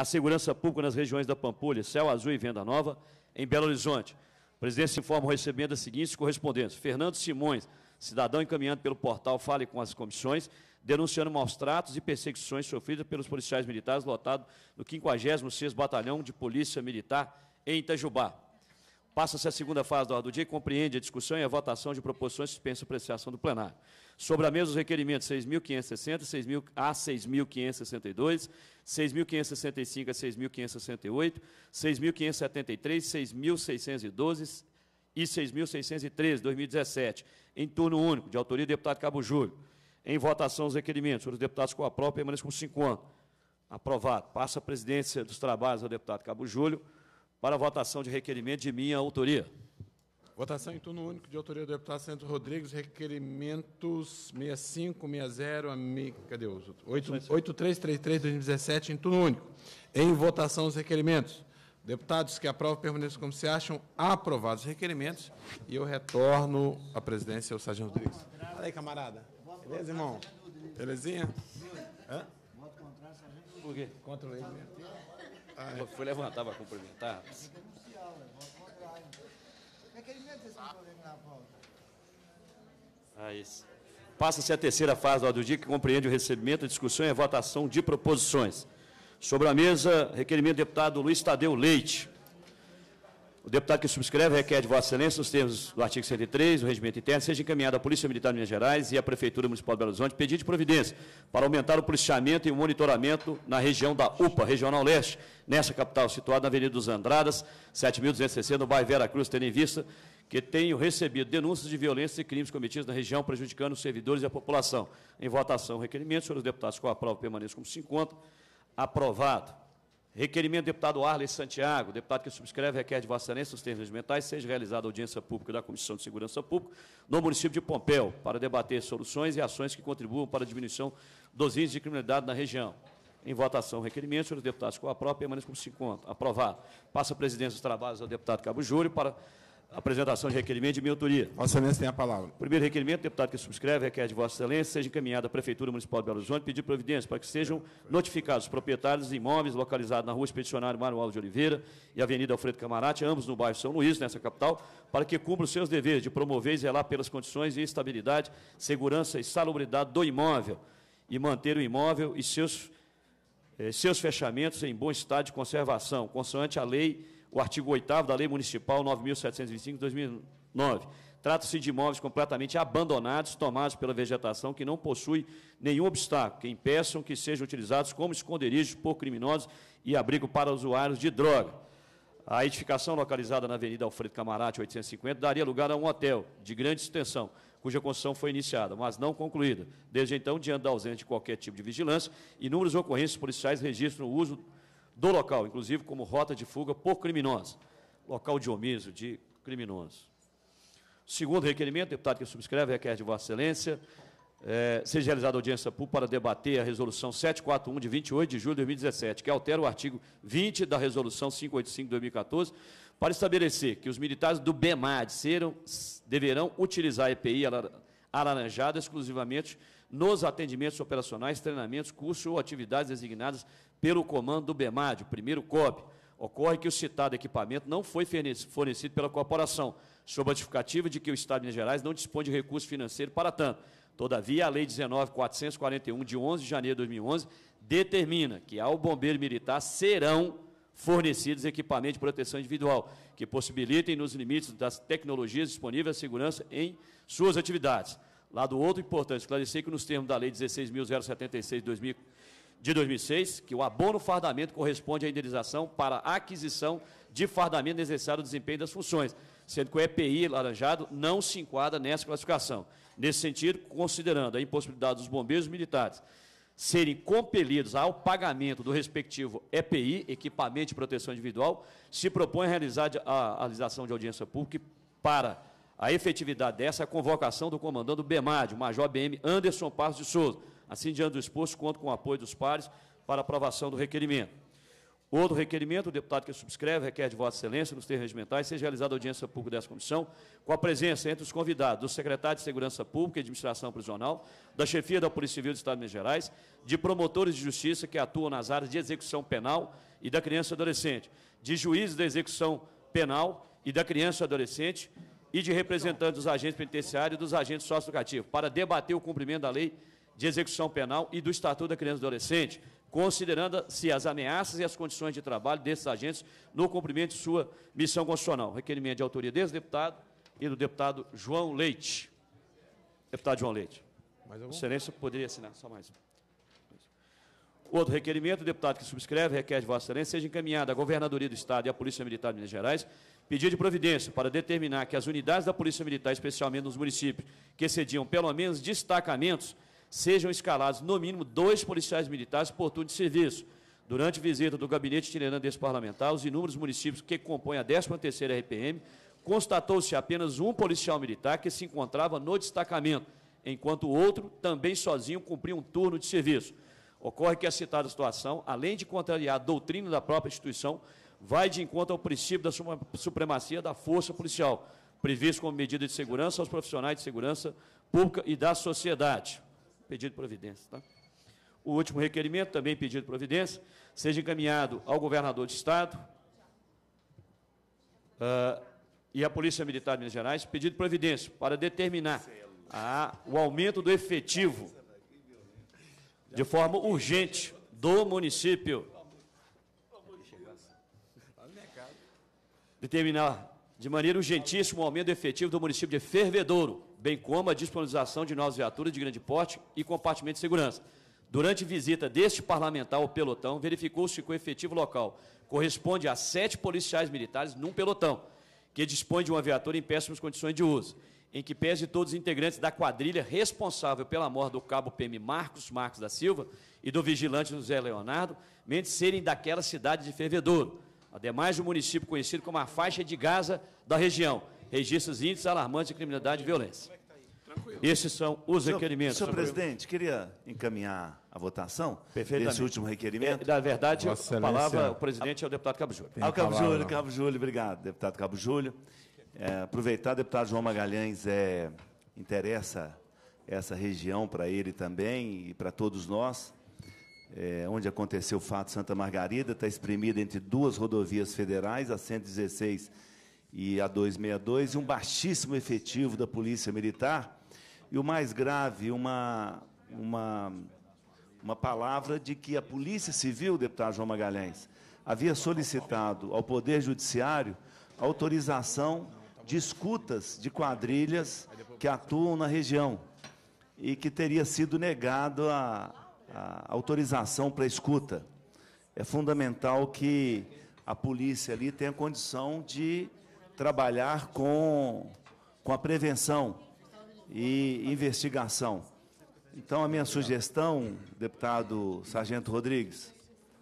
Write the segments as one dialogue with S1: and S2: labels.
S1: a segurança pública nas regiões da Pampulha, Céu Azul e Venda Nova, em Belo Horizonte. O presidente se informa recebendo as seguintes correspondências. Fernando Simões, cidadão encaminhando pelo portal Fale com as Comissões, denunciando maus tratos e perseguições sofridas pelos policiais militares lotado no 56º Batalhão de Polícia Militar em Itajubá. Passa-se a segunda fase da ordem do dia, e compreende a discussão e a votação de proposições suspensas para apreciação do plenário. Sobre a mesa, os requerimentos 6.560, a 6.562, 6.565 a 6.568, 6.573, 6.612 e 6.613, 2017, em turno único, de autoria do deputado Cabo Júlio. Em votação, os requerimentos. sobre Os deputados com a própria permaneçam com cinco anos. Aprovado. Passa a presidência dos trabalhos ao deputado Cabo Júlio para votação de requerimento de minha autoria.
S2: Votação em turno único de autoria do deputado Santos Rodrigues, requerimentos 65, 60, cadê os outros? 8333, 2017, em turno único. Em votação os requerimentos. Deputados que aprovam permaneçam como se acham, aprovados os requerimentos. E eu retorno à presidência ao Sargento Rodrigues. Fala aí, camarada.
S1: Beleza, irmão? Belezinha? Hã? Voto
S3: contrário, Sargento Rodrigues. Por quê? Contra o lei. Ah, é. Foi
S1: levantar para cumprimentar. Tem que Como
S3: é que ele esse problema na volta?
S1: Ah, isso. Passa-se a terceira fase do ordem do dia, que compreende o recebimento, a discussão e a votação de proposições. Sobre a mesa, requerimento do deputado Luiz Tadeu Leite. O deputado que subscreve requer de Vossa Excelência, nos termos do artigo 103 do Regimento Interno, seja encaminhado à Polícia Militar de Minas Gerais e à Prefeitura Municipal de Belo Horizonte pedido de providência para aumentar o policiamento e o monitoramento na região da UPA, Regional Leste, nessa capital, situada na Avenida dos Andradas, 7.260, no bairro Vera Cruz, tendo em vista que tenho recebido denúncias de violência e crimes cometidos na região, prejudicando os servidores e a população. Em votação, requerimento, senhores deputados, com a prova permaneça como se encontra. Aprovado. Requerimento do deputado Arley Santiago, deputado que subscreve, requer de Vossa Excelência os termos regimentais, seja realizada audiência pública da Comissão de Segurança Pública no município de Pompeu para debater soluções e ações que contribuam para a diminuição dos índices de criminalidade na região. Em votação, requerimento, senhores deputados com a própria permanece como se encontra. Aprovado. Passa a presidência dos trabalhos ao deputado Cabo Júlio para apresentação de requerimento de minha autoria. Vossa Excelência tem a palavra. Primeiro requerimento, deputado que subscreve, requer de Vossa Excelência, seja encaminhada à Prefeitura Municipal de Belo Horizonte pedir providência para que sejam notificados os proprietários de imóveis localizados na rua Expedicionário Manuel de Oliveira e Avenida Alfredo Camarate, ambos no bairro São Luís, nessa capital, para que cumpram os seus deveres de promover e zelar pelas condições de estabilidade, segurança e salubridade do imóvel e manter o imóvel e seus, eh, seus fechamentos em bom estado de conservação, consoante a lei o artigo 8 da Lei Municipal 9.725 de 2009. Trata-se de imóveis completamente abandonados, tomados pela vegetação, que não possui nenhum obstáculo que impeçam que sejam utilizados como esconderijos por criminosos e abrigo para usuários de droga. A edificação localizada na Avenida Alfredo Camarate, 850, daria lugar a um hotel de grande extensão, cuja construção foi iniciada, mas não concluída. Desde então, diante da ausência de qualquer tipo de vigilância, inúmeras ocorrências policiais registram o uso do local, inclusive como rota de fuga por criminosos, local de omiso de criminosos. Segundo requerimento, deputado que subscreve requer de Vossa Excelência é, seja realizada audiência pública para debater a resolução 741 de 28 de julho de 2017, que altera o artigo 20 da resolução 585 de 2014, para estabelecer que os militares do BEMAD serão, deverão utilizar a EPI alaranjada exclusivamente nos atendimentos operacionais, treinamentos, cursos ou atividades designadas pelo comando do BEMAD, o primeiro COB. Ocorre que o citado equipamento não foi fornecido pela corporação, sob a justificativa de que o Estado de Minas Gerais não dispõe de recurso financeiro para tanto. Todavia, a Lei 19.441, de 11 de janeiro de 2011, determina que ao bombeiro militar serão fornecidos equipamentos de proteção individual, que possibilitem, nos limites das tecnologias disponíveis, a segurança em suas atividades. Lado outro, importante esclarecer que, nos termos da Lei 16.076 de 2014, de 2006, que o abono fardamento corresponde à indenização para aquisição de fardamento necessário ao desempenho das funções, sendo que o EPI laranjado não se enquadra nessa classificação. Nesse sentido, considerando a impossibilidade dos bombeiros militares serem compelidos ao pagamento do respectivo EPI, equipamento de proteção individual, se propõe a realizar a realização de audiência pública para a efetividade dessa a convocação do comandante do BEMAD, o Major BM Anderson Passos de Souza, Assim, diante do exposto, conto com o apoio dos pares para aprovação do requerimento. Outro requerimento, o deputado que subscreve requer de Vossa Excelência, nos termos regimentais, seja realizada audiência pública dessa comissão, com a presença entre os convidados do secretário de Segurança Pública e Administração Prisional, da chefia da Polícia Civil do Estado de Minas Gerais, de promotores de justiça que atuam nas áreas de execução penal e da criança e adolescente, de juízes da execução penal e da criança e adolescente e de representantes dos agentes penitenciários e dos agentes socioeducativos, para debater o cumprimento da lei de Execução Penal e do Estatuto da Criança e do Adolescente, considerando-se as ameaças e as condições de trabalho desses agentes no cumprimento de sua missão constitucional. Requerimento de autoria desse deputado e do deputado João Leite. Deputado João Leite. Mais algum? Excelência, poderia assinar, só mais um. Outro requerimento, o deputado que subscreve requer de Vossa Excelência seja encaminhada à Governadoria do Estado e à Polícia Militar de Minas Gerais pedido de providência para determinar que as unidades da Polícia Militar, especialmente nos municípios que excediam pelo menos destacamentos sejam escalados no mínimo dois policiais militares por turno de serviço. Durante visita do gabinete itinerante desse parlamentar, os inúmeros municípios que compõem a 13ª RPM, constatou-se apenas um policial militar que se encontrava no destacamento, enquanto o outro, também sozinho, cumpria um turno de serviço. Ocorre que a citada situação, além de contrariar a doutrina da própria instituição, vai de encontro ao princípio da supremacia da força policial, previsto como medida de segurança aos profissionais de segurança pública e da sociedade pedido de providência. Tá? O último requerimento, também pedido de providência, seja encaminhado ao governador de Estado uh, e à Polícia Militar de Minas Gerais, pedido de providência para determinar a, o aumento do efetivo de forma urgente do município. Determinar de maneira urgentíssima o aumento do efetivo do município de Fervedouro bem como a disponibilização de novas viaturas de grande porte e compartimento de segurança. Durante visita deste parlamentar ao pelotão, verificou-se que o efetivo local corresponde a sete policiais militares num pelotão, que dispõe de uma viatura em péssimas condições de uso, em que pese todos os integrantes da quadrilha responsável pela morte do cabo PM Marcos Marcos da Silva e do vigilante José Leonardo Mendes serem daquela cidade de Fervedouro, ademais do município conhecido como a faixa de Gaza da região, registros índices alarmantes de criminalidade e violência. É tá Esses são os senhor, requerimentos. Senhor presidente, queria encaminhar
S4: a votação desse último
S1: requerimento. É, na verdade, Vossa a palavra, é o presidente, é o deputado Cabo Júlio. Ao Cabo Júlio,
S4: Cabo Júlio, obrigado, deputado Cabo Júlio. É, aproveitar, deputado João Magalhães, é, interessa essa região para ele também e para todos nós. É, onde aconteceu o fato Santa Margarida, está exprimida entre duas rodovias federais, a 116 e a 262 e um baixíssimo efetivo da Polícia Militar. E o mais grave, uma, uma, uma palavra de que a Polícia Civil, deputado João Magalhães, havia solicitado ao Poder Judiciário autorização de escutas de quadrilhas que atuam na região e que teria sido negado a, a autorização para escuta. É fundamental que a polícia ali tenha condição de trabalhar com, com a prevenção e investigação. Então, a minha sugestão, deputado Sargento Rodrigues,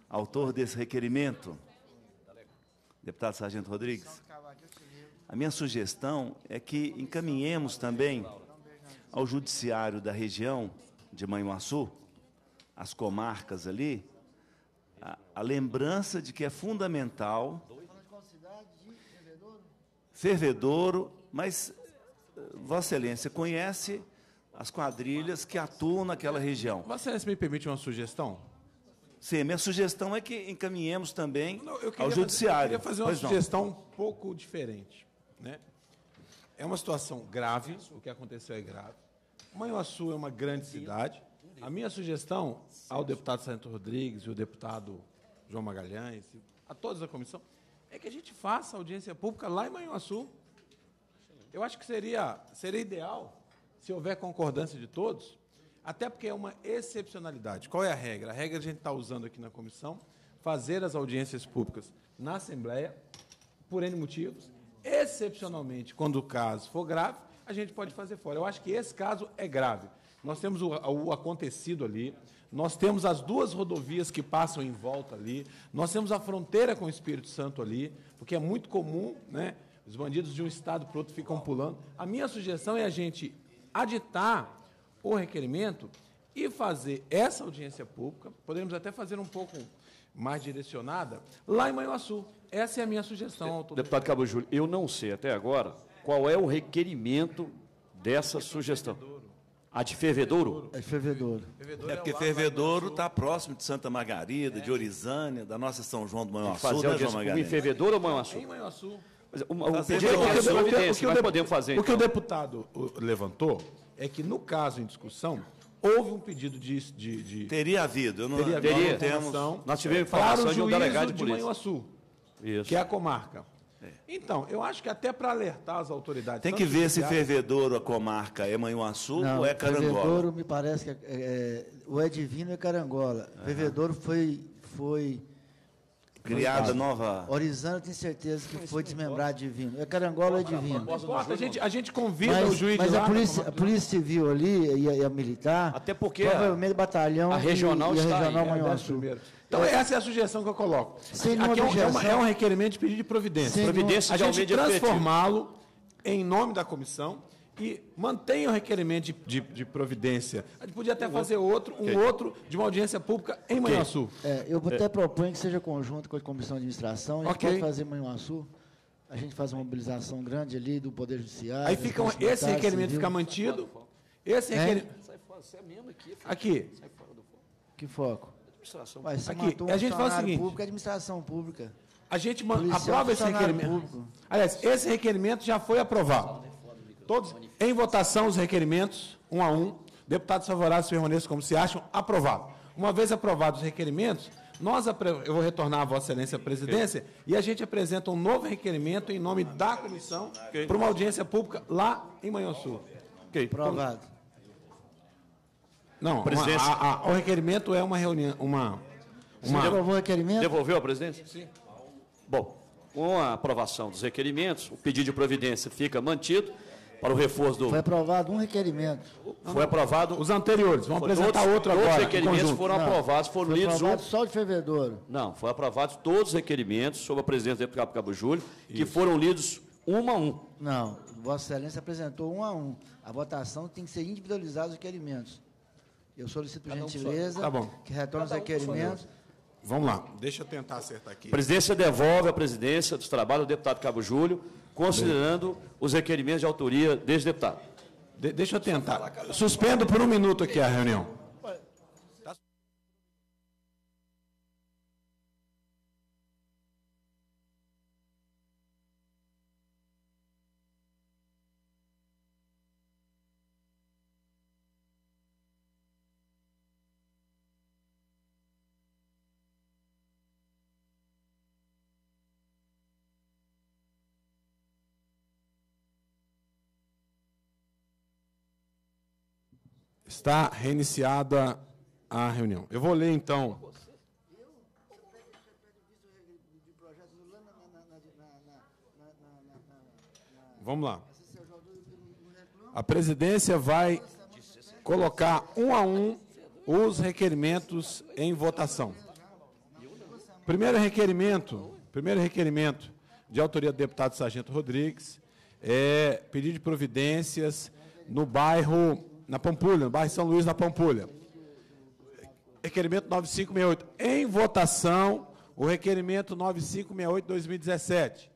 S4: autor desse requerimento, deputado Sargento Rodrigues, a minha sugestão é que encaminhemos também ao Judiciário da região de Manhuaçu, as comarcas ali, a, a lembrança de que é fundamental fervedouro, mas eh, Vossa Excelência conhece as quadrilhas que atuam naquela região. Vossa Excelência me permite uma sugestão? Sim, minha sugestão é que encaminhemos
S2: também não, ao judiciário. Fazer, eu queria fazer uma pois sugestão não. um pouco diferente. Né? É uma situação grave, o que aconteceu é grave. Manhuaçu é uma grande cidade. A minha sugestão ao deputado Santo Rodrigues e ao deputado João Magalhães, a todos da comissão, é que a gente faça audiência pública lá em Manhuaçu. Eu acho que seria, seria ideal se houver concordância de todos, até porque é uma excepcionalidade. Qual é a regra? A regra que a gente está usando aqui na comissão, fazer as audiências públicas na Assembleia, por N motivos, excepcionalmente, quando o caso for grave, a gente pode fazer fora. Eu acho que esse caso é grave. Nós temos o, o acontecido ali, nós temos as duas rodovias que passam em volta ali, nós temos a fronteira com o Espírito Santo ali, porque é muito comum, né? Os bandidos de um estado para o outro ficam pulando. A minha sugestão é a gente aditar o requerimento e fazer essa audiência pública, podemos até fazer um pouco mais direcionada, lá em Manhuaçu. Essa é a minha sugestão, é, ao Deputado Cabo
S1: Júlio, eu não sei até agora qual é o requerimento dessa sugestão. A de Fervedouro? É de Fervedouro. é, é
S4: porque Fervedouro está próximo de Santa Margarida, é. de Orizânia, da nossa São João do Manhuaçu, fazer né, João Margarida? Em
S1: Fervedouro ou Manhuaçu? Em Manhuaçu. Tá o, que O deputado
S2: levantou é que, no caso em discussão, houve um pedido de... de, de teria havido. Eu não, teria havido. Nós, temos, nós tivemos informação de um delegado de, de polícia. Manhuaçu, Isso. que é a comarca. É. Então, eu acho que até para alertar as autoridades.
S3: Tem
S4: que ver se Fervedouro, a comarca, é Manhuaçu ou é Carangola. Fervedouro
S3: me parece que é, é, é ou é Divino ou é Carangola. Uhum. Fervedouro foi. foi
S4: Criada nova.
S3: Orizana tem certeza que foi desmembrado divino. É carangola ou é divino? a,
S2: gente, a gente convida mas, o juiz Mas a, lá, polícia,
S3: né? a polícia civil ali e a, e a militar. Até porque. Provavelmente a, batalhão. A regional e, está e a regional aí, é,
S2: né? Então, essa é a sugestão que eu coloco. Sem Aqui é um, é, uma, é um requerimento de pedido de providência. Sem providência de a gente transformá-lo em nome da comissão e mantenha o requerimento de, de, de providência. A gente podia até um fazer outro, um okay. outro de uma audiência pública em okay. Manhuaçu.
S3: É, eu é. até é. proponho que seja conjunto com a comissão de administração. A gente okay. pode fazer em Manhuaçu. A gente faz uma mobilização grande ali do Poder Judiciário. Aí fica, esse requerimento civil. fica mantido. Esse requerimento.
S5: É? Sai fora, você é mesmo aqui. Aqui. Sai fora do foco.
S3: Que foco?
S5: Administração Ué, Aqui, um a gente fala o seguinte. Público,
S3: administração pública.
S2: A gente Policial, aprova esse requerimento. Público. Aliás, esse requerimento já foi aprovado. Todos em votação os requerimentos, um a um. Deputados favoráveis permaneçam como se acham, aprovado. Uma vez aprovados os requerimentos, nós eu vou retornar à Vossa Excelência à presidência e a gente apresenta um novo requerimento em nome da comissão para uma audiência pública lá em Manhã Sul. Aprovado. Não, presidência... a, a, o requerimento é uma reunião. Uma, uma... Você devolveu o requerimento? Devolveu a
S1: presidência? Sim. Bom, com a aprovação dos requerimentos, o pedido de providência fica mantido para o reforço do. Foi
S3: aprovado um requerimento.
S1: foi aprovado. Os anteriores, vamos apresentar outro agora. Todos os requerimentos foram não, aprovados, foram foi lidos. Aprovado um...
S3: só de fevereiro.
S1: Não, foi aprovado todos os requerimentos sob a presidência do deputado Cabo Júlio, Isso. que foram lidos
S3: um a um. Não, Vossa Excelência apresentou um a um. A votação tem que ser individualizada os requerimentos. Eu solicito por gentileza Tá bom. que retorne os requerimentos.
S1: Vamos lá.
S2: Deixa eu tentar acertar
S1: aqui. Presidência devolve a presidência dos trabalhos do deputado Cabo Júlio, considerando os requerimentos de autoria desse deputado. De- deixa eu tentar. Suspendo por um minuto
S6: aqui a reunião.
S7: Está
S2: reiniciada a reunião. Eu vou ler então. Vamos lá. A presidência vai colocar um a um os requerimentos em votação. Primeiro requerimento, primeiro requerimento de autoria do deputado Sargento Rodrigues é pedido de providências no bairro na Pampulha, no bairro São Luís, na Pampulha. Requerimento 9568. Em votação, o requerimento 9568-2017.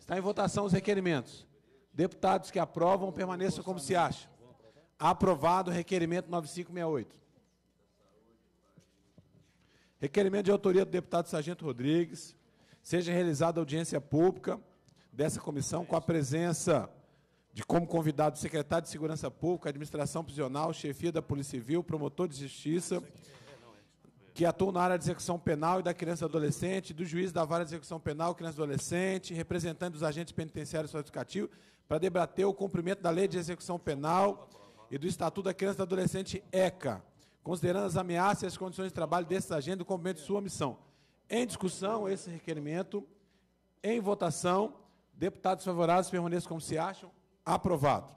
S2: Está em votação os requerimentos. Deputados que aprovam permaneçam como se acha. Aprovado o requerimento 9568. Requerimento de autoria do deputado Sargento Rodrigues. Seja realizada audiência pública dessa comissão com a presença de como convidado secretário de Segurança Pública, administração prisional, chefia da Polícia Civil, promotor de justiça, que atua na área de execução penal e da criança e adolescente, do juiz da vara de execução penal, criança e adolescente, representante dos agentes penitenciários educativos, para debater o cumprimento da lei de execução penal e do Estatuto da Criança e Adolescente ECA, considerando as ameaças e as condições de trabalho desses agentes o cumprimento de sua missão. Em discussão, esse requerimento, em votação, deputados favoráveis permaneçam como se acham. Aprovado.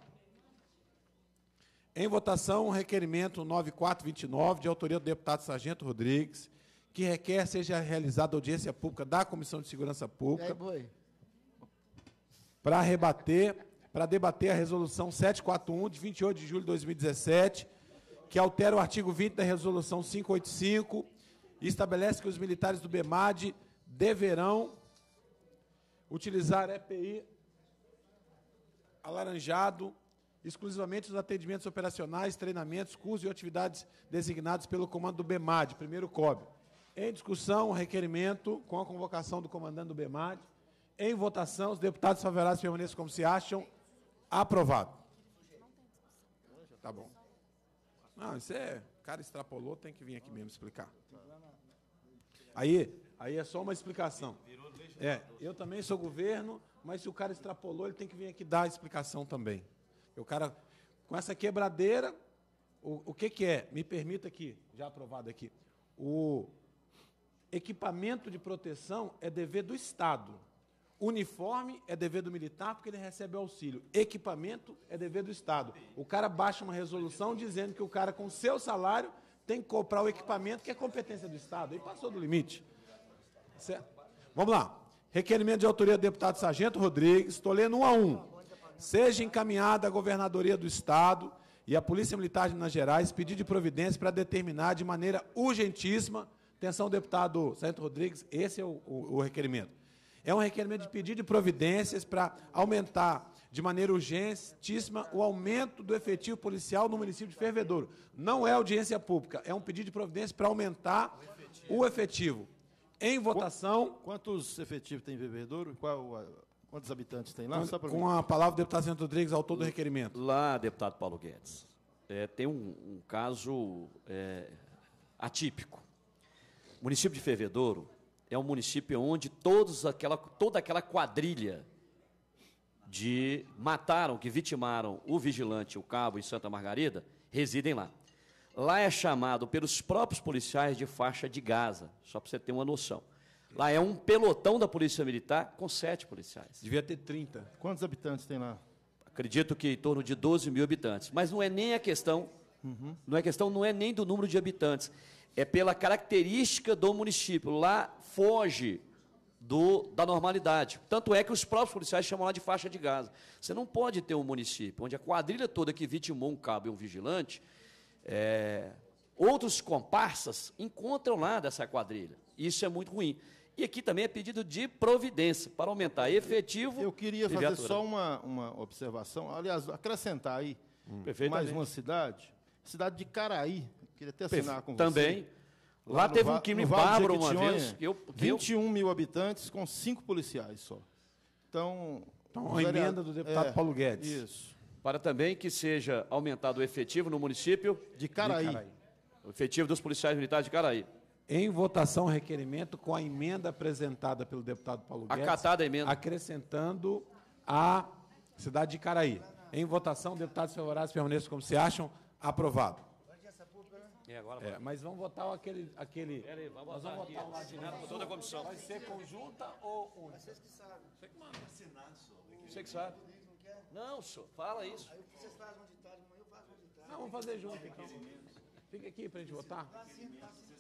S2: Em votação, o requerimento 9429, de autoria do deputado Sargento Rodrigues, que requer seja realizada audiência pública da Comissão de Segurança Pública para rebater, para debater a resolução 741 de 28 de julho de 2017, que altera o artigo 20 da resolução 585 e estabelece que os militares do BEMAD deverão utilizar EPI alaranjado, exclusivamente os atendimentos operacionais, treinamentos, cursos e atividades designados pelo comando do BEMAD, primeiro COB. Em discussão, requerimento com a convocação do comandante do BEMAD. Em votação, os deputados favoráveis permaneçam como se acham. Aprovado. Tá bom. Não, isso é. O cara extrapolou, tem que vir aqui mesmo explicar. Aí, aí é só uma explicação. É, eu também sou governo, mas se o cara extrapolou, ele tem que vir aqui dar a explicação também. E o cara, com essa quebradeira, o, o que, que é? Me permita aqui, já aprovado aqui. O equipamento de proteção é dever do Estado. Uniforme é dever do militar porque ele recebe auxílio. Equipamento é dever do Estado. O cara baixa uma resolução dizendo que o cara, com seu salário, tem que comprar o equipamento que é competência do Estado. E passou do limite. Certo? Vamos lá. Requerimento de autoria do deputado Sargento Rodrigues, estou lendo um a um. Seja encaminhada à Governadoria do Estado e à Polícia Militar de Minas Gerais pedido de providência para determinar de maneira urgentíssima. Atenção, deputado Sargento Rodrigues, esse é o, o, o requerimento. É um requerimento de pedido de providências para aumentar de maneira urgentíssima o aumento do efetivo policial no município de Fervedouro. Não é audiência pública, é um pedido de providência para aumentar o efetivo. O efetivo. Em votação. Quantos efetivos tem em Bebedouro? Qual Quantos habitantes tem
S1: lá?
S8: Com, com a palavra
S2: deputado Santos Rodrigues, autor do requerimento.
S1: Lá, deputado Paulo Guedes, é, tem um, um caso é, atípico. O município de Fervedouro é um município onde todos aquela, toda aquela quadrilha de mataram, que vitimaram o vigilante, o cabo em Santa Margarida, residem lá. Lá é chamado pelos próprios policiais de faixa de Gaza, só para você ter uma noção. Lá é um pelotão da Polícia Militar com sete policiais. Devia ter 30. Quantos habitantes tem lá? Acredito que em torno de 12 mil habitantes. Mas não é nem a questão, uhum. não é questão, não é nem do número de habitantes. É pela característica do município. Lá foge do, da normalidade. Tanto é que os próprios policiais chamam lá de faixa de Gaza. Você não pode ter um município onde a quadrilha toda que vitimou um cabo e um vigilante é, outros comparsas encontram lá dessa quadrilha. Isso é muito ruim. E aqui também é pedido de providência para aumentar efetivo. Eu queria fazer só
S9: uma, uma
S8: observação, aliás, acrescentar aí hum. mais uma cidade, cidade de Caraí. Eu queria até assinar Perfe... com você. Também. Lá, lá teve um crime bárbaro uma vez. Eu, 21 eu... mil habitantes com cinco policiais só. Então. Então, a emenda do deputado é, Paulo Guedes.
S1: Isso para também que seja aumentado o efetivo no município de Caraí. de Caraí. O efetivo dos policiais militares de Caraí.
S2: Em votação, requerimento com a emenda apresentada pelo deputado Paulo Guedes. Acatada a emenda. Acrescentando a cidade de Caraí. Em votação, deputados favoráveis permaneçam como se acham. Aprovado. É, é mas vamos votar aquele. aquele aí, vamos nós vamos
S5: votar aqui, lado toda comissão. Vai ser
S4: conjunta ou única? Vocês que sabem. Você que manda. Você que sabe. Não, senhor, fala não, isso. Aí
S3: vocês fazem um tá, ditado, eu faço um ditado. Tá. Não, vamos fazer junto então.
S2: Fica aqui para a gente votar.
S3: Assim, assim.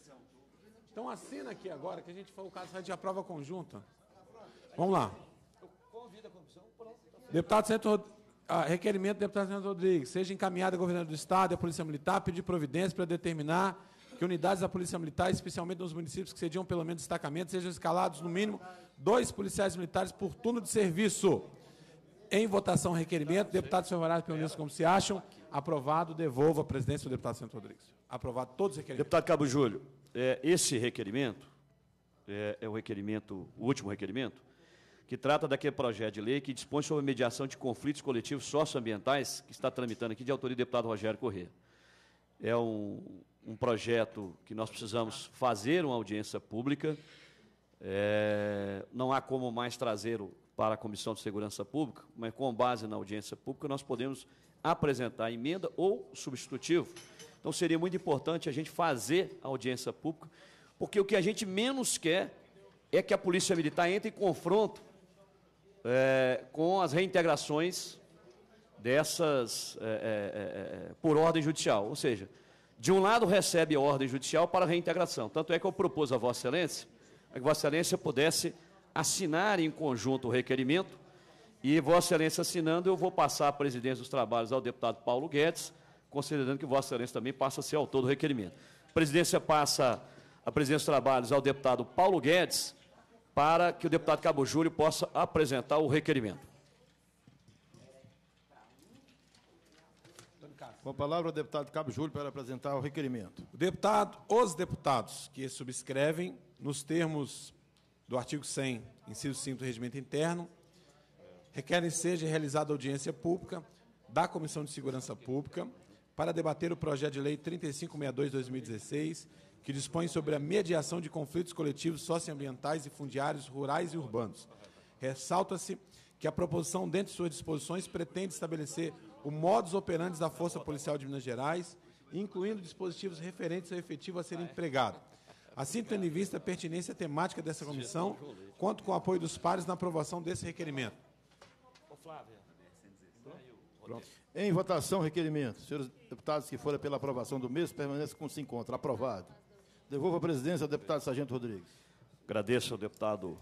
S3: Então assina
S2: aqui agora, que a gente foi o caso de prova conjunta. Vamos lá. convido a comissão. Deputado Centro Rodrigues. Ah, requerimento do deputado Renato Rodrigues, seja encaminhada ao governador do Estado e à Polícia Militar pedir providência para determinar que unidades da Polícia Militar, especialmente nos municípios que cediam pelo menos destacamento, sejam escalados no mínimo dois policiais militares por turno de serviço. Em votação, requerimento. Deputados favoráveis pelo ministro, como se acham? Aprovado. Devolvo a presidência do deputado Santo Rodrigues.
S1: Aprovado todos os requerimentos. Deputado Cabo Júlio, é, esse requerimento é, é o requerimento, o último requerimento, que trata daquele projeto de lei que dispõe sobre mediação de conflitos coletivos socioambientais, que está tramitando aqui, de autoria do deputado Rogério Corrêa. É um, um projeto que nós precisamos fazer uma audiência pública. É, não há como mais trazer o para a Comissão de Segurança Pública, mas com base na audiência pública, nós podemos apresentar emenda ou substitutivo. Então, seria muito importante a gente fazer a audiência pública, porque o que a gente menos quer é que a Polícia Militar entre em confronto é, com as reintegrações dessas é, é, é, é por ordem judicial. Ou seja, de um lado recebe ordem judicial para reintegração. Tanto é que eu propus a Vossa Excelência é que Vossa Excelência pudesse assinar em conjunto o requerimento e Vossa Excelência assinando, eu vou passar a presidência dos trabalhos ao deputado Paulo Guedes, considerando que Vossa Excelência também passa a ser autor do requerimento. A presidência passa a presidência dos trabalhos ao deputado Paulo Guedes para que o deputado Cabo Júlio possa apresentar o requerimento.
S2: Com a palavra o deputado Cabo Júlio para apresentar o requerimento. O deputado, os deputados que subscrevem, nos termos do artigo 100, inciso 5 do Regimento Interno, requerem seja realizada audiência pública da Comissão de Segurança Pública para debater o projeto de lei 3562/2016, que dispõe sobre a mediação de conflitos coletivos socioambientais e fundiários rurais e urbanos. Ressalta-se que a proposição, dentre suas disposições, pretende estabelecer o modus operandi da Força Policial de Minas Gerais, incluindo dispositivos referentes ao efetivo a ser empregado Assim, tendo em vista a pertinência temática dessa comissão, conto com o apoio dos pares na aprovação desse requerimento.
S4: Ô, Flávia.
S8: Pronto. Em votação, requerimento. Senhores deputados que forem pela aprovação do mesmo, permaneçam como
S1: se encontra. Aprovado. Devolvo a presidência ao deputado Sargento Rodrigues. Agradeço ao deputado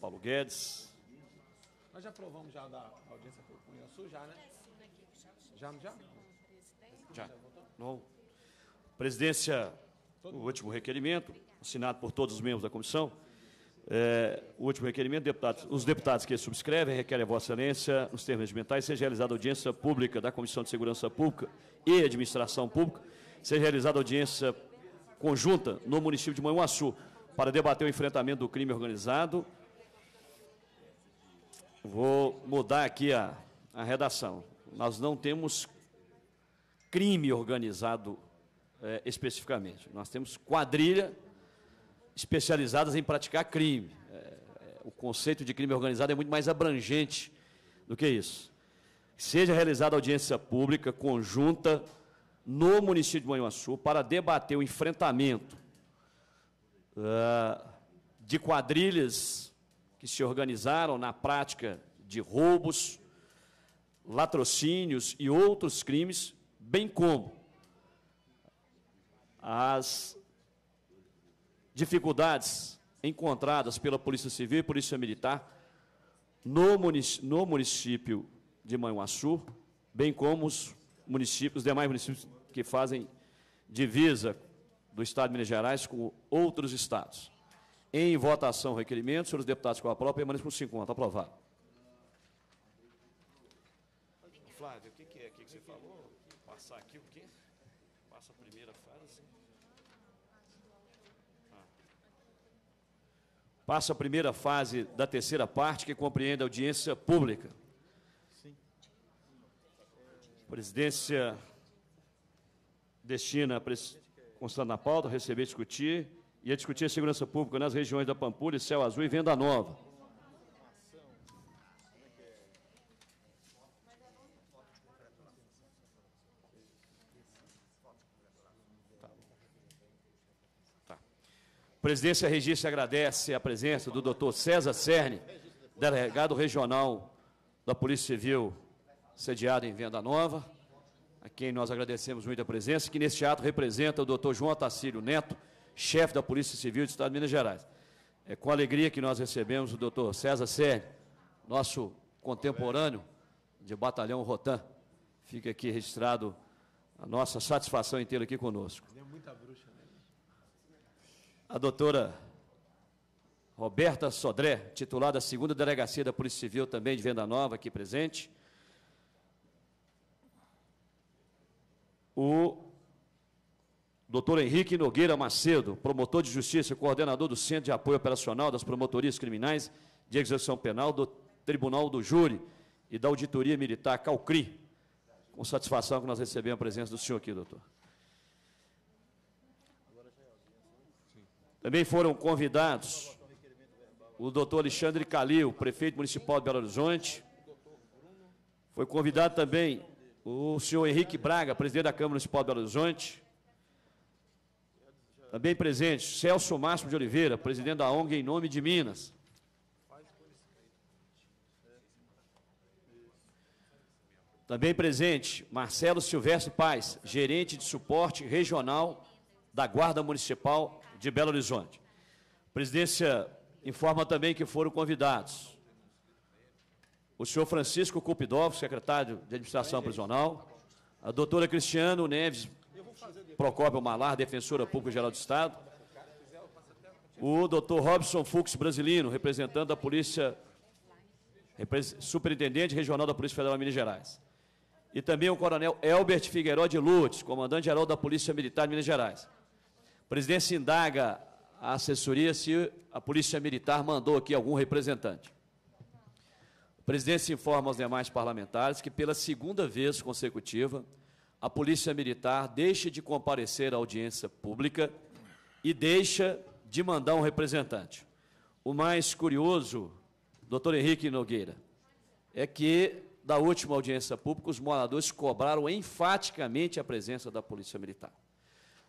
S1: Paulo Guedes.
S2: Nós já aprovamos já da audiência por Cunha Sul, já, né? Já, já?
S1: Já. Não. Presidência, o último requerimento assinado por todos os membros da comissão. É, o último requerimento, deputados, os deputados que subscrevem requerem a Vossa Excelência, nos termos regimentais, seja realizada audiência pública da Comissão de Segurança Pública e Administração Pública, seja realizada audiência conjunta no município de Manhuaçu para debater o enfrentamento do crime organizado. Vou mudar aqui a, a redação. Nós não temos crime organizado é, especificamente, nós temos quadrilha especializadas em praticar crime. É, é, o conceito de crime organizado é muito mais abrangente do que isso. Seja realizada audiência pública conjunta no município de Manhuaçu para debater o enfrentamento é, de quadrilhas que se organizaram na prática de roubos, latrocínios e outros crimes, bem como as dificuldades encontradas pela Polícia Civil e Polícia Militar no município, no município de Manhuaçu, bem como os municípios, os demais municípios que fazem divisa do Estado de Minas Gerais com outros estados. Em votação, requerimento, senhores deputados com a prova, permaneçam com 50. Aprovado. Flávio, o que é aqui que você falou? Passar aqui o passa a primeira fase da terceira parte, que compreende a audiência pública. A presidência destina a pres... constar na pauta, receber, discutir e a discutir a segurança pública nas regiões da Pampulha, Céu Azul e Venda Nova. Presidência Regista agradece a presença do Dr. César Cerne, delegado regional da Polícia Civil, sediado em Venda Nova, a quem nós agradecemos muito a presença, que neste ato representa o Dr. João Tacílio Neto, chefe da Polícia Civil do Estado de Minas Gerais. É com alegria que nós recebemos o Dr. César Cerne, nosso contemporâneo de Batalhão Rotan. Fica aqui registrado a nossa satisfação em tê-lo aqui conosco a doutora Roberta Sodré, titular da segunda Delegacia da Polícia Civil, também de Venda Nova, aqui presente. O doutor Henrique Nogueira Macedo, promotor de justiça e coordenador do Centro de Apoio Operacional das Promotorias Criminais de Execução Penal do Tribunal do Júri e da Auditoria Militar Calcri. Com satisfação que nós recebemos a presença do senhor aqui, doutor. Também foram convidados o doutor Alexandre Calil, prefeito municipal de Belo Horizonte. Foi convidado também o senhor Henrique Braga, presidente da Câmara Municipal de Belo Horizonte. Também presente, Celso Máximo de Oliveira, presidente da ONG em nome de Minas. Também presente, Marcelo Silvestre Paz, gerente de suporte regional da Guarda Municipal de Belo Horizonte. A presidência informa também que foram convidados o senhor Francisco Cupidov, secretário de Administração Prisional, a doutora Cristiano Neves Procópio Malar, defensora pública geral do Estado, o doutor Robson Fux Brasilino, representante da Polícia, superintendente regional da Polícia Federal de Minas Gerais, e também o coronel Elbert Figueiró de Lourdes, comandante-geral da Polícia Militar de Minas Gerais. O presidente indaga a assessoria se a Polícia Militar mandou aqui algum representante. O presidente informa aos demais parlamentares que, pela segunda vez consecutiva, a Polícia Militar deixa de comparecer à audiência pública e deixa de mandar um representante. O mais curioso, doutor Henrique Nogueira, é que, da última audiência pública, os moradores cobraram enfaticamente a presença da Polícia Militar.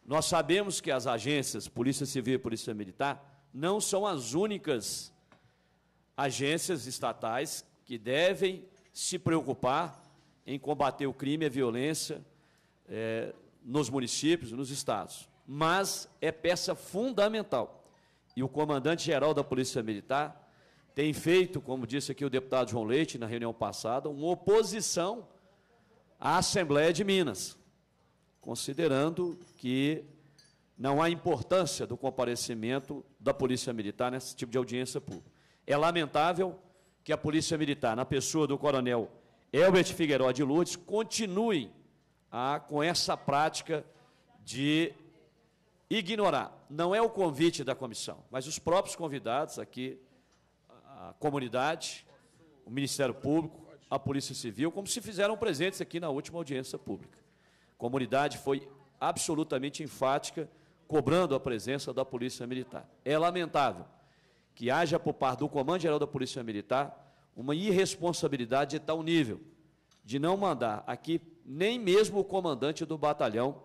S1: Nós sabemos que as agências, Polícia Civil e Polícia Militar, não são as únicas agências estatais que devem se preocupar em combater o crime e a violência é, nos municípios, nos estados. Mas é peça fundamental. E o comandante-geral da Polícia Militar tem feito, como disse aqui o deputado João Leite na reunião passada, uma oposição à Assembleia de Minas considerando que não há importância do comparecimento da Polícia Militar nesse tipo de audiência pública. É lamentável que a Polícia Militar, na pessoa do coronel Elbert Figueiró de Lourdes, continue a, ah, com essa prática de ignorar. Não é o convite da comissão, mas os próprios convidados aqui, a comunidade, o Ministério Público, a Polícia Civil, como se fizeram presentes aqui na última audiência pública comunidade foi absolutamente enfática, cobrando a presença da Polícia Militar. É lamentável que haja por parte do Comando Geral da Polícia Militar uma irresponsabilidade de tal nível de não mandar aqui nem mesmo o comandante do batalhão,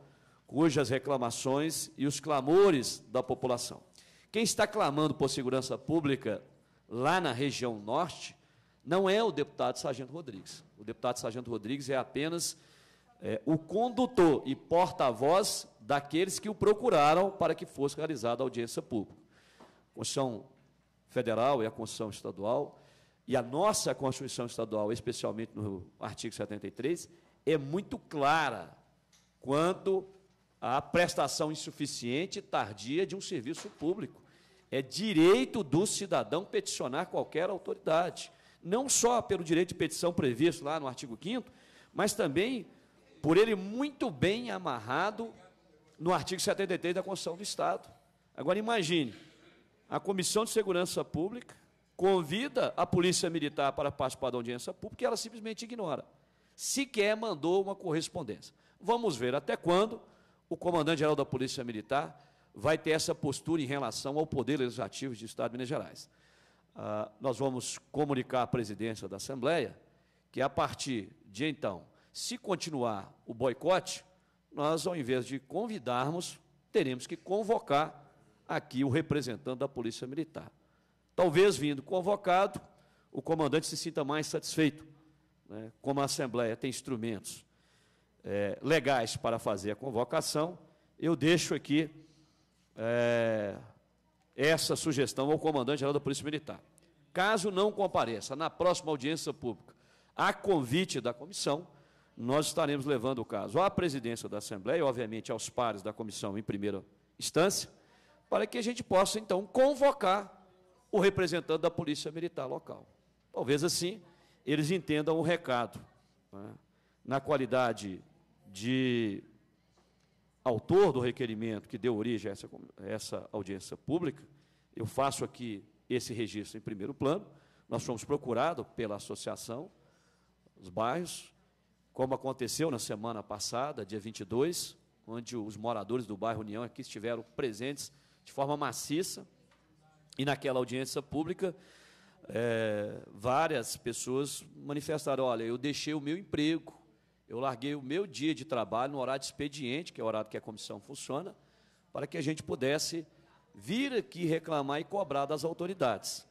S1: cujas reclamações e os clamores da população. Quem está clamando por segurança pública lá na região norte não é o deputado Sargento Rodrigues. O deputado Sargento Rodrigues é apenas é, o condutor e porta-voz daqueles que o procuraram para que fosse realizada a audiência pública. A Constituição Federal e a Constituição Estadual, e a nossa Constituição Estadual, especialmente no artigo 73, é muito clara quanto à prestação insuficiente e tardia de um serviço público. É direito do cidadão peticionar qualquer autoridade, não só pelo direito de petição previsto lá no artigo 5 mas também por ele muito bem amarrado no artigo 73 da Constituição do Estado. Agora imagine, a Comissão de Segurança Pública convida a Polícia Militar para participar da audiência pública e ela simplesmente ignora. Sequer mandou uma correspondência. Vamos ver até quando o comandante-geral da Polícia Militar vai ter essa postura em relação ao Poder Legislativo do Estado de Minas Gerais. Ah, nós vamos comunicar à presidência da Assembleia que, a partir de então, se continuar o boicote, nós, ao invés de convidarmos, teremos que convocar aqui o representante da Polícia Militar. Talvez vindo convocado, o comandante se sinta mais satisfeito, né? como a Assembleia tem instrumentos é, legais para fazer a convocação, eu deixo aqui é, essa sugestão ao comandante-geral da Polícia Militar. Caso não compareça na próxima audiência pública, a convite da comissão, nós estaremos levando o caso à presidência da Assembleia, e, obviamente aos pares da comissão em primeira instância, para que a gente possa, então, convocar o representante da Polícia Militar local. Talvez assim eles entendam o recado. Né? Na qualidade de autor do requerimento que deu origem a essa, a essa audiência pública, eu faço aqui esse registro em primeiro plano. Nós fomos procurados pela associação, os bairros, como aconteceu na semana passada, dia 22, onde os moradores do bairro União aqui estiveram presentes de forma maciça, e naquela audiência pública, é, várias pessoas manifestaram: olha, eu deixei o meu emprego, eu larguei o meu dia de trabalho no horário de expediente, que é o horário que a comissão funciona, para que a gente pudesse vir aqui reclamar e cobrar das autoridades.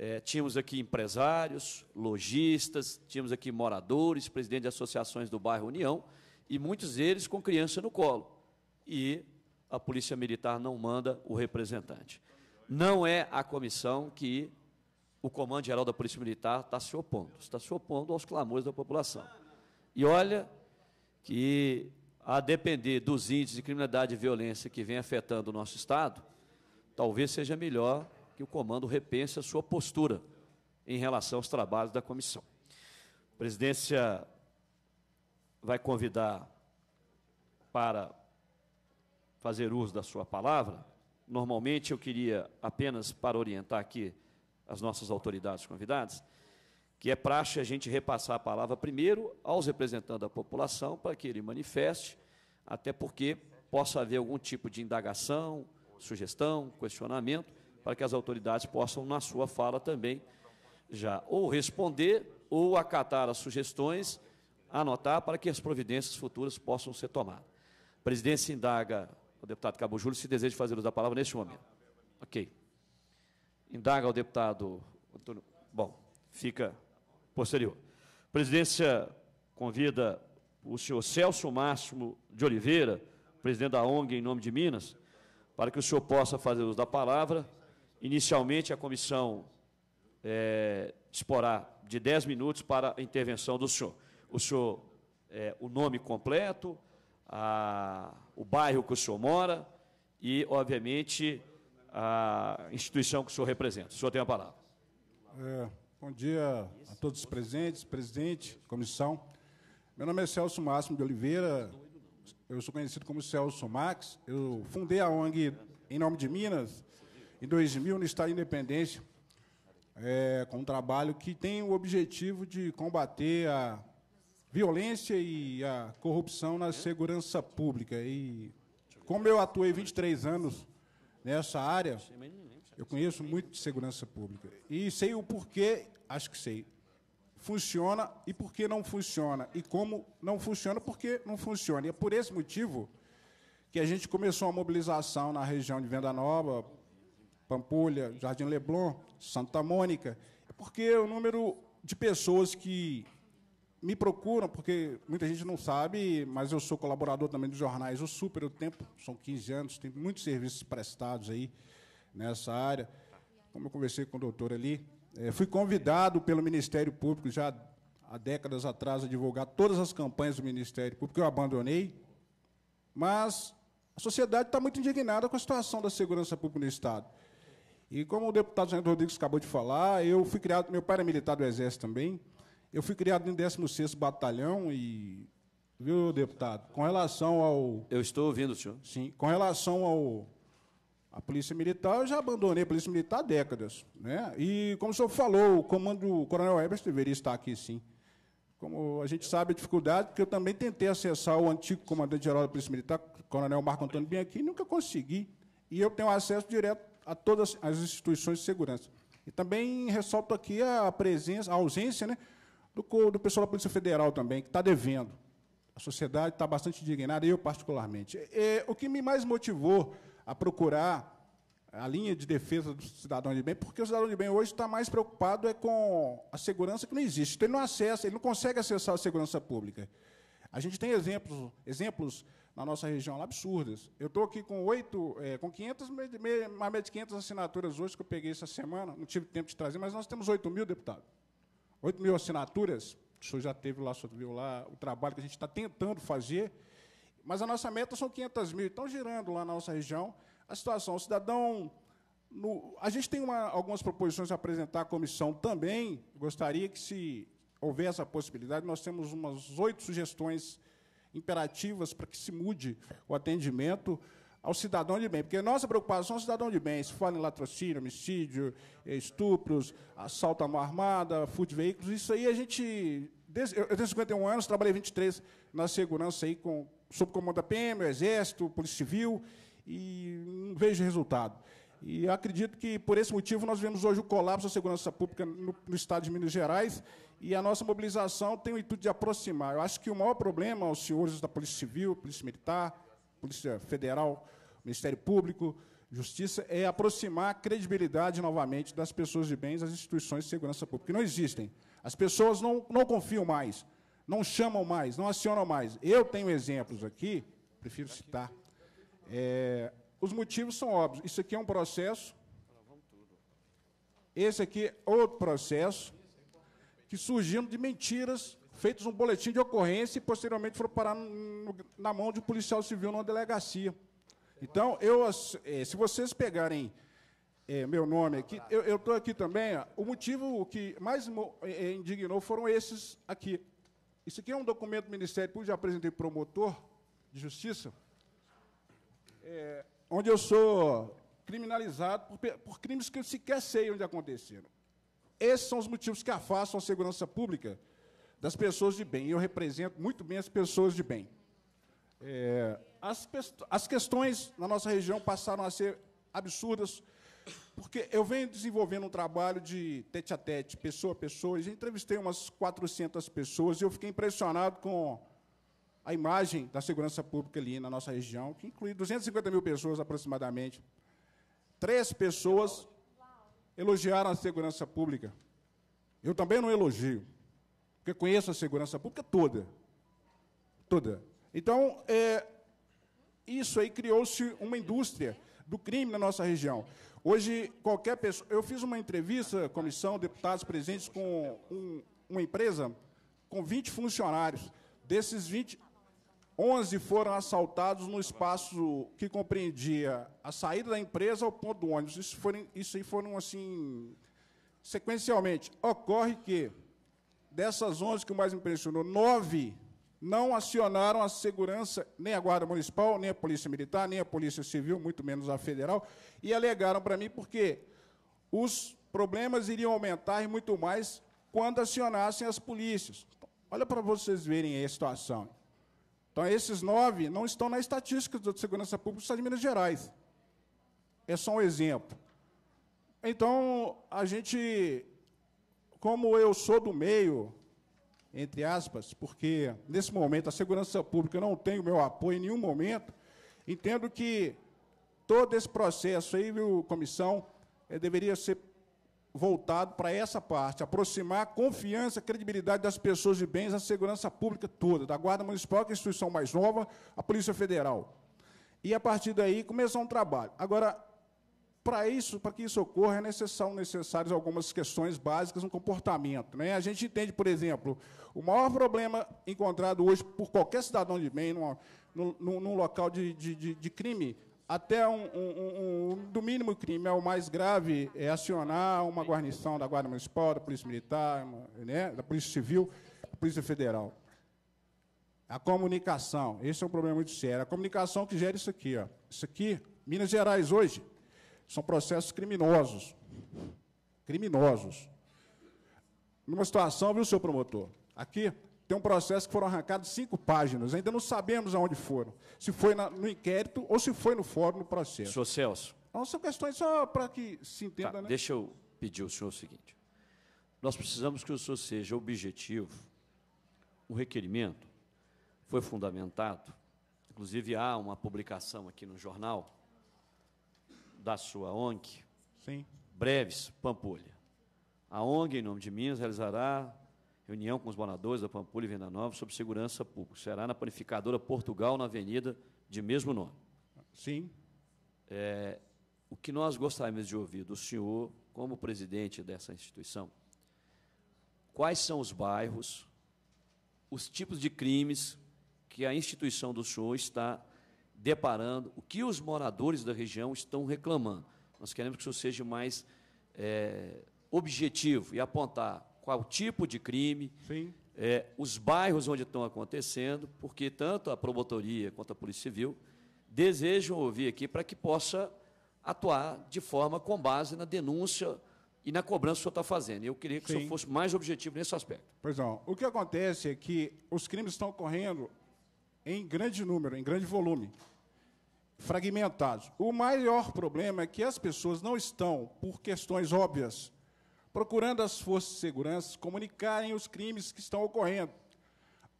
S1: É, tínhamos aqui empresários, lojistas, tínhamos aqui moradores, presidente de associações do bairro União, e muitos deles com criança no colo. E a Polícia Militar não manda o representante. Não é a comissão que o Comando Geral da Polícia Militar está se opondo, está se opondo aos clamores da população. E olha que, a depender dos índices de criminalidade e violência que vem afetando o nosso Estado, talvez seja melhor que o comando repense a sua postura em relação aos trabalhos da comissão. A presidência vai convidar para fazer uso da sua palavra. Normalmente eu queria apenas para orientar aqui as nossas autoridades convidadas, que é praxe a gente repassar a palavra primeiro aos representantes da população para que ele manifeste, até porque possa haver algum tipo de indagação, sugestão, questionamento, para que as autoridades possam, na sua fala também, já ou responder ou acatar as sugestões, anotar para que as providências futuras possam ser tomadas. A presidência indaga ao deputado Cabo Júlio se deseja fazer uso da palavra neste momento. Ok. Indaga ao deputado Antônio. Bom, fica posterior. A presidência convida o senhor Celso Máximo de Oliveira, presidente da ONG em nome de Minas, para que o senhor possa fazer uso da palavra Inicialmente, a comissão é, disporá de 10 minutos para a intervenção do senhor. O senhor, é, o nome completo, a, o bairro que o senhor mora e, obviamente, a instituição que o senhor representa. O senhor tem a palavra.
S10: É, bom dia a todos os presentes, presidente, comissão. Meu nome é Celso Máximo de Oliveira, eu sou conhecido como Celso Max. Eu fundei a ONG em nome de Minas em 2000 no Estado Independência, é, com um trabalho que tem o objetivo de combater a violência e a corrupção na segurança pública. E como eu atuei 23 anos nessa área, eu conheço muito de segurança pública. E sei o porquê, acho que sei, funciona e por que não funciona. E como não funciona, por que não funciona. E é por esse motivo que a gente começou a mobilização na região de Venda Nova, Pampulha, Jardim Leblon, Santa Mônica, é porque o número de pessoas que me procuram, porque muita gente não sabe, mas eu sou colaborador também dos jornais O Super, o Tempo, são 15 anos, tem muitos serviços prestados aí nessa área. Como eu conversei com o doutor ali, é, fui convidado pelo Ministério Público já há décadas atrás a divulgar todas as campanhas do Ministério Público, eu abandonei, mas a sociedade está muito indignada com a situação da segurança pública no Estado. E como o deputado Jair Rodrigues acabou de falar, eu fui criado, meu pai era militar do Exército também, eu fui criado no 16º Batalhão e... Viu, deputado? Com relação ao...
S1: Eu estou ouvindo, senhor. Sim,
S10: com relação ao... A Polícia Militar, eu já abandonei a Polícia Militar há décadas. Né? E, como o senhor falou, o comando do Coronel Ebers deveria estar aqui, sim. Como a gente sabe a dificuldade, porque eu também tentei acessar o antigo comandante-geral da Polícia Militar, Coronel Marco Antônio Bianchi, e nunca consegui. E eu tenho acesso direto a todas as instituições de segurança. E também ressalto aqui a presença, a ausência né, do, do pessoal da Polícia Federal também, que está devendo. A sociedade está bastante indignada, eu particularmente. E, o que me mais motivou a procurar a linha de defesa do cidadão de bem, porque o cidadão de bem hoje está mais preocupado é com a segurança que não existe. Então, ele não acessa, ele não consegue acessar a segurança pública. A gente tem exemplos, exemplos na nossa região, é absurdas. Eu estou aqui com oito, é, com 500, mais de 500 assinaturas hoje que eu peguei essa semana, não tive tempo de trazer, mas nós temos 8 mil, deputado. 8 mil assinaturas, o senhor já teve lá, o viu lá o trabalho que a gente está tentando fazer, mas a nossa meta são 500 mil, estão girando lá na nossa região a situação. O cidadão no, a gente tem uma, algumas proposições a apresentar à comissão também. Gostaria que, se houver essa possibilidade, nós temos umas oito sugestões imperativas para que se mude o atendimento ao cidadão de bem. Porque nossa preocupação é o cidadão de bem. Se fala em latrocínio, homicídio, eh, estupros, assalto à mão armada, furto de veículos, isso aí a gente. Eu tenho 51 anos, trabalhei 23 na segurança aí com, sob comando da PM, Exército, Polícia Civil, e não vejo resultado. E acredito que, por esse motivo, nós vemos hoje o colapso da segurança pública no, no estado de Minas Gerais e a nossa mobilização tem o intuito de aproximar. Eu acho que o maior problema aos senhores da Polícia Civil, Polícia Militar, Polícia Federal, Ministério Público, Justiça, é aproximar a credibilidade novamente das pessoas de bens às instituições de segurança pública, que não existem. As pessoas não, não confiam mais, não chamam mais, não acionam mais. Eu tenho exemplos aqui, prefiro citar. É, os motivos são óbvios. Isso aqui é um processo. Esse aqui é outro processo que surgiram de mentiras, feitos um boletim de ocorrência e posteriormente foram parar no, na mão de um policial civil numa delegacia. Então, eu, é, se vocês pegarem é, meu nome aqui, eu estou aqui também, ó, o motivo que mais é, é, indignou foram esses aqui. Isso aqui é um documento do Ministério Público, já apresentei promotor de justiça, é, onde eu sou criminalizado por, por crimes que eu sequer sei onde aconteceram. Esses são os motivos que afastam a segurança pública das pessoas de bem. E eu represento muito bem as pessoas de bem. É, as, as questões na nossa região passaram a ser absurdas, porque eu venho desenvolvendo um trabalho de tete a tete, pessoa a pessoa, e já entrevistei umas 400 pessoas, e eu fiquei impressionado com a imagem da segurança pública ali na nossa região, que inclui 250 mil pessoas aproximadamente. Três pessoas elogiaram a segurança pública. Eu também não elogio, porque conheço a segurança pública toda. Toda. Então, é, isso aí criou-se uma indústria do crime na nossa região. Hoje, qualquer pessoa. Eu fiz uma entrevista, comissão, deputados presentes, com um, uma empresa com 20 funcionários. Desses 20, 11 foram assaltados no espaço que compreendia a saída da empresa ao ponto do ônibus. Isso, foram, isso aí foram assim. Sequencialmente, ocorre que dessas 11 que mais impressionou, nove não acionaram a segurança, nem a Guarda Municipal, nem a Polícia Militar, nem a Polícia Civil, muito menos a Federal, e alegaram para mim porque os problemas iriam aumentar e muito mais quando acionassem as polícias. Então, olha para vocês verem a situação. Então, esses nove não estão na estatística de segurança pública do Estado de Minas Gerais. É só um exemplo. Então, a gente, como eu sou do meio, entre aspas, porque nesse momento a segurança pública não tem o meu apoio em nenhum momento, entendo que todo esse processo aí, viu, comissão, é, deveria ser voltado para essa parte, aproximar a confiança, a credibilidade das pessoas de bens, a segurança pública toda, da Guarda Municipal, que é a instituição mais nova, a Polícia Federal. E, a partir daí, começar um trabalho. Agora, para isso, para que isso ocorra, é necessárias algumas questões básicas no comportamento. Né? A gente entende, por exemplo, o maior problema encontrado hoje por qualquer cidadão de bem num, num local de, de, de crime até um, um, um, do mínimo crime é o mais grave é acionar uma guarnição da Guarda Municipal, da Polícia Militar, né, da Polícia Civil, da Polícia Federal. A comunicação, esse é um problema muito sério. A comunicação que gera isso aqui. Ó. Isso aqui, Minas Gerais hoje, são processos criminosos. Criminosos. Numa situação, viu, seu promotor? Aqui, tem um processo que foram arrancadas cinco páginas, ainda não sabemos aonde foram. Se foi na, no inquérito ou se foi no fórum no processo.
S1: Sr. Celso. Então, são
S10: questões só para que se
S1: entenda. Tá, né? Deixa eu pedir ao senhor o seguinte. Nós precisamos que o senhor seja objetivo. O requerimento foi fundamentado. Inclusive, há uma publicação aqui no jornal da sua ONG. Sim. Breves, Pampulha. A ONG, em nome de Minas, realizará reunião com os moradores da Pampulha e Venda Nova sobre segurança pública. Será na Panificadora Portugal, na avenida de mesmo nome. Sim. É, o que nós gostaríamos de ouvir do senhor, como presidente dessa instituição, quais são os bairros, os tipos de crimes que a instituição do senhor está deparando, o que os moradores da região estão reclamando. Nós queremos que o senhor seja mais é, objetivo e apontar qual tipo de crime, é, os bairros onde estão acontecendo, porque tanto a promotoria quanto a Polícia Civil desejam ouvir aqui para que possa atuar de forma com base na denúncia e na cobrança que o senhor está fazendo. Eu queria que Sim. o senhor fosse mais objetivo nesse aspecto.
S10: Pois não. O que acontece é que os crimes estão ocorrendo em grande número, em grande volume, fragmentados. O maior problema é que as pessoas não estão, por questões óbvias, procurando as forças de segurança comunicarem os crimes que estão ocorrendo.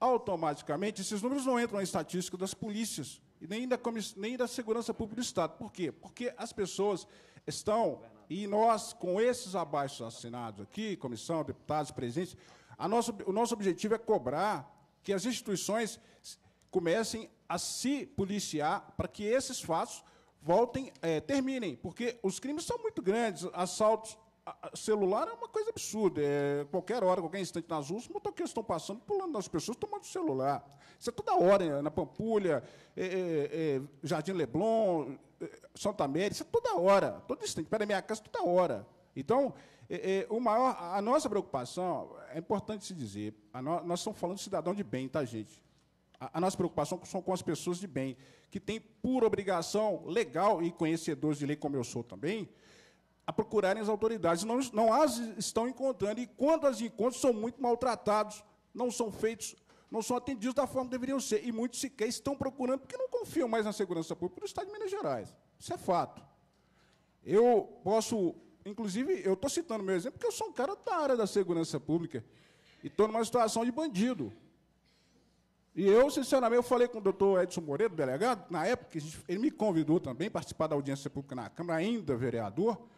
S10: Automaticamente, esses números não entram na estatística das polícias e nem da, nem da segurança pública do Estado. Por quê? Porque as pessoas estão, e nós, com esses abaixo assinados aqui, comissão, deputados, presentes, nosso, o nosso objetivo é cobrar que as instituições comecem a se policiar para que esses fatos voltem, é, terminem, porque os crimes são muito grandes, assaltos, a, a, celular é uma coisa absurda. É, qualquer hora, qualquer instante nas ruas, os motoqueiros estão passando, pulando nas pessoas, tomando celular. Isso é toda hora, hein? É, na Pampulha, é, é, é Jardim Leblon, é, Santa Maria, isso é toda hora, todo instante. Para minha casa, toda hora. Então, o maior, a nossa preocupação, é importante se dizer, no, nós estamos falando de cidadão de bem, tá, gente? A, nossa preocupação são com as pessoas de bem, que têm por obrigação legal e conhecedores de lei, como eu sou também, a procurarem as autoridades. Não, não as estão encontrando, e quando as encontram, são muito maltratados, não são feitos, não são atendidos da forma que deveriam ser. E muitos sequer estão procurando, porque não confiam mais na segurança pública do Estado de Minas Gerais. Isso é fato. Eu posso, inclusive, eu estou citando meu exemplo, porque eu sou um cara da área da segurança pública e estou numa situação de bandido. E eu, sinceramente, eu falei com o doutor Edson Moreira, delegado, na época, ele me convidou também a participar da audiência pública na Câmara, ainda vereador,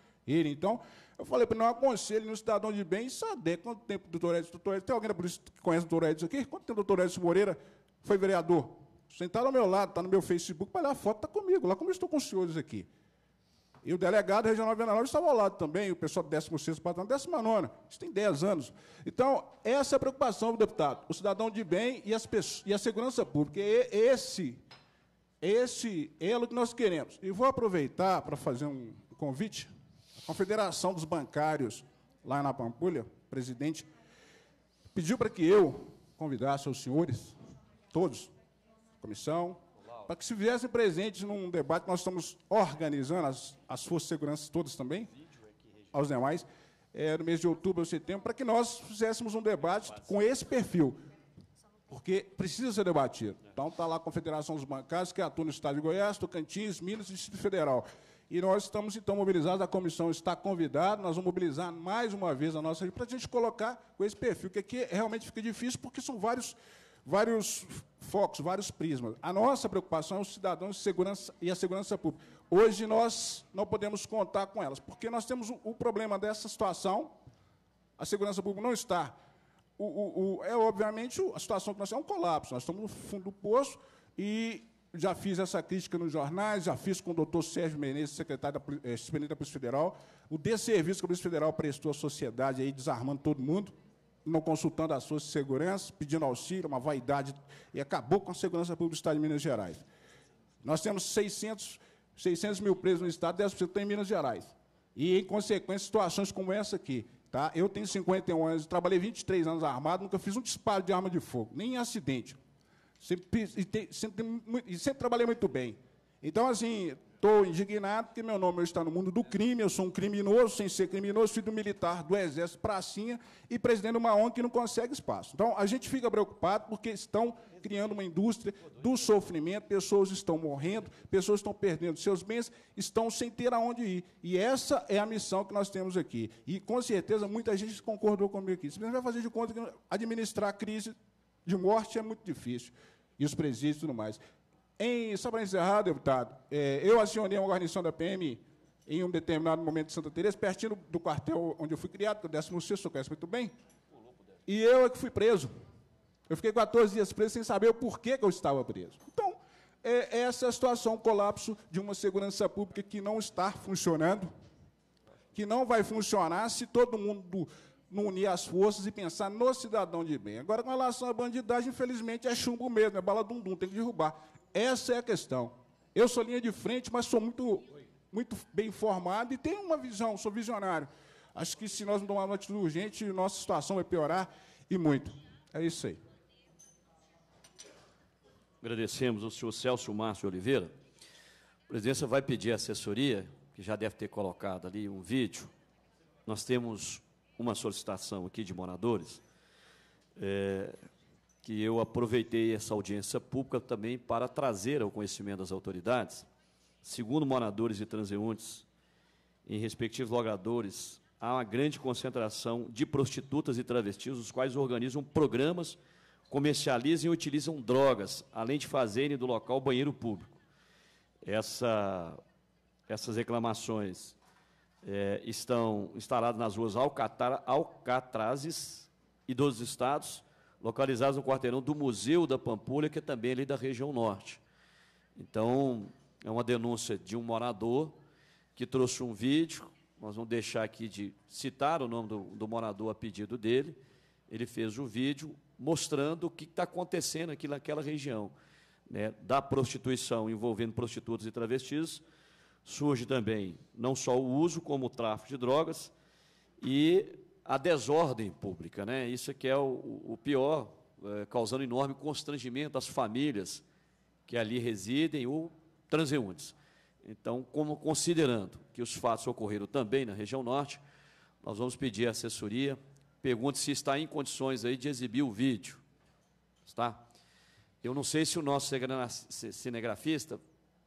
S10: então, eu falei para ele, não aconselho um cidadão de bem, saber quanto tempo o doutor Edson, doutor Edson, tem alguém que conhece o doutor Edson aqui? Quanto tempo o doutor Edson Moreira foi vereador? Sentado ao meu lado, está no meu Facebook, olha lá a foto está comigo, lá como eu estou com os senhores aqui. E o delegado regional Venanópolis estava ao lado também, o pessoal do 16 patrão, 19 isso tem 10 anos. Então, essa é a preocupação do deputado, o cidadão de bem e, as pessoas, e a segurança pública. esse, esse é o que nós queremos. E vou aproveitar para fazer um convite a Confederação dos Bancários, lá na Pampulha, presidente, pediu para que eu convidasse os senhores, todos, comissão, para que se viessem presentes num debate que nós estamos organizando, as, as forças de segurança todas também, aos demais, é, no mês de outubro ou setembro, para que nós fizéssemos um debate com esse perfil, porque precisa ser debatido. Então, está lá a Confederação dos Bancários, que atua no Estado de Goiás, Tocantins, Minas e Distrito Federal. E nós estamos, então, mobilizados, a comissão está convidada, nós vamos mobilizar mais uma vez a nossa para a gente colocar com esse perfil, que aqui realmente fica difícil, porque são vários, vários focos, vários prismas. A nossa preocupação é os cidadãos de segurança e a segurança pública. Hoje nós não podemos contar com elas, porque nós temos o, o problema dessa situação, a segurança pública não está. O, o, é, obviamente, a situação que nós temos é um colapso. Nós estamos no fundo do poço e já fiz essa crítica nos jornais, já fiz com o doutor Sérgio Menezes, secretário da, é, da Polícia Federal, o desserviço que a Polícia Federal prestou à sociedade, aí, desarmando todo mundo, não consultando as forças de segurança, pedindo auxílio, uma vaidade, e acabou com a segurança pública do Estado de Minas Gerais. Nós temos 600, 600 mil presos no Estado, 10% estão em Minas Gerais. E, em consequência, situações como essa aqui. Tá? Eu tenho 51 anos, trabalhei 23 anos armado, nunca fiz um disparo de arma de fogo, nem acidente. Sempre, e, sempre, e sempre trabalhei muito bem. Então, assim, estou indignado porque meu nome está no mundo do crime, eu sou um criminoso, sem ser criminoso, filho do militar, do exército, pracinha, e presidente de uma ONG que não consegue espaço. Então, a gente fica preocupado porque estão criando uma indústria do sofrimento, pessoas estão morrendo, pessoas estão perdendo seus bens, estão sem ter aonde ir. E essa é a missão que nós temos aqui. E, com certeza, muita gente concordou comigo aqui. Você vai fazer de conta que administrar a crise de morte é muito difícil e os presídios e tudo mais. Em, só para encerrar, deputado, é, eu acionei uma guarnição da PM em um determinado momento de Santa Teresa, pertinho do quartel onde eu fui criado, que é o 16 senhor conhece muito bem, e eu é que fui preso. Eu fiquei 14 dias preso sem saber o porquê que eu estava preso. Então, é, é essa é a situação, o colapso de uma segurança pública que não está funcionando, que não vai funcionar se todo mundo não unir as forças e pensar no cidadão de bem. Agora, com relação à bandidagem, infelizmente é chumbo mesmo, é bala dum-dum, tem que derrubar. Essa é a questão. Eu sou linha de frente, mas sou muito, muito bem informado e tenho uma visão, sou visionário. Acho que se nós não tomarmos uma atitude urgente, nossa situação vai piorar e muito. É isso aí.
S1: Agradecemos ao senhor Celso Márcio Oliveira. A presidência vai pedir assessoria, que já deve ter colocado ali um vídeo. Nós temos uma solicitação aqui de moradores, é, que eu aproveitei essa audiência pública também para trazer ao conhecimento das autoridades, segundo moradores e transeuntes em respectivos logradores, há uma grande concentração de prostitutas e travestis, os quais organizam programas, comercializam e utilizam drogas, além de fazerem do local banheiro público. Essa, essas reclamações é, estão instalados nas ruas Alcatrazes e dos estados, localizados no quarteirão do Museu da Pampulha, que é também ali da região norte. Então, é uma denúncia de um morador que trouxe um vídeo, nós vamos deixar aqui de citar o nome do, do morador a pedido dele, ele fez o um vídeo mostrando o que está acontecendo aqui naquela região, né, da prostituição envolvendo prostitutas e travestis, surge também não só o uso, como o tráfico de drogas e a desordem pública. Né? Isso é que é o, o pior, é, causando enorme constrangimento às famílias que ali residem ou transeuntes. Então, como considerando que os fatos ocorreram também na região norte, nós vamos pedir a assessoria, pergunte se está em condições aí de exibir o vídeo. Está? Eu não sei se o nosso cinegrafista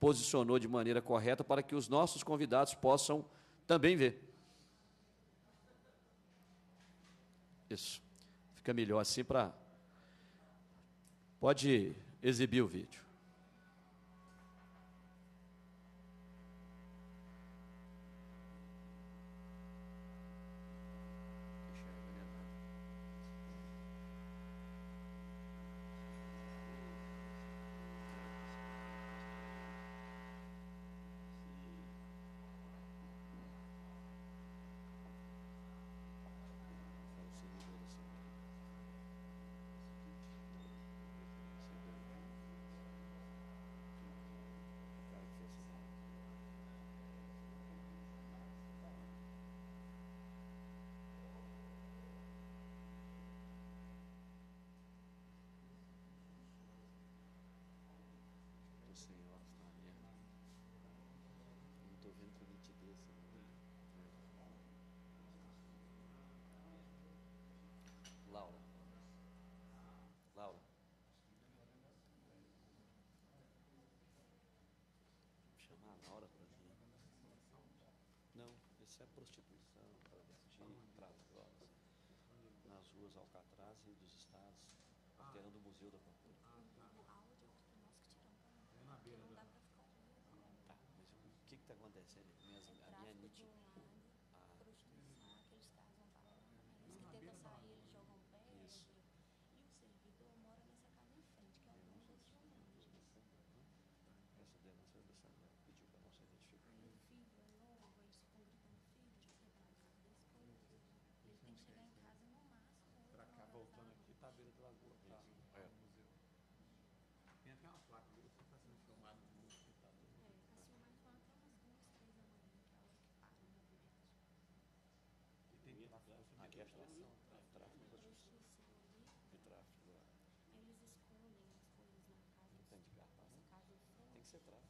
S1: posicionou de maneira correta para que os nossos convidados possam também ver. Isso. Fica melhor assim para. Pode exibir o vídeo. Isso é prostituição, travesti, é? drogas, nas ruas Alcatraz e dos estados, alterando ah. o Museu da Cultura. Ah, tá. O áudio é que nós que tiramos. É na beira da... Tá, mas o que está acontecendo? Minhas, a minha Nietzsche... się trafi.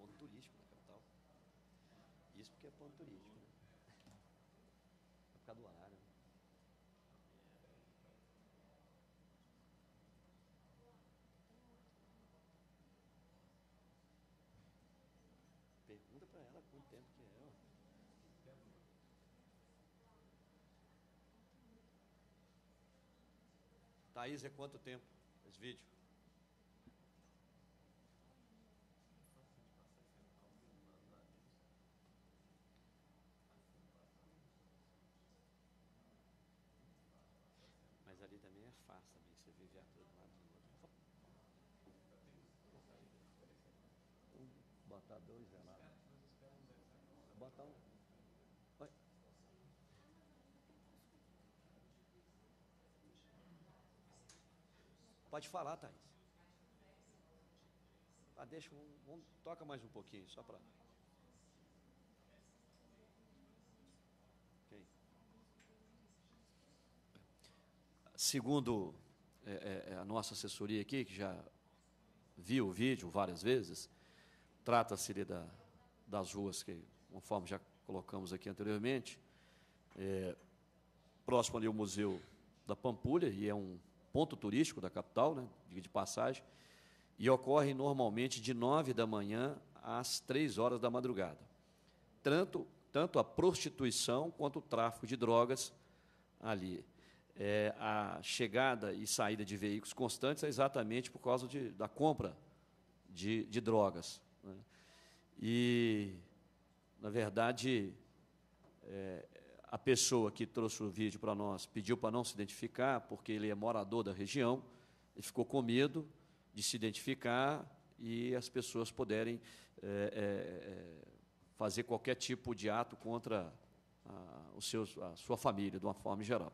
S1: ponto turístico da né, capital. Isso porque é ponto turístico, né? É por causa do ar, né? Pergunta pra ela quanto tempo que é, ó. Thaís, é quanto tempo esse vídeo? mas ali também é fácil também, você vive a do lado do outro. Botar dois é né? lá. Botar um. Oi. Pode falar, Thaís. Ah, deixa um. Toca mais um pouquinho, só para. segundo é, é, é, a nossa assessoria aqui, que já viu o vídeo várias vezes, trata-se da, das ruas que, conforme já colocamos aqui anteriormente, é, próximo ali ao Museu da Pampulha, e é um ponto turístico da capital, né, de passagem, e ocorre normalmente de 9 da manhã às 3 horas da madrugada. Tanto, tanto a prostituição quanto o tráfico de drogas ali é, a chegada e saída de veículos constantes é exatamente por causa de, da compra de, de drogas. Né? E, na verdade, é, a pessoa que trouxe o vídeo para nós pediu para não se identificar, porque ele é morador da região, e ficou com medo de se identificar e as pessoas poderem é, é, é fazer qualquer tipo de ato contra a, o a sua família, de uma forma geral.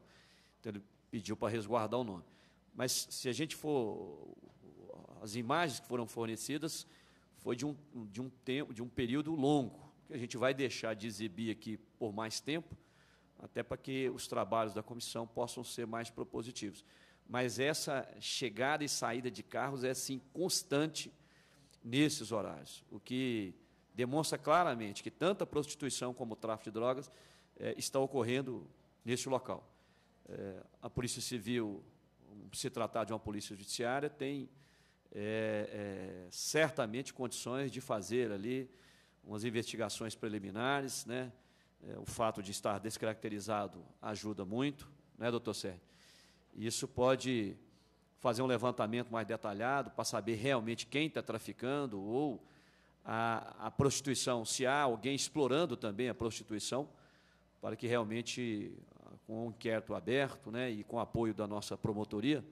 S1: Então, ele pediu para resguardar o nome. Mas se a gente for as imagens que foram fornecidas foi de um, de um tempo, de um período longo, que a gente vai deixar de exibir aqui por mais tempo, até para que os trabalhos da comissão possam ser mais propositivos. Mas essa chegada e saída de carros é assim constante nesses horários, o que demonstra claramente que tanto a prostituição como o tráfico de drogas é, está ocorrendo neste local é, a Polícia Civil, se tratar de uma Polícia Judiciária, tem é, é certamente condições de fazer ali umas investigações preliminares, né? É, o fato de estar descaracterizado ajuda muito, né, doutor Sérgio? Isso pode fazer um levantamento mais detalhado para saber realmente quem está traficando ou a, a, prostituição, se há alguém explorando também a prostituição, para que realmente com um inquérito aberto né, e com apoio da nossa promotoria,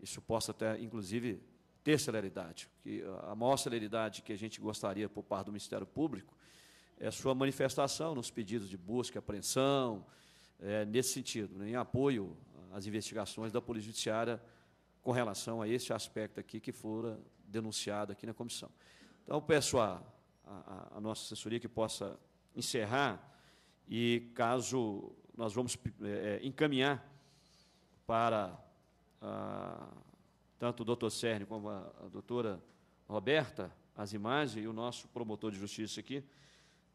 S1: isso possa até, inclusive, ter celeridade. Que a maior celeridade que a gente gostaria por parte do Ministério Público é sua manifestação nos pedidos de busca e apreensão, é, nesse sentido, né, em apoio às investigações da Polícia Judiciária com relação a esse aspecto aqui que fora denunciado aqui na comissão. Então, peço a, a, a nossa assessoria que possa encerrar e, caso nós vamos é, é encaminhar para a, ah, tanto o doutor Cerne como a, a doutora Roberta as imagens e o nosso promotor de justiça aqui,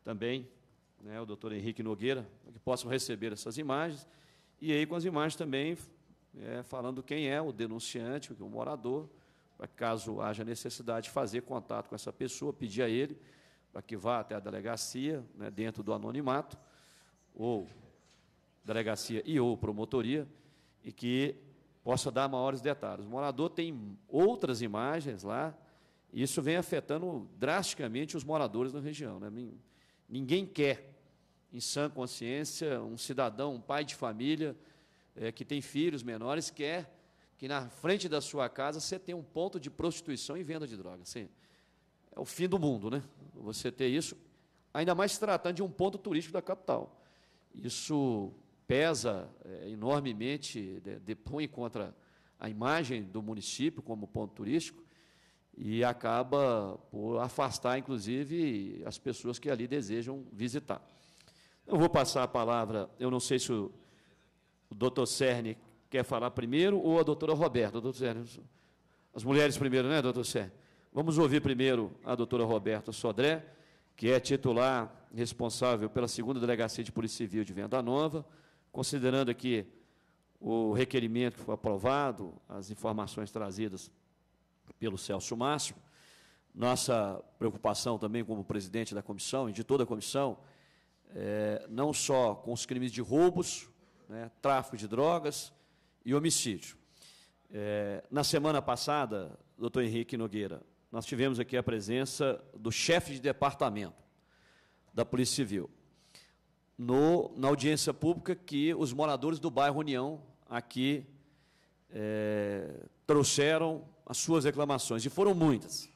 S1: também né, o doutor Henrique Nogueira, que possam receber essas imagens. E aí, com as imagens também, é, falando quem é o denunciante, o morador, para caso haja necessidade, de fazer contato com essa pessoa, pedir a ele para que vá até a delegacia, né, dentro do anonimato, ou delegacia e ou promotoria, e que possa dar maiores detalhes. O morador tem outras imagens lá, e isso vem afetando drasticamente os moradores da região. Né? Ninguém quer, em sã consciência, um cidadão, um pai de família é, que tem filhos menores, quer que na frente da sua casa você tenha um ponto de prostituição e venda de drogas. Assim, é o fim do mundo, né? Você ter isso, ainda mais tratando de um ponto turístico da capital. Isso pesa é, enormemente, depõe contra a imagem do município como ponto turístico e acaba por afastar, inclusive, as pessoas que ali desejam visitar. Eu vou passar a palavra, eu não sei se o, doutor Cerny quer falar primeiro ou a doutora Roberta. Doutor Cerne, as mulheres primeiro, né, doutor Cerny? Vamos ouvir primeiro a doutora Roberta Sodré, que é titular responsável pela segunda delegacia de Polícia Civil de Venda Nova, considerando aqui o requerimento que foi aprovado, as informações trazidas pelo Celso Márcio, nossa preocupação também como presidente da comissão e de toda a comissão, é, não só com os crimes de roubos, né, tráfico de drogas e homicídio. É, na semana passada, doutor Henrique Nogueira, nós tivemos aqui a presença do chefe de departamento da Polícia Civil no, na audiência pública que os moradores do bairro União aqui é, trouxeram as suas reclamações, e foram muitas.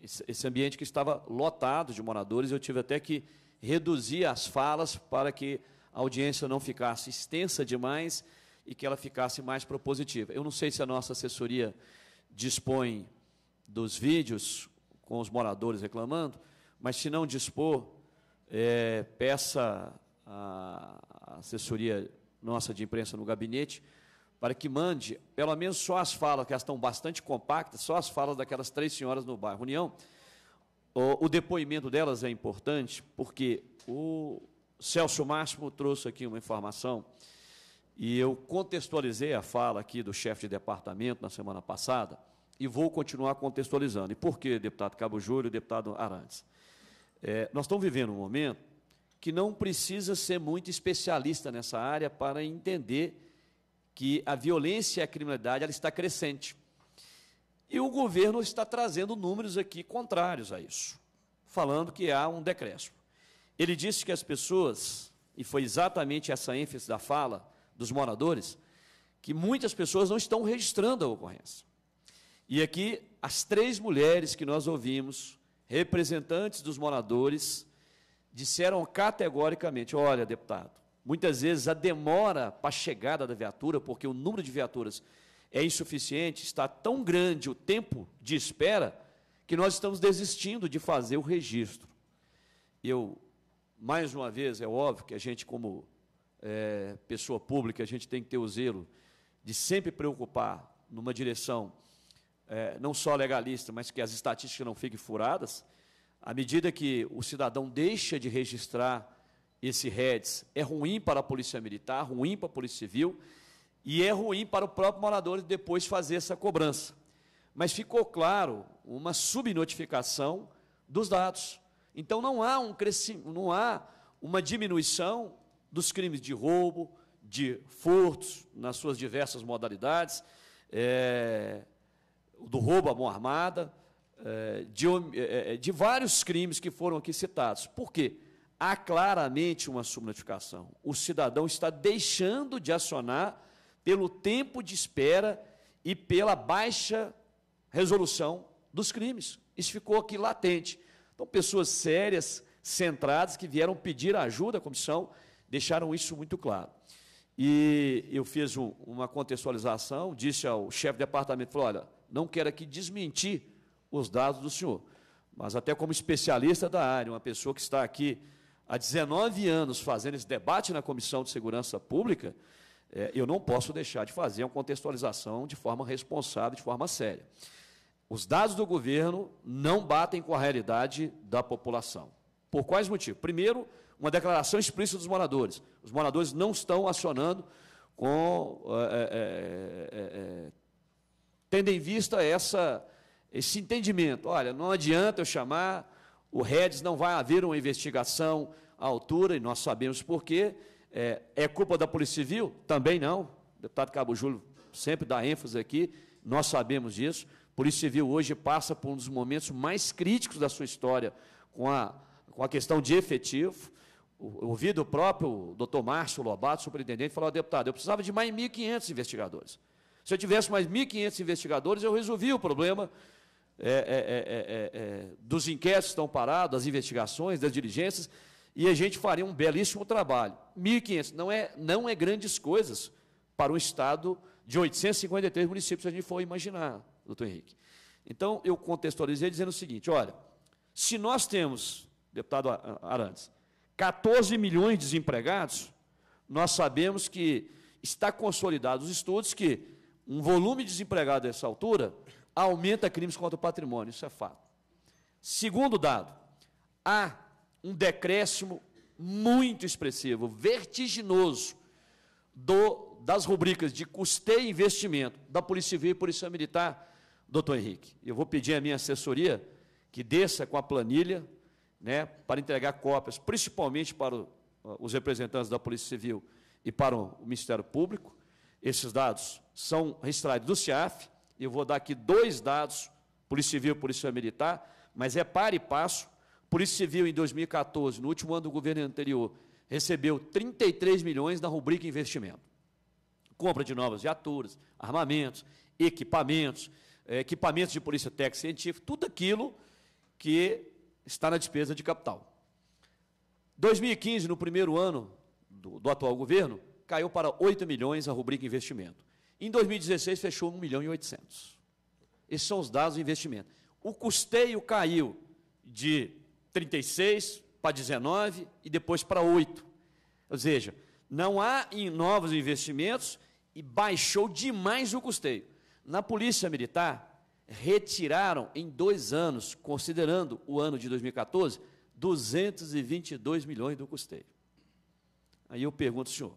S1: Esse, esse ambiente que estava lotado de moradores, eu tive até que reduzir as falas para que a audiência não ficasse extensa demais e que ela ficasse mais propositiva. Eu não sei se a nossa assessoria dispõe dos vídeos com os moradores reclamando, mas se não dispor, é, peça a assessoria nossa de imprensa no gabinete, para que mande, pelo menos só as falas, que elas estão bastante compactas, só as falas daquelas três senhoras no bairro União. O, o depoimento delas é importante, porque o Celso Máximo trouxe aqui uma informação, e eu contextualizei a fala aqui do chefe de departamento na semana passada, e vou continuar contextualizando. E por que, deputado Cabo Júlio e deputado Arantes? É, nós estamos vivendo um momento que não precisa ser muito especialista nessa área para entender que a violência e a criminalidade ela está crescente. E o governo está trazendo números aqui contrários a isso, falando que há um decréscimo. Ele disse que as pessoas, e foi exatamente essa ênfase da fala dos moradores, que muitas pessoas não estão registrando a ocorrência. E aqui, as três mulheres que nós ouvimos, representantes dos moradores, disseram categoricamente: olha, deputado, muitas vezes a demora para a chegada da viatura, porque o número de viaturas é insuficiente, está tão grande o tempo de espera, que nós estamos desistindo de fazer o registro. Eu, mais uma vez, é óbvio que a gente, como é, pessoa pública, a gente tem que ter o zelo de sempre preocupar numa direção é, não só legalista, mas que as estatísticas não fiquem furadas. À medida que o cidadão deixa de registrar esse REDS, é ruim para a Polícia Militar, ruim para a Polícia Civil e é ruim para o próprio morador depois fazer essa cobrança. Mas ficou claro uma subnotificação dos dados. Então não há um crescimento, não há uma diminuição dos crimes de roubo, de furtos nas suas diversas modalidades, é, do roubo à mão armada, eh, de, eh, eh, de vários crimes que foram aqui citados. Por quê? Há claramente uma subnotificação. O cidadão está deixando de acionar pelo tempo de espera e pela baixa resolução dos crimes. Isso ficou aqui latente. Então, pessoas sérias, centradas, que vieram pedir ajuda à comissão, deixaram isso muito claro. E eu fiz um, uma contextualização, disse ao chefe de departamento, falou, olha, não quero aqui desmentir os dados do senhor. Mas até como especialista da área, uma pessoa que está aqui há 19 anos fazendo esse debate na Comissão de Segurança Pública, é, eu não posso deixar de fazer uma contextualização de forma responsável, de forma séria. Os dados do governo não batem com a realidade da população. Por quais motivos? Primeiro, uma declaração explícita dos moradores. Os moradores não estão acionando com. É, é, é, é, é tendo em vista essa esse entendimento. Olha, não adianta eu chamar o Reds, não vai haver uma investigação à altura, e nós sabemos por quê. É, é culpa da Polícia Civil? Também não. O deputado Cabo Júlio sempre dá ênfase aqui, nós sabemos disso. A Polícia Civil hoje passa por um dos momentos mais críticos da sua história com a, com a questão de efetivo. Ouvi o próprio doutor Márcio Lobato, superintendente, falou, deputado, eu precisava de mais 1.500 investigadores. Se eu tivesse mais 1.500 investigadores, eu resolvia o problema é é é, é, é, é, dos inquéritos que estão parados, das investigações, das diligências, e a gente faria um belíssimo trabalho. 1.500 não é, não é grandes coisas para um Estado de 853 municípios, se a gente for imaginar, doutor Henrique. Então, eu contextualizei dizendo o seguinte: olha, se nós temos, deputado Arantes, 14 milhões de desempregados, nós sabemos que está consolidado os estudos que um volume de desempregado dessa altura aumenta crimes contra o patrimônio, isso é fato. Segundo dado, há um decréscimo muito expressivo, vertiginoso, do, das rubricas de custeio e investimento da Polícia Civil e Polícia Militar, doutor Henrique. Eu vou pedir à minha assessoria que desça com a planilha né, para entregar cópias, principalmente para o, os representantes da Polícia Civil e para o Ministério Público. Esses dados são registrados do CIAF, eu vou dar aqui dois dados, Polícia Civil e Polícia Militar, mas é par e passo. Polícia Civil, em 2014, no último ano do governo anterior, recebeu 33 milhões na rubrica investimento. Compra de novas viaturas, armamentos, equipamentos, eh, equipamentos de polícia técnica científica, tudo aquilo que está na despesa de capital. 2015, no primeiro ano do, do atual governo, caiu para 8 milhões a rubrica investimento. Em 2016, fechou 1 milhão e 800. Esses são os dados do investimento. O custeio caiu de 36 para 19 e depois para 8. Ou seja, não há em novos investimentos e baixou demais o custeio. Na Polícia Militar, retiraram em dois anos, considerando o ano de 2014, 222 milhões do custeio. Aí eu pergunto senhor: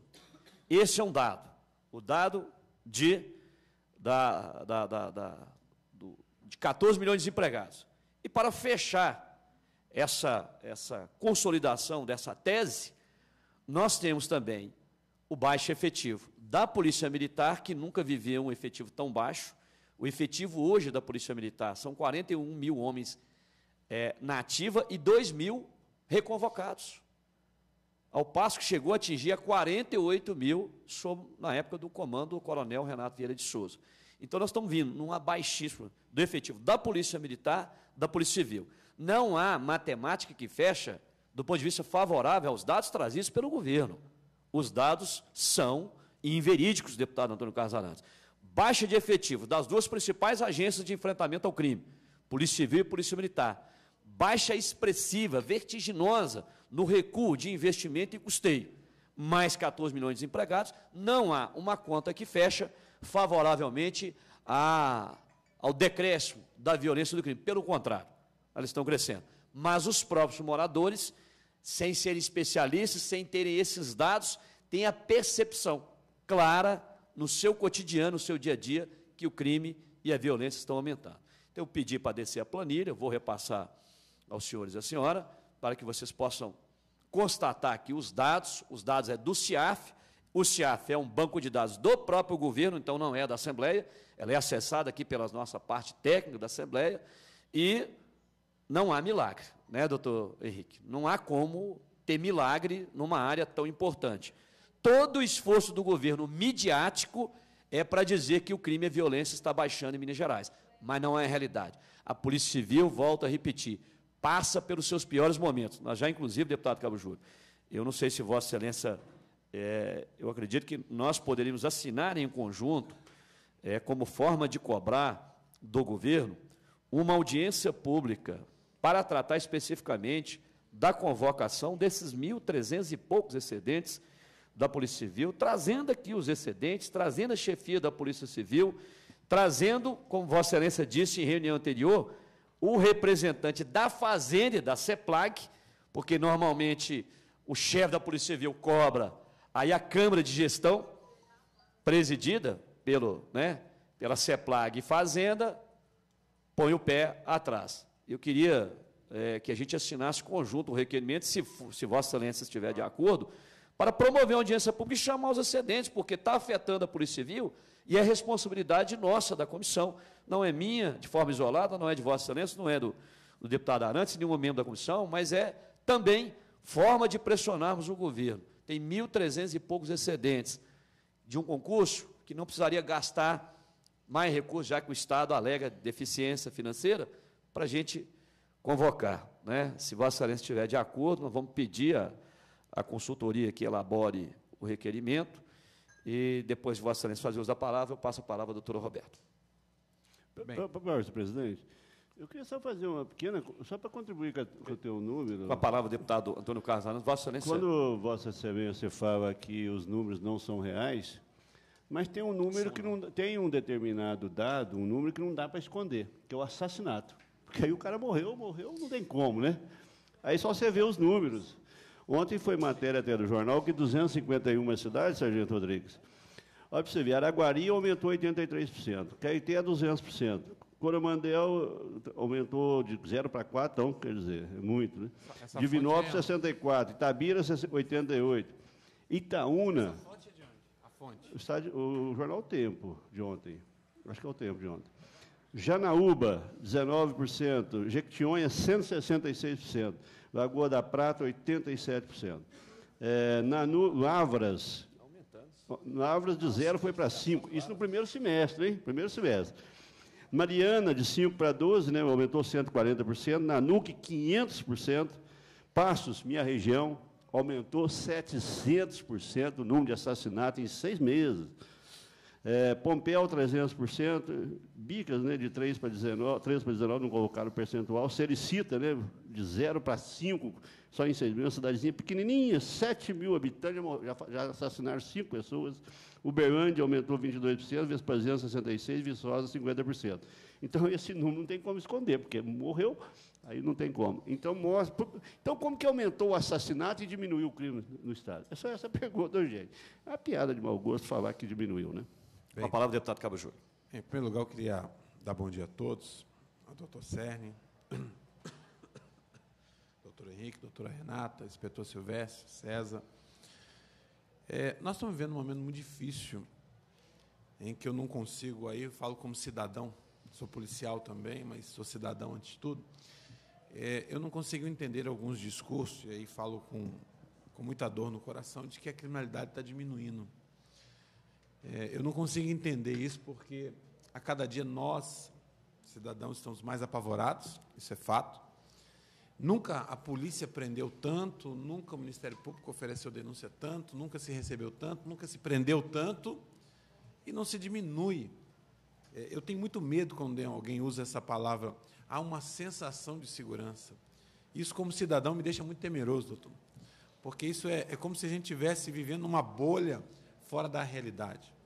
S1: esse é um dado. O dado de, da, da, da, da do, de 14 milhões de desempregados. E para fechar essa, essa consolidação dessa tese, nós temos também o baixo efetivo da Polícia Militar, que nunca viveu um efetivo tão baixo. O efetivo hoje da Polícia Militar são 41 mil homens é, na ativa e 2 mil reconvocados ao passo que chegou a atingir a 48 mil sob, na época do comando do coronel Renato Vieira de Souza. Então nós estamos vindo numa baixíssima do efetivo da Polícia Militar, da Polícia Civil. Não há matemática que fecha do ponto de vista favorável aos dados trazidos pelo governo. Os dados são inverídicos, deputado Antônio Carlos Arantes. Baixa de efetivo das duas principais agências de enfrentamento ao crime, Polícia Civil e Polícia Militar. Baixa expressiva, vertiginosa, no recuo de investimento e custeio. Mais 14 milhões de desempregados, não há uma conta que fecha favoravelmente a, ao decréscimo da violência do crime. Pelo contrário, elas estão crescendo. Mas os próprios moradores, sem serem especialistas, sem terem esses dados, têm a percepção clara no seu cotidiano, no seu dia a dia, que o crime e a violência estão aumentando. Então, eu pedi para descer a planilha, vou repassar aos senhores e à senhora, para que vocês possam constatar aqui os dados, os dados é do CIAF, o CIAF é um banco de dados do próprio governo, então não é da Assembleia, ela é acessada aqui pela nossa parte técnica da Assembleia, e não há milagre, né, doutor Henrique? Não há como ter milagre numa área tão importante. Todo o esforço do governo midiático é para dizer que o crime e a violência está baixando em Minas Gerais, mas não é a realidade. A Polícia Civil, volta a repetir, passa pelos seus piores momentos. Nós já, inclusive, deputado Cabo Júlio, eu não sei se Vossa Excelência, é, eu acredito que nós poderíamos assinar em conjunto, é, como forma de cobrar do governo, uma audiência pública para tratar especificamente da convocação desses 1.300 e poucos excedentes da Polícia Civil, trazendo aqui os excedentes, trazendo a chefia da Polícia Civil, trazendo, como Vossa Excelência disse em reunião anterior, o representante da Fazenda, da CEPLAG, porque normalmente o chefe da Polícia Civil cobra, aí a Câmara de Gestão, presidida pelo, né, pela CEPLAG e Fazenda, põe o pé atrás. Eu queria é, que a gente assinasse conjunto o requerimento, se, se Vossa Excelência estiver de acordo, para promover uma audiência pública e chamar os excedentes, porque está afetando a Polícia Civil e é responsabilidade nossa, da comissão não é minha, de forma isolada, não é de Vossa Excelência, não é do, do deputado Arantes, nenhum membro da comissão, mas é também forma de pressionarmos o governo. Tem 1.300 e poucos excedentes de um concurso que não precisaria gastar mais recursos, já que o Estado alega deficiência financeira, para a gente convocar. Né? Se Vossa Excelência estiver de acordo, nós vamos pedir a, a consultoria que elabore o requerimento e depois de Vossa Excelência fazer uso da palavra, eu passo a palavra ao doutor Roberto.
S6: Bem. senhor presidente, eu queria só fazer uma pequena, só para contribuir com,
S1: o teu número. Com a palavra, deputado Antônio Carlos Arano, Vossa Excelência.
S6: Quando Vossa Excelência fala que os números não são reais, mas tem um número que não tem um determinado dado, um número que não dá para esconder, que é o assassinato. Porque aí o cara morreu, morreu, não tem como, né? Aí só você vê os números. Ontem foi matéria até do jornal que 251 cidades, Sargento Rodrigues, Olha para você Araguari aumentou 83%, Caeté 200%, é Coromandel aumentou de 0 para 4, então, quer dizer, é muito, né? Essa Divinópolis, é 64, Itabira, 88, Itaúna... Essa fonte é de onde? A fonte? O, o jornal Tempo, de ontem, acho que é o Tempo de ontem. Janaúba, 19%, Jequitinhonha, 166%, Lagoa da Prata, 87%. É, eh, Nanu, Lavras, na de zero foi para 5. Isso no primeiro semestre, hein? Primeiro semestre. Mariana, de 5 para 12, né, aumentou 140%. Nanuque, 500%. Passos, minha região, aumentou 700% o número de assassinatos em seis meses. É, Pompeu, 300%, Bicas, né, de 3 para 19, 3 para 19 não colocaram percentual, Sericita, né, de 0 para 5, só em 6 mil, uma cidadezinha pequenininha, 7 mil habitantes, já, já assassinaram 5 pessoas, Uberlândia aumentou 22%, Vespasiano 66%, Viçosa 50%. Então, esse número não tem como esconder, porque morreu, aí não tem como. Então, mostra, então como que aumentou o assassinato e diminuiu o crime no Estado? É só essa pergunta, gente. É uma piada de mau gosto falar que diminuiu, né? Bem, a palavra do deputado Cabo Júlio. Em primeiro lugar, eu queria dar bom dia a todos,
S2: ao doutor Cerne, doutor Henrique, doutora Renata, inspetor Silvestre, César. É, nós estamos vivendo um momento muito difícil em que eu não consigo, aí eu falo como cidadão, sou policial também, mas sou cidadão antes de tudo, é, eu não consigo entender alguns discursos, e aí falo com, com muita dor no coração, de que a criminalidade está diminuindo. É, eu não consigo entender isso porque a cada dia nós, cidadãos, estamos mais apavorados, isso é fato. Nunca a polícia prendeu tanto, nunca o Ministério Público ofereceu denúncia tanto, nunca se recebeu tanto, nunca se prendeu tanto e não se diminui. É, eu tenho muito medo quando alguém usa essa palavra. Há uma sensação de segurança. Isso, como cidadão, me deixa muito temeroso, doutor. Porque isso é, é como se a gente estivesse vivendo numa bolha fora da realidade.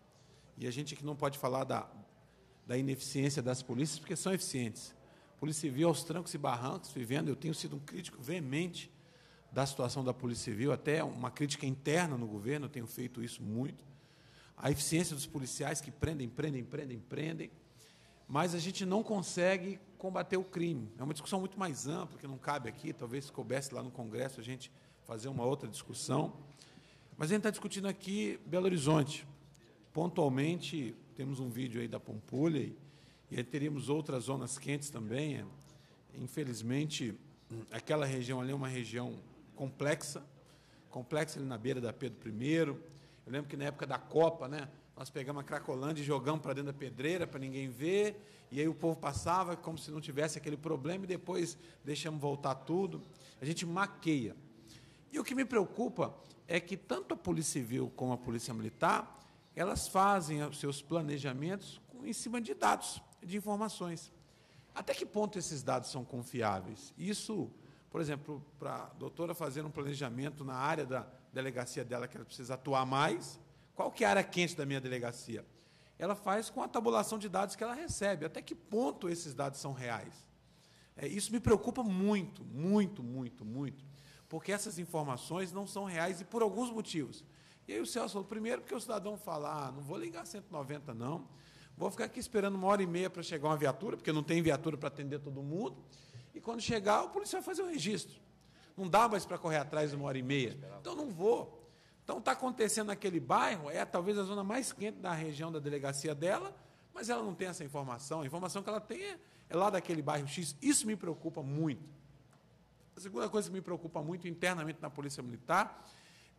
S2: E a gente aqui não pode falar da, da ineficiência das polícias, porque são eficientes. Polícia Civil, aos trancos e barrancos, vivendo, eu tenho sido um crítico veemente da situação da Polícia Civil, até uma crítica interna no governo, eu tenho feito isso muito. A eficiência dos policiais que prendem, prendem, prendem, prendem, mas a gente não consegue combater o crime. É uma discussão muito mais ampla, que não cabe aqui, talvez se coubesse lá no Congresso a gente fazer uma outra discussão. Mas a gente está discutindo aqui Belo Horizonte. Pontualmente, temos um vídeo aí da Pampulha e, aí teríamos outras zonas quentes também. É. Infelizmente, aquela região ali é uma região complexa, complexa ali na beira da Pedro I. Eu lembro que na época da Copa, né, nós pegamos a Cracolândia e jogamos para dentro da pedreira para ninguém ver, e aí o povo passava como se não tivesse aquele problema e depois deixamos voltar tudo. A gente maqueia. E o que me preocupa é que tanto a Polícia Civil como a Polícia Militar elas fazem os seus planejamentos em cima de dados, de informações. Até que ponto esses dados são confiáveis? Isso, por exemplo, para a doutora fazer um planejamento na área da delegacia dela que ela precisa atuar mais, qual que é a área quente da minha delegacia? Ela faz com a tabulação de dados que ela recebe. Até que ponto esses dados são reais? É, isso me preocupa muito, muito, muito, muito, porque essas informações não são reais e por alguns motivos. E aí o Celso falou: primeiro, porque o cidadão fala, ah, não vou ligar 190, não. Vou ficar aqui esperando uma hora e meia para chegar uma viatura, porque não tem viatura para atender todo mundo. E quando chegar, o policial vai fazer o registro. Não dá mais para correr atrás de uma hora e meia. Então não vou. Então está acontecendo naquele bairro, é talvez a zona mais quente da região da delegacia dela, mas ela não tem essa informação. A informação que ela tem é, é lá daquele bairro X. Isso me preocupa muito. A segunda coisa que me preocupa muito internamente na Polícia Militar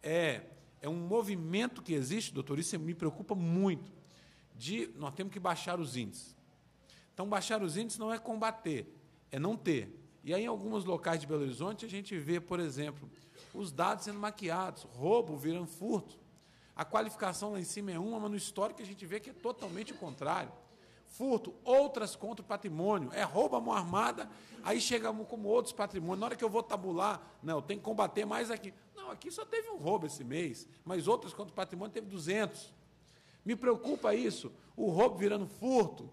S2: é é um movimento que existe, doutor, isso me preocupa muito, de nós temos que baixar os índices. Então, baixar os índices não é combater, é não ter. E aí, em alguns locais de Belo Horizonte, a gente vê, por exemplo, os dados sendo maquiados, roubo virando furto. A qualificação lá em cima é uma, mas no histórico a gente vê que é totalmente o contrário furto, outras contra o patrimônio. É roubo à mão armada, aí chegamos como outros patrimônios. Na hora que eu vou tabular, não, tem que combater mais aqui. Não, aqui só teve um roubo esse mês, mas outras contra o patrimônio teve 200. Me preocupa isso, o roubo virando furto,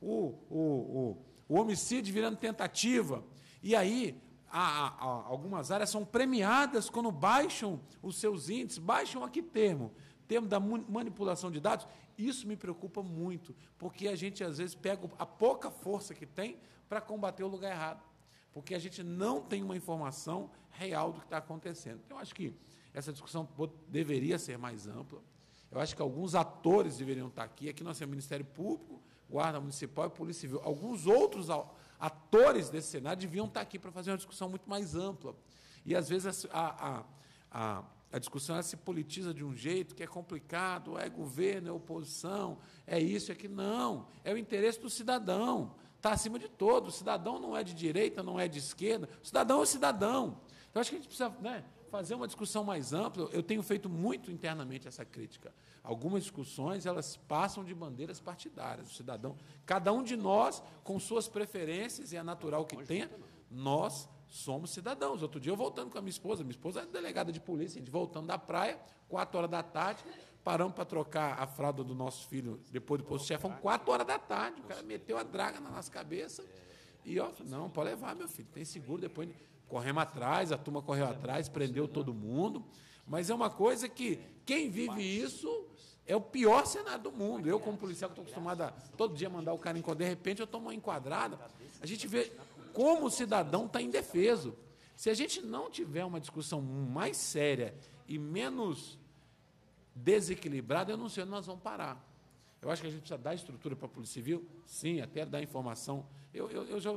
S2: o, o, o, o homicídio virando tentativa. E aí, a, a, a, algumas áreas são premiadas quando baixam os seus índices, baixam a que termo? Termo da manipulação de dados isso me preocupa muito, porque a gente às vezes pega a pouca força que tem para combater o lugar errado, porque a gente não tem uma informação real do que está acontecendo. Então, eu acho que essa discussão deveria ser mais ampla. Eu acho que alguns atores deveriam estar tá aqui. Aqui nós temos é Ministério Público, Guarda Municipal e Polícia Civil. Alguns outros atores desse cenário deviam estar tá aqui para fazer uma discussão muito mais ampla. E às vezes a, a, a a discussão se politiza de um jeito que é complicado, é governo, é oposição, é isso, é que não. É o interesse do cidadão. Está acima de todo. O cidadão não é de direita, não é de esquerda. O cidadão é o cidadão. Então, acho que a gente precisa né, fazer uma discussão mais ampla. Eu tenho feito muito internamente essa crítica. Algumas discussões elas passam de bandeiras partidárias. O cidadão, cada um de nós, com suas preferências, e é natural que tenha, nós somos cidadãos. Outro dia eu voltando com a minha esposa, minha esposa é delegada de polícia, a gente voltando da praia, 4 horas da tarde, paramos para trocar a fralda do nosso filho depois do posto chefão, 4 horas da tarde, o cara meteu a draga na nossa cabeça. E ó, não, pode levar, meu filho, tem seguro, depois corremos atrás, a turma correu atrás, prendeu todo mundo. Mas é uma coisa que quem vive isso é o pior cenário do mundo. Eu, como policial, estou acostumado a todo dia mandar o cara enquadrar, de repente eu tomo uma enquadrada. A gente vê como o cidadão está indefeso. Se a gente não tiver uma discussão mais séria e menos desequilibrada, eu não sei onde nós vamos parar. Eu acho que a gente precisa dar estrutura para a Polícia Civil, sim, até dar informação. Eu, eu, eu já,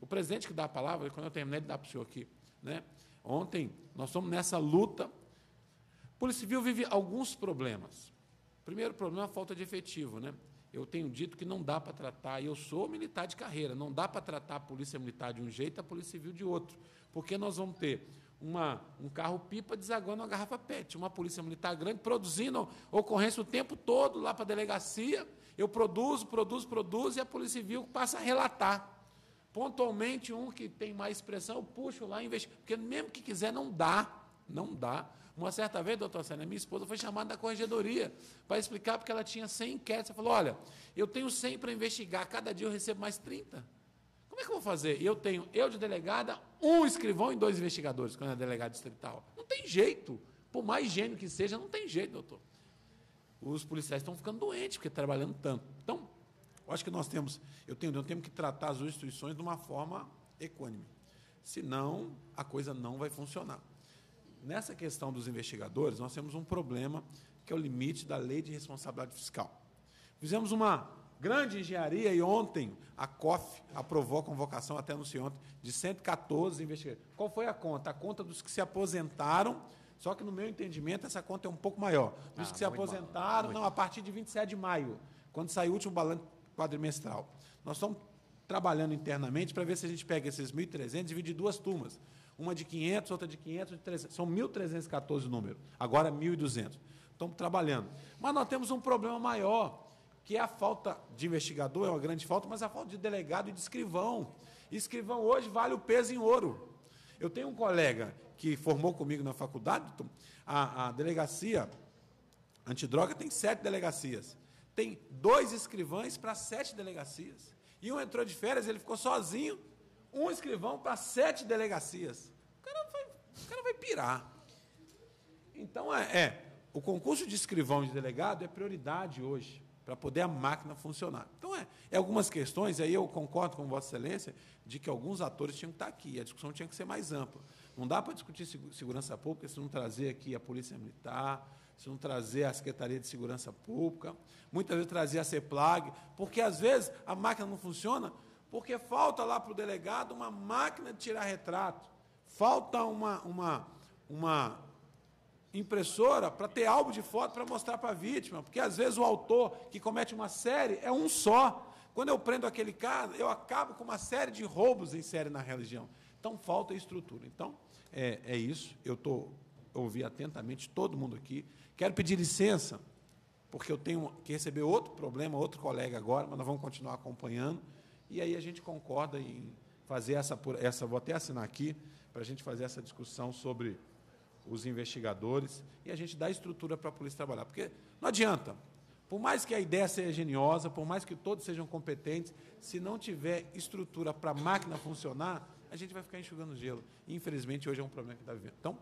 S2: o presidente que dá a palavra, quando eu terminar, ele dá para o senhor aqui. Né? Ontem, nós estamos nessa luta. A Polícia Civil vive alguns problemas. O primeiro problema é a falta de efetivo. Né? eu tenho dito que não dá para tratar, eu sou militar de carreira, não dá para tratar a polícia militar de um jeito, a polícia civil de outro, porque nós vamos ter uma, um carro-pipa desaguando uma garrafa PET, uma polícia militar grande produzindo ocorrência o tempo todo lá para a delegacia, eu produzo, produzo, produzo, e a polícia civil passa a relatar. Pontualmente, um que tem mais expressão, eu puxo lá, investigo, porque mesmo que quiser, não dá. Não dá. Uma certa vez, doutor Sena, minha esposa foi chamada da corregedoria para explicar porque ela tinha 100 inquéritos. Ela falou: Olha, eu tenho 100 para investigar, cada dia eu recebo mais 30. Como é que eu vou fazer? Eu tenho, eu de delegada, um escrivão e dois investigadores, quando é delegado distrital. Não tem jeito. Por mais gênio que seja, não tem jeito, doutor. Os policiais estão ficando doentes porque trabalhando tanto. Então, eu acho que nós temos, eu tenho, eu tenho que tratar as instituições de uma forma equânime. Senão, a coisa não vai funcionar. Nessa questão dos investigadores, nós temos um problema que é o limite da lei de responsabilidade fiscal. Fizemos uma grande engenharia e ontem a COF aprovou a convocação, até anunciou ontem, de 114 investigadores. Qual foi a conta? A conta dos que se aposentaram, só que no meu entendimento essa conta é um pouco maior. Dos ah, que se aposentaram, não, a partir de 27 de maio, quando saiu o último balanço quadrimestral. Nós estamos trabalhando internamente para ver se a gente pega esses 1.300 e divide duas turmas. Uma de 500, outra de 500, de 300. São 1.314 números. Agora 1.200. Estamos trabalhando. Mas nós temos um problema maior, que é a falta de investigador, é uma grande falta, mas a falta de delegado e de escrivão. Escrivão hoje vale o peso em ouro. Eu tenho um colega que formou comigo na faculdade, a, a delegacia antidroga tem sete delegacias. Tem dois escrivães para sete delegacias. E um entrou de férias, ele ficou sozinho um escrivão para sete delegacias. O cara vai, o cara vai pirar. Então, é, é, o concurso de escrivão e de delegado é prioridade hoje, para poder a máquina funcionar. Então, é, é algumas questões, aí eu concordo com Vossa Excelência, de que alguns atores tinham que estar tá aqui, a discussão tinha que ser mais ampla. Não dá para discutir segurança pública se não trazer aqui a Polícia Militar, se não trazer a Secretaria de Segurança Pública, muitas vezes trazer a CEPLAG, porque às vezes a máquina não funciona porque falta lá para o delegado uma máquina de tirar retrato, falta uma, uma, uma impressora para ter álbum de foto para mostrar para a vítima, porque às vezes o autor que comete uma série é um só. Quando eu prendo aquele caso, eu acabo com uma série de roubos em série na religião. Então falta estrutura. Então é, é isso. Eu estou eu ouvi atentamente todo mundo aqui. Quero pedir licença porque eu tenho que receber outro problema, outro colega agora, mas nós vamos continuar acompanhando. E aí a gente concorda em fazer essa, essa vou até assinar aqui, para a gente fazer essa discussão sobre os investigadores e a gente dá estrutura para a polícia trabalhar. Porque não adianta. Por mais que a ideia seja geniosa, por mais que todos sejam competentes, se não tiver estrutura para a máquina funcionar, a gente vai ficar enxugando gelo. E, infelizmente, hoje é um problema que está vivendo. Então,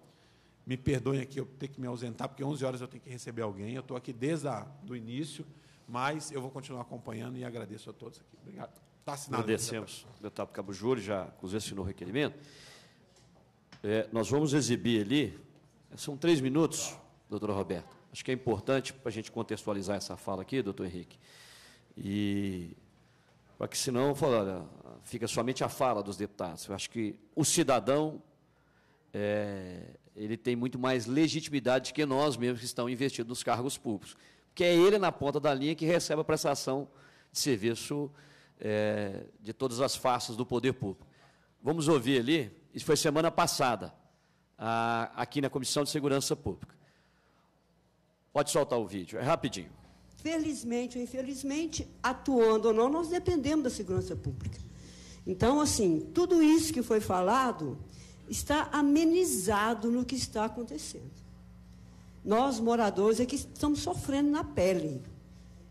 S2: me perdoem aqui eu ter que me ausentar, porque 11 horas eu tenho que receber alguém. Eu estou aqui desde o início, mas eu vou continuar acompanhando e agradeço a todos aqui. Obrigado.
S11: Está assinado. Agradecemos,
S1: deputado Cabo Júlio, já nos assinou o requerimento. É, nós vamos exibir ali, são três minutos, doutora Roberta. Acho que é importante para a gente contextualizar essa fala aqui, doutor Henrique. E para que senão fala, fica somente a fala dos deputados. Eu acho que o cidadão é, ele tem muito mais legitimidade que nós mesmos que estão investidos nos cargos públicos, porque é ele na ponta da linha que recebe a prestação de serviço é, de todas as faces do poder público. Vamos ouvir ali, isso foi semana passada, a, aqui na Comissão de Segurança Pública. Pode soltar o vídeo, é rapidinho.
S5: Felizmente ou infelizmente, atuando ou não, nós dependemos da segurança pública. Então, assim, tudo isso que foi falado está amenizado no que está acontecendo. Nós, moradores, é que estamos sofrendo na pele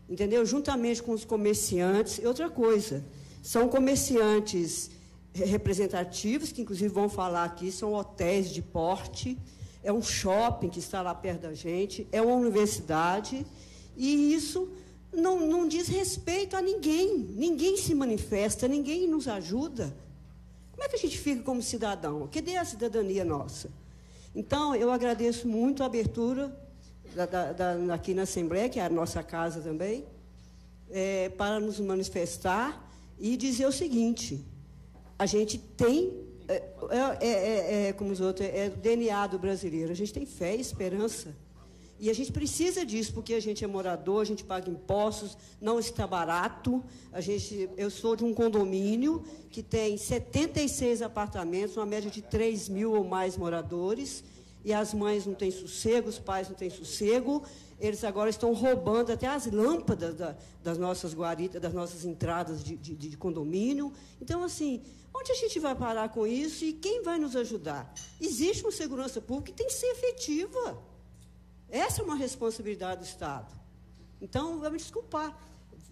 S5: entendeu? Juntamente com os comerciantes. E outra coisa, são comerciantes representativos, que inclusive vão falar aqui, são hotéis de porte, é um shopping que está lá perto da gente, é uma universidade, e isso não, não diz respeito a ninguém. Ninguém se manifesta, ninguém nos ajuda. Como é que a gente fica como cidadão? Cadê a cidadania nossa? Então, eu agradeço muito a abertura da, da, aqui na Assembleia, que é a nossa casa também, é, para nos manifestar e dizer o seguinte: a gente tem, é, é, como os outros, é o DNA do brasileiro, a gente tem fé e esperança. E a gente precisa disso, porque a gente é morador, a gente paga impostos, não está barato. A gente, eu sou de um condomínio que tem 76 apartamentos, uma média de 3 mil ou mais moradores e as mães não têm sossego, os pais não têm sossego. Eles agora estão roubando até as lâmpadas da, das nossas guaritas, das nossas entradas de, de, de, condomínio. Então, assim, onde a gente vai parar com isso e quem vai nos ajudar? Existe uma segurança pública que tem que ser efetiva. Essa é uma responsabilidade do Estado. Então, vamos me desculpar.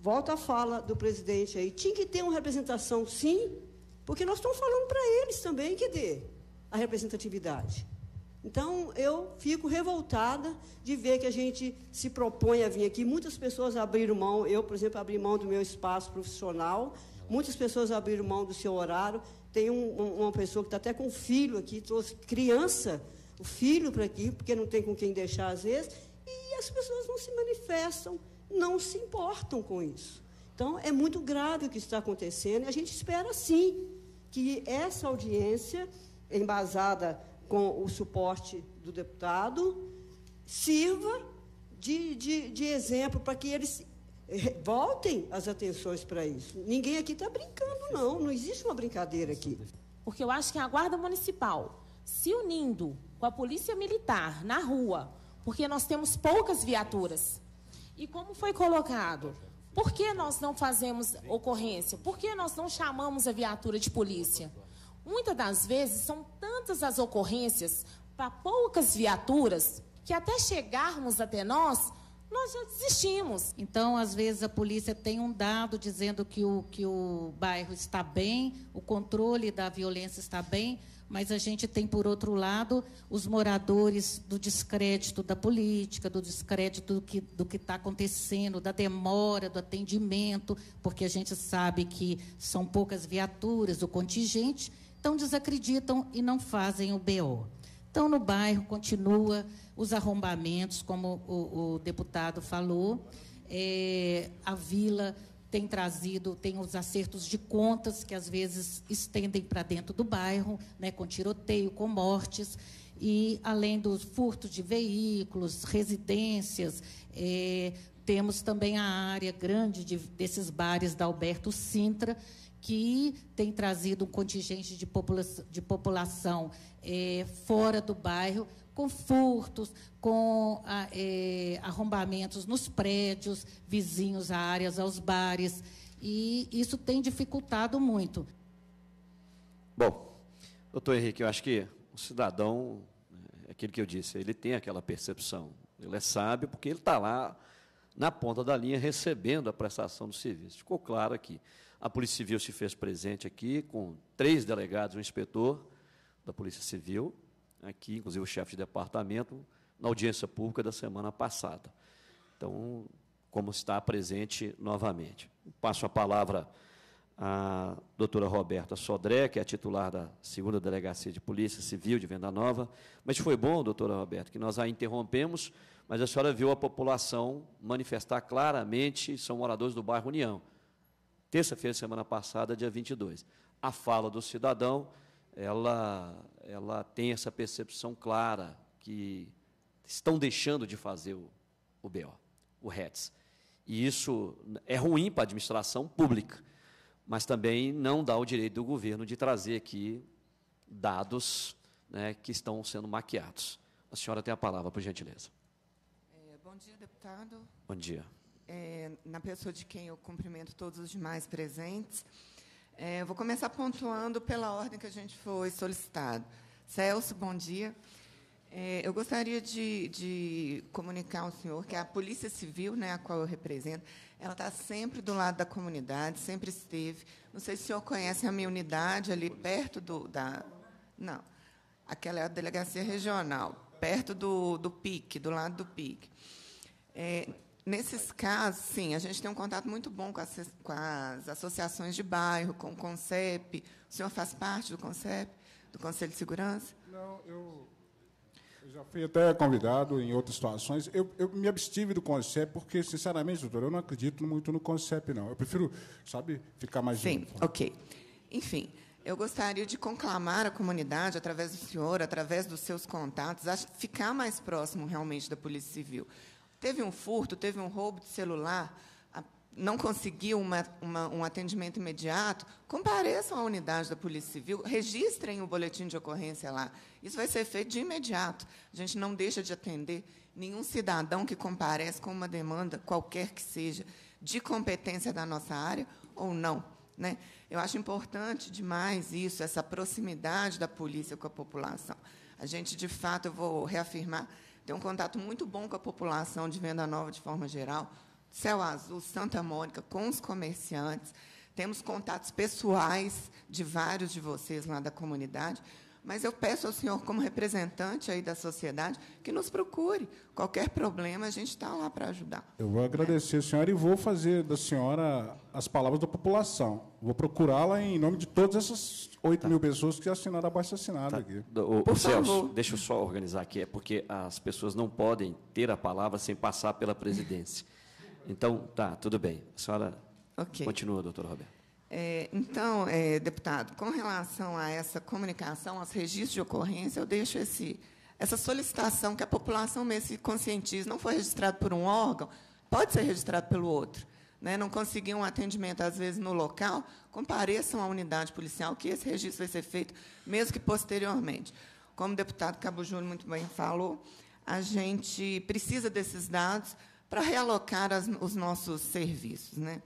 S5: Volta a fala do presidente aí. Tinha que ter uma representação, sim, porque nós estamos falando para eles também que dê a representatividade. Então, eu fico revoltada de ver que a gente se propõe a vir aqui. Muitas pessoas abriram mão, eu, por exemplo, abri mão do meu espaço profissional, muitas pessoas abriram mão do seu horário. Tem um, uma pessoa que está até com filho aqui, trouxe criança, o filho para aqui, porque não tem com quem deixar às vezes, e as pessoas não se manifestam, não se importam com isso. Então, é muito grave o que está acontecendo, e a gente espera, sim, que essa audiência, embasada com o suporte do deputado, sirva de, de, de exemplo para que eles voltem as atenções para isso. Ninguém
S12: aqui está brincando, não. Não existe uma brincadeira aqui. Porque eu acho que é a Guarda Municipal, se unindo com a Polícia Militar na rua, porque nós temos poucas viaturas. E como foi colocado, por que nós não fazemos ocorrência? Por que nós não chamamos a viatura de polícia? Muitas das vezes são tantas as ocorrências para poucas viaturas que até chegarmos até nós, nós já desistimos. Então, às vezes, a polícia tem um dado dizendo que o, que o bairro está bem, o controle da violência está bem, mas a gente tem, por outro lado, os moradores do descrédito da política, do descrédito do que do está acontecendo, da demora, do atendimento, porque a gente sabe que são poucas viaturas, o contingente, então, desacreditam e não fazem o BO. Então, no bairro, continua os arrombamentos, como o, o deputado falou. É, a vila tem trazido, tem os acertos de contas que às vezes estendem para dentro do bairro, né, com tiroteio, com mortes, e além dos furtos de veículos, residências, é, temos também a área grande de, desses bares da Alberto Sintra, que tem trazido um contingente de população, de população é, fora do bairro, com furtos, com a, ah, é, eh, arrombamentos nos prédios, vizinhos a áreas, aos bares. E isso tem dificultado muito.
S1: Bom, doutor Henrique, eu acho que o cidadão, né, é aquilo que eu disse, ele tem aquela percepção. Ele é sábio porque ele está lá na ponta da linha recebendo a prestação do serviço. Ficou claro aqui. A Polícia Civil se fez presente aqui com três delegados, um inspetor da Polícia Civil, aqui, inclusive o chefe de departamento, na audiência pública da semana passada. Então, como está presente novamente. Passo a palavra à doutora Roberta Sodré, que é titular da segunda delegacia de Polícia Civil de Venda Nova. Mas foi bom, doutora Roberta, que nós a interrompemos, mas a senhora viu a população manifestar claramente, são moradores do bairro União terça-feira, semana passada, dia 22. A fala do cidadão, ela, ela tem essa percepção clara que estão deixando de fazer o, o BO, o RETS. E isso é ruim para a administração pública, mas também não dá o direito do governo de trazer aqui dados né, que estão sendo maquiados. A senhora tem a palavra, por gentileza.
S13: É, bom dia, deputado. Bom dia é, na pessoa de quem eu cumprimento todos os demais presentes. É, vou começar pontuando pela ordem que a gente foi solicitado. Celso, bom dia. É, eu gostaria de, de, comunicar ao senhor que a Polícia Civil, né, a qual eu represento, ela está sempre do lado da comunidade, sempre esteve. Não sei se o senhor conhece a minha unidade ali perto do. Da, não, aquela é a delegacia regional, perto do, do PIC, do lado do PIC. É, Nesses casos, sim, a gente tem um contato muito bom com as, com as, associações de bairro, com o CONCEP. O senhor faz parte do CONCEP, do Conselho de Segurança?
S8: Não, eu,
S10: eu já fui até convidado em outras situações. Eu, eu, me abstive do CONCEP porque, sinceramente, doutor, eu não acredito muito no CONCEP, não. Eu prefiro, sabe, ficar mais...
S13: Sim, junto. ok. Enfim, eu gostaria de conclamar a comunidade, através do senhor, através dos seus contatos, a ficar mais próximo realmente da Polícia Civil. Teve um furto, teve um roubo de celular, não conseguiu uma, uma, um atendimento imediato, compareçam à unidade da Polícia Civil, registrem o boletim de ocorrência lá. Isso vai ser feito de imediato. A gente não deixa de atender nenhum cidadão que comparece com uma demanda, qualquer que seja, de competência da nossa área ou não. Né? Eu acho importante demais isso, essa proximidade da polícia com a população. A gente, de fato, eu vou reafirmar, tem um contato muito bom com a população de Venda Nova de forma geral, Céu Azul, Santa Mônica, com os comerciantes. Temos contatos pessoais de vários de vocês lá da comunidade. Mas eu peço ao senhor, como representante aí da sociedade, que nos procure. Qualquer problema, a gente está lá para ajudar.
S10: Eu vou agradecer a senhora e vou fazer da senhora as palavras da população. Vou procurá-la em nome de todas essas 8 tá. mil pessoas que assinaram a baixa assinada tá.
S14: aqui. O, Por o
S1: Celso, favor. deixa eu só organizar aqui. É porque as pessoas não podem ter a palavra sem passar pela presidência. Então, tá, tudo bem. A senhora okay. continua, doutor Roberto.
S13: É, então, é, deputado, com relação a essa comunicação, aos registros de ocorrência, eu deixo esse, essa solicitação que a população mesmo se conscientize. Não foi registrado por um órgão, pode ser registrado pelo outro. Né? Não conseguiu um atendimento, às vezes, no local, compareçam à unidade policial, que esse registro vai ser feito, mesmo que posteriormente. Como o deputado Cabo Júnior muito bem falou, a gente precisa desses dados para realocar as, os nossos serviços. Né?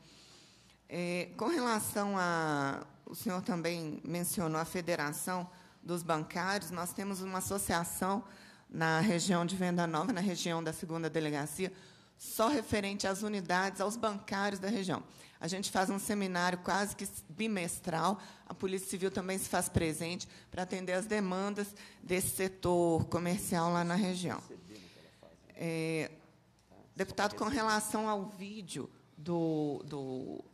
S13: É, com relação a. O senhor também mencionou a Federação dos Bancários, nós temos uma associação na região de Venda Nova, na região da segunda delegacia, só referente às unidades, aos bancários da região. A gente faz um seminário quase que bimestral, a Polícia Civil também se faz presente para atender as demandas desse setor comercial lá na região. É, deputado, com relação ao vídeo do, do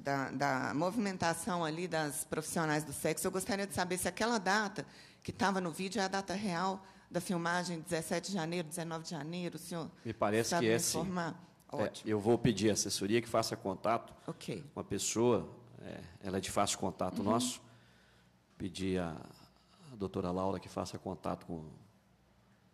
S13: da, da movimentação ali das profissionais do sexo, eu gostaria de saber se aquela data que estava no vídeo é a data real da filmagem 17 de janeiro, 19 de janeiro, o senhor
S1: Me parece que é informar? sim. É, Ótimo. É, eu vou pedir à assessoria que faça contato okay. com a pessoa, é, ela é de fácil contato uhum. nosso, pedir à, à doutora Laura que faça contato com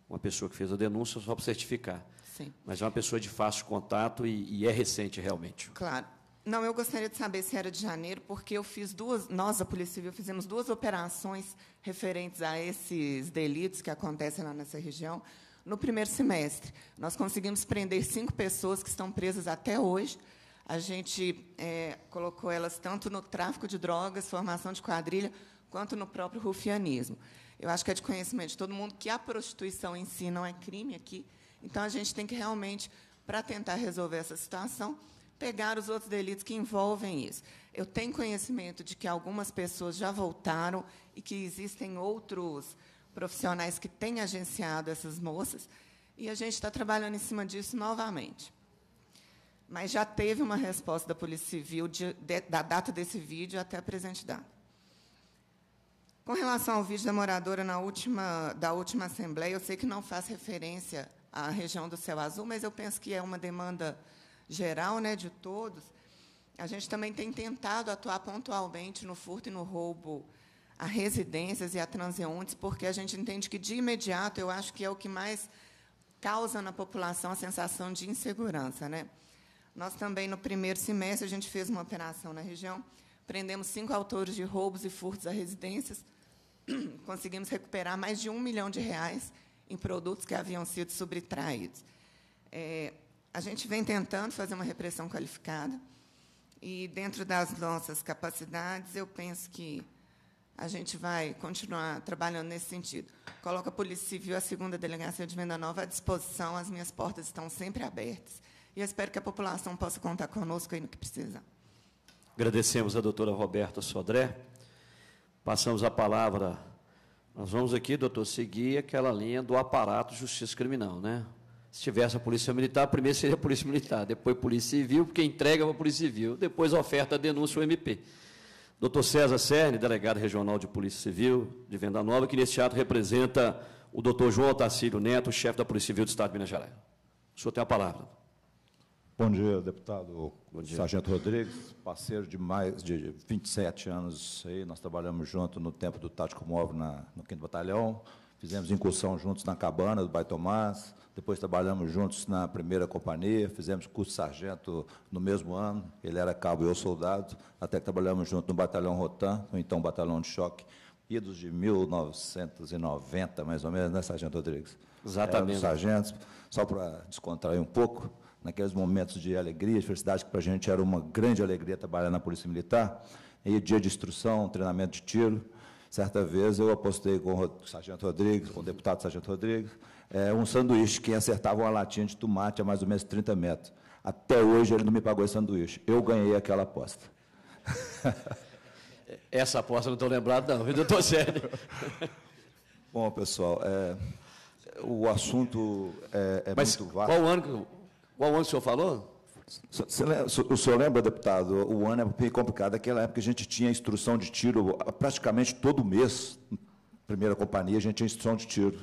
S1: uma pessoa que fez a denúncia só para certificar. Sim. Mas é uma pessoa de fácil contato e, e é recente realmente.
S13: Claro. Não, eu gostaria de saber se era de janeiro, porque eu fiz duas, nós, a Polícia Civil, fizemos duas operações referentes a esses delitos que acontecem lá nessa região. No primeiro semestre, nós conseguimos prender cinco pessoas que estão presas até hoje. A gente é, colocou elas tanto no tráfico de drogas, formação de quadrilha, quanto no próprio rufianismo. Eu acho que é de conhecimento de todo mundo que a prostituição em si não é crime aqui. Então, a gente tem que realmente, para tentar resolver essa situação, pegar os outros delitos que envolvem isso. Eu tenho conhecimento de que algumas pessoas já voltaram e que existem outros profissionais que têm agenciado essas moças, e a gente está trabalhando em cima disso novamente. Mas já teve uma resposta da Polícia Civil de, de, da data desse vídeo até a presente data. Com relação ao vídeo da moradora na última, da última Assembleia, eu sei que não faz referência à região do Céu Azul, mas eu penso que é uma demanda geral, né, de todos, a gente também tem tentado atuar pontualmente no furto e no roubo a residências e a transeuntes, porque a gente entende que, de imediato, eu acho que é o que mais causa na população a sensação de insegurança. Né? Nós também, no primeiro semestre, a gente fez uma operação na região, prendemos cinco autores de roubos e furtos a residências, conseguimos recuperar mais de um milhão de reais em produtos que haviam sido subtraídos. É, a gente vem tentando fazer uma repressão qualificada e, dentro das nossas capacidades, eu penso que a gente vai continuar trabalhando nesse sentido. Coloca a Polícia Civil, a segunda delegacia de Venda Nova à disposição, as minhas portas estão sempre abertas. E eu espero que a população possa contar conosco aí no que precisar.
S1: Agradecemos a doutora Roberta Sodré. Passamos a palavra. Nós vamos aqui, doutor, seguir aquela linha do aparato justiça criminal, né? Se tivesse a Polícia Militar, primeiro seria a Polícia Militar, depois Polícia Civil, porque entrega para a Polícia Civil, depois oferta a denúncia ao MP. Dr. César Cerne, delegado regional de Polícia Civil de Venda Nova, que neste ato representa o Dr. João Tarcílio Neto, chefe da Polícia Civil do Estado de Minas Gerais. O senhor tem a palavra.
S14: Bom dia, deputado Bom dia. Sargento Rodrigues,
S1: parceiro de mais
S14: de 27 anos aí. Nós trabalhamos junto no tempo do Tático Móvel na, no 5 Batalhão. Fizemos incursão juntos na cabana do Bai Tomás depois trabalhamos juntos na primeira companhia, fizemos curso sargento no mesmo ano, ele era cabo e eu soldado, até que trabalhamos junto no batalhão Rotan, no então batalhão de choque, idos de 1990, mais ou menos, né, sargento Rodrigues? Exatamente. Era sargentos, só para descontrair um pouco, naqueles momentos de alegria, de felicidade, que para a gente era uma grande alegria trabalhar na Polícia Militar, e dia de instrução, treinamento de tiro, certa vez eu apostei com o sargento Rodrigues, com o deputado sargento Rodrigues, é, um sanduíche. Quem acertava uma latinha de tomate a mais ou menos 30 metros. Até hoje ele não me pagou esse sanduíche. Eu ganhei aquela aposta.
S1: Essa aposta não estou lembrado, não, ainda estou sério.
S14: Bom, pessoal, é, o assunto é, é Mas muito vasto. Qual ano, qual ano o senhor falou? O senhor lembra, deputado, o ano é bem complicado. Naquela época a gente tinha instrução de tiro praticamente todo mês. Primeira companhia, a gente tinha instrução de tiro.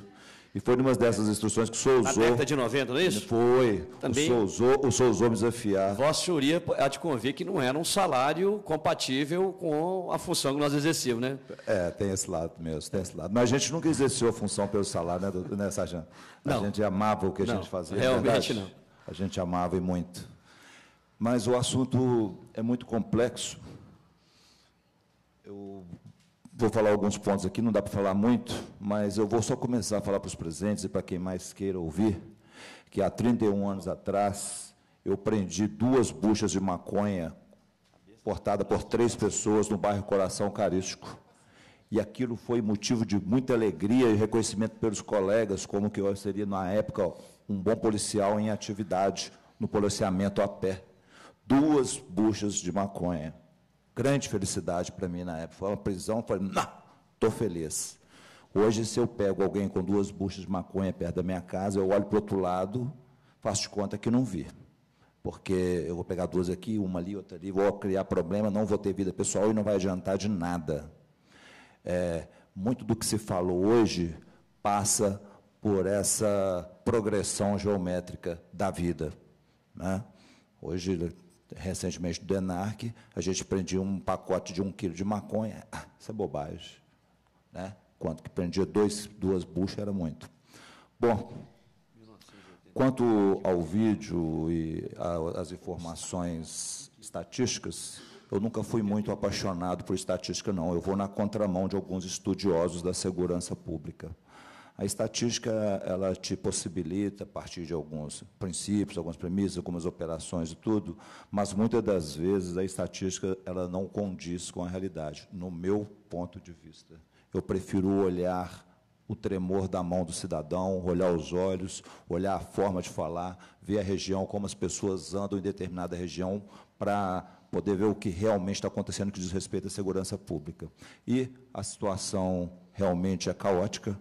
S14: E foi numa dessas é. instruções que o Souzou... Na década de
S1: 90, não é isso?
S14: Foi. Também, o, Souzou, o Souzou me desafiar.
S1: Vossa Senhoria há de convir que não era um salário compatível com a função que nós exercíamos, né?
S14: É, tem esse lado mesmo, tem esse lado. Mas a gente nunca exerceu a função pelo salário, né, né Sargento? A gente amava o que a não, gente fazia. É realmente não. A gente amava e muito. Mas o assunto é muito complexo. Eu Vou falar alguns pontos aqui, não dá para falar muito, mas eu vou só começar a falar para os presentes e para quem mais queira ouvir, que há 31 anos atrás eu prendi duas buchas de maconha portada por três pessoas no bairro Coração Carístico. E aquilo foi motivo de muita alegria e reconhecimento pelos colegas, como que eu seria, na época, um bom policial em atividade no policiamento a pé. Duas buchas de maconha grande felicidade para mim na época. Foi uma prisão, falei, não, estou feliz. Hoje, se eu pego alguém com duas buchas de maconha perto da minha casa, eu olho para o outro lado, faço de conta que não vi. Porque eu vou pegar duas aqui, uma ali, outra ali, vou criar problema, não vou ter vida pessoal e não vai adiantar de nada. É, muito do que se falou hoje passa por essa progressão geométrica da vida. Né? Hoje recentemente do Denarc, a gente prendia um pacote de um quilo de maconha. Ah, isso é bobagem. Né? Quanto que prendia dois, duas buchas era muito. Bom, quanto ao vídeo e às informações estatísticas, eu nunca fui muito apaixonado por estatística, não. Eu vou na contramão de alguns estudiosos da segurança pública. A estatística ela te possibilita, a partir de alguns princípios, algumas premissas, algumas operações e tudo, mas muitas das vezes a estatística ela não condiz com a realidade, no meu ponto de vista. Eu prefiro olhar o tremor da mão do cidadão, olhar os olhos, olhar a forma de falar, ver a região, como as pessoas andam em determinada região, para poder ver o que realmente está acontecendo que diz respeito à segurança pública. E a situação realmente é caótica,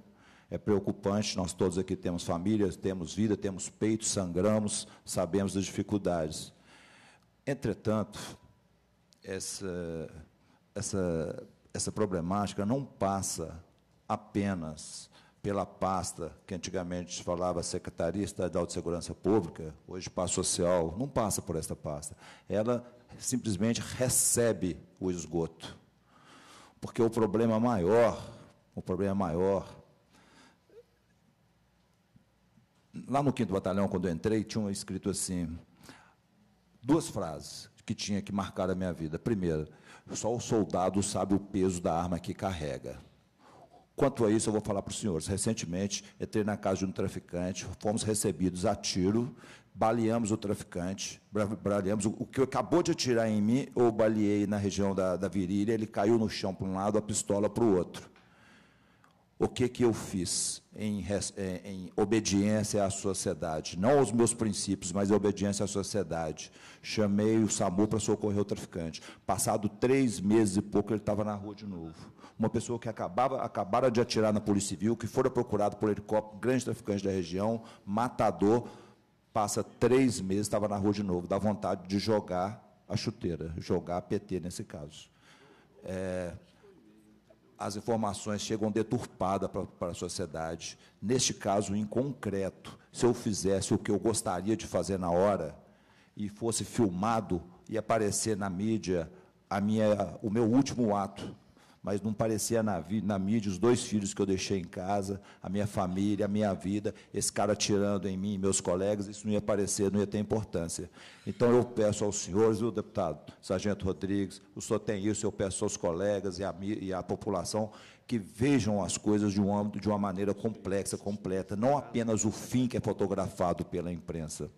S14: é preocupante, nós todos aqui temos famílias, temos vida, temos peito, sangramos, sabemos das dificuldades. Entretanto, essa, essa, essa problemática não passa apenas pela pasta que antigamente falava Secretaria Estadual de Segurança Pública, hoje paz social, não passa por esta pasta. Ela simplesmente recebe o esgoto. Porque o problema maior, o problema maior Lá no 5 Batalhão, quando eu entrei, tinha escrito assim: duas frases que tinha que marcar a minha vida. Primeira, só o soldado sabe o peso da arma que carrega. Quanto a isso, eu vou falar para os senhores. Recentemente, entrei na casa de um traficante, fomos recebidos a tiro, baleamos o traficante, baleamos o que acabou de atirar em mim, ou baleei na região da, da virilha, ele caiu no chão para um lado, a pistola para o outro. O que, que eu fiz? em, é, em, obediência à sociedade, não aos meus princípios, mas em obediência à sociedade. Chamei o SAMU para socorrer o traficante. Passado três meses e pouco, ele estava na rua de novo. Uma pessoa que acabava, acabara de atirar na Polícia Civil, que fora procurado por helicóptero, grande traficante da região, matador, passa três meses, estava na rua de novo. Dá vontade de jogar a chuteira, jogar a PT nesse caso. É, as informações chegam deturpadas para, para a sociedade. Neste caso, em concreto, se eu fizesse o que eu gostaria de fazer na hora e fosse filmado e aparecer na mídia a minha, o meu último ato, mas não parecia na, na, mídia os dois filhos que eu deixei em casa, a minha família, a minha vida, esse cara tirando em mim, meus colegas, isso não ia aparecer, não ia ter importância. Então eu peço aos senhores, o deputado Sargento Rodrigues, o senhor tem isso, eu peço aos colegas e à e população que vejam as coisas de, um, de uma maneira complexa, completa, não apenas o fim que é fotografado pela imprensa.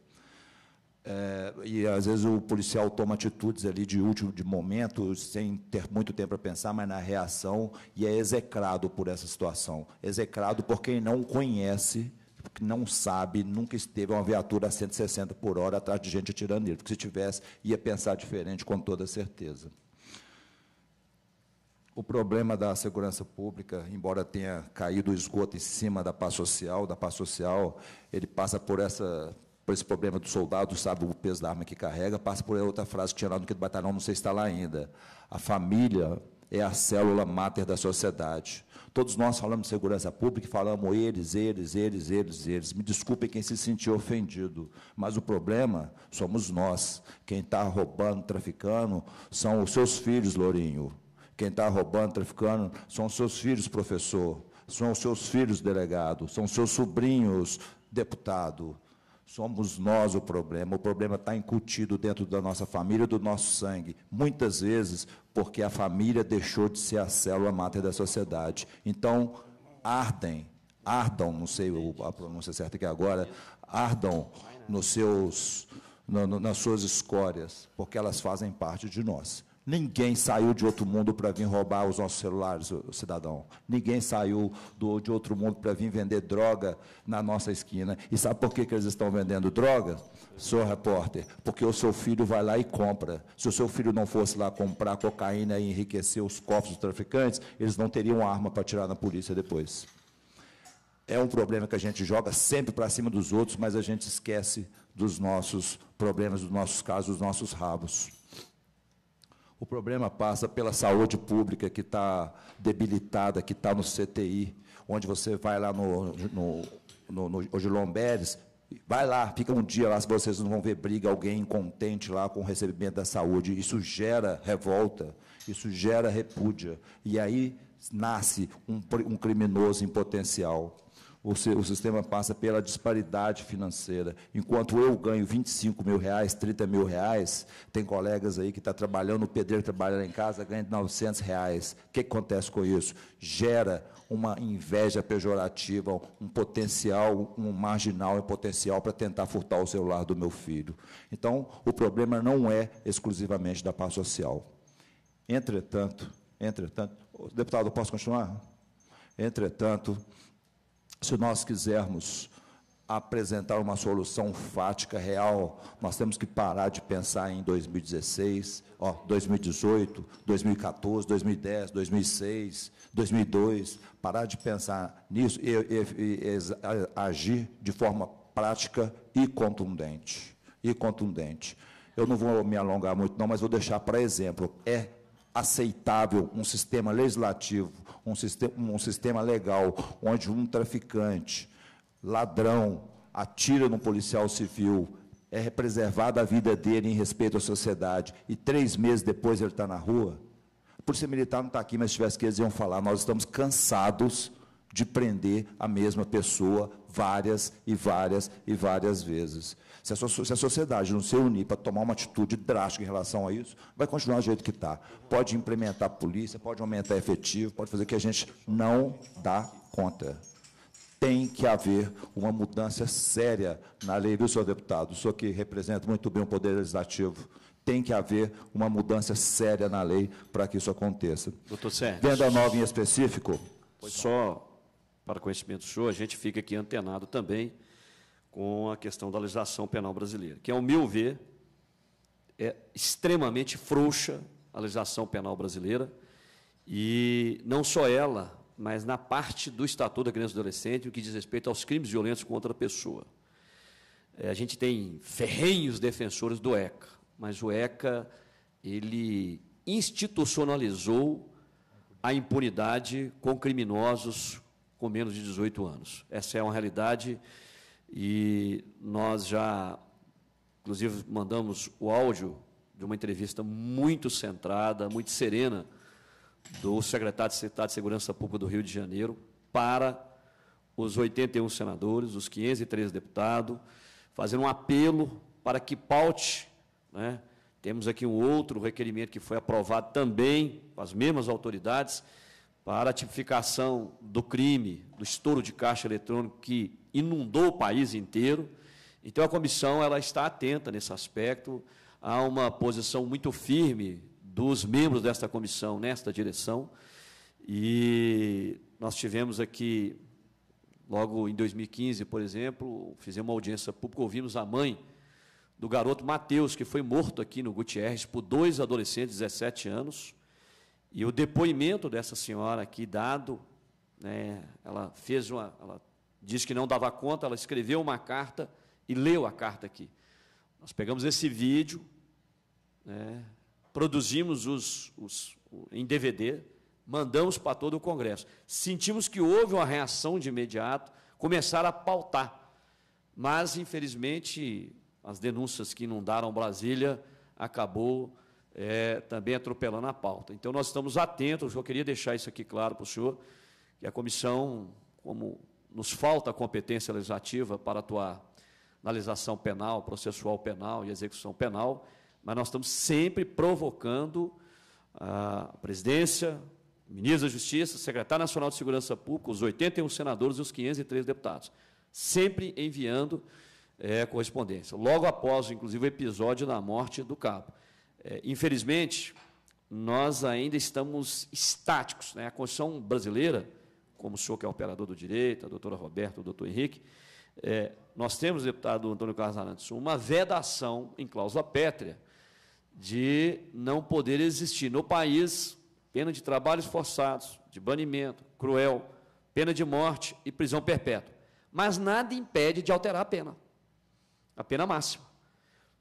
S14: É, e às vezes o policial toma atitudes ali de último de momento, sem ter muito tempo para pensar, mas na reação, e é execrado por essa situação. Execrado por quem não conhece, não sabe, nunca esteve uma viatura a 160 por hora atrás de gente atirando nele. Porque se tivesse, ia pensar diferente com toda certeza. O problema da segurança pública, embora tenha caído o esgoto em cima da paz social, da paz social, ele passa por essa para esse problema do soldado, sabe o peso da arma que carrega, passa por outra frase que tinha lá no quinto batalhão, não sei se está lá ainda. A família é a célula máter da sociedade. Todos nós falamos de segurança pública e falamos eles, eles, eles, eles, eles. Me desculpe quem se sentiu ofendido, mas o problema somos nós. Quem está roubando, traficando, são os seus filhos, Lourinho. Quem está roubando, traficando, são os seus filhos, professor. São os seus filhos, delegado. São os seus sobrinhos, deputado. Somos nós o problema. O problema está incutido dentro da nossa família, do nosso sangue. Muitas vezes, porque a família deixou de ser a célula máter da sociedade. Então, ardem, ardam, não sei a pronúncia certa aqui agora, ardam nos seus, no, no, nas suas escórias, porque elas fazem parte de nós. Ninguém saiu de outro mundo para vir roubar os nossos celulares, cidadão. Ninguém saiu do, de outro mundo para vir vender droga na nossa esquina. E sabe por que, que eles estão vendendo droga? Senhor repórter, porque o seu filho vai lá e compra. Se o seu filho não fosse lá comprar cocaína e enriquecer os cofres dos traficantes, eles não teriam arma para tirar na polícia depois. É um problema que a gente joga sempre para cima dos outros, mas a gente esquece dos nossos problemas, dos nossos casos, dos nossos rabos. O problema passa pela saúde pública que está debilitada, que está no CTI, onde você vai lá no, no, no, no vai lá, fica um dia lá, se vocês não vão ver briga, alguém incontente lá com o recebimento da saúde. Isso gera revolta, isso gera repúdia. E aí nasce um, um criminoso em potencial o, o sistema passa pela disparidade financeira. Enquanto eu ganho 25 mil reais, 30 mil reais, tem colegas aí que está trabalhando, o pedreiro trabalha lá em casa, ganha 900 reais. O que acontece com isso? Gera uma inveja pejorativa, um potencial, um marginal um potencial para tentar furtar o celular do meu filho. Então, o problema não é exclusivamente da paz social. Entretanto, entretanto, deputado, posso continuar? Entretanto, se nós quisermos apresentar uma solução fática real, nós temos que parar de pensar em 2016, ó, 2018, 2014, 2010, 2006, 2002, parar de pensar nisso e, e, e agir de forma prática e contundente, e contundente. Eu não vou me alongar muito não, mas vou deixar para exemplo, é aceitável um sistema legislativo um sistema, um sistema legal onde um traficante, ladrão, atira num policial civil, é preservada a vida dele em respeito à sociedade, e três meses depois ele está na rua, a Polícia Militar não está aqui, mas se tivesse que eles iam falar, nós estamos cansados de prender a mesma pessoa várias e várias e várias vezes. Se a, se a sociedade não se unir para tomar uma atitude drástica em relação a isso, vai continuar do jeito que está. Pode implementar a polícia, pode aumentar efetivo, pode fazer que a gente não dá conta tem que haver uma mudança séria na lei, viu, senhor deputado? O senhor que representa muito bem o Poder Legislativo. Tem que haver uma mudança séria na lei para que isso aconteça.
S1: Doutor Sérgio. Venda nova em
S14: específico?
S1: Pois só para conhecimento do senhor, a gente fica aqui antenado também com a questão da legislação penal brasileira, que, ao meu ver, é extremamente frouxa a legislação penal brasileira, e não só ela, mas na parte do Estatuto da Criança e do Adolescente, o que diz respeito aos crimes violentos contra a pessoa. É, a gente tem ferrenhos defensores do ECA, mas o ECA ele institucionalizou a impunidade com criminosos com menos de 18 anos. Essa é uma realidade e nós já, inclusive, mandamos o áudio de uma entrevista muito centrada, muito serena, do secretário de Estado de Segurança Pública do Rio de Janeiro para os 81 senadores, os 503 deputados, fazendo um apelo para que paute. Né? Temos aqui um outro requerimento que foi aprovado também com as mesmas autoridades para a tipificação do crime, do estouro de caixa eletrônico que inundou o país inteiro. Então a comissão ela está atenta nesse aspecto, há uma posição muito firme dos membros desta comissão nesta direção. E nós tivemos aqui logo em 2015, por exemplo, fizemos uma audiência pública, ouvimos a mãe do garoto Mateus, que foi morto aqui no Gutierrez por dois adolescentes de 17 anos. E o depoimento dessa senhora aqui dado, né, ela fez uma, ela diz que não dava conta, ela escreveu uma carta e leu a carta aqui. Nós pegamos esse vídeo, né, produzimos os, os, em DVD, mandamos para todo o Congresso. Sentimos que houve uma reação de imediato, começaram a pautar. Mas, infelizmente, as denúncias que inundaram Brasília acabou é, também atropelando a pauta. Então, nós estamos atentos, eu queria deixar isso aqui claro para o senhor, que a comissão, como nos falta competência legislativa para atuar na legislação penal, processual penal e execução penal, mas nós estamos sempre provocando ah, a presidência, o ministro da Justiça, o secretário nacional de Segurança Pública, os 81 senadores e os 503 deputados, sempre enviando é, correspondência. Logo após, inclusive, o episódio da morte do cabo. É, eh, infelizmente, nós ainda estamos estáticos. Né? A Constituição brasileira como o senhor que é operador do direito, a doutora Roberta, o doutor Henrique, é, nós temos, deputado Antônio Carlos Arantes, uma vedação em cláusula pétrea de não poder existir no país pena de trabalhos forçados, de banimento, cruel, pena de morte e prisão perpétua. Mas nada impede de alterar a pena, a pena máxima.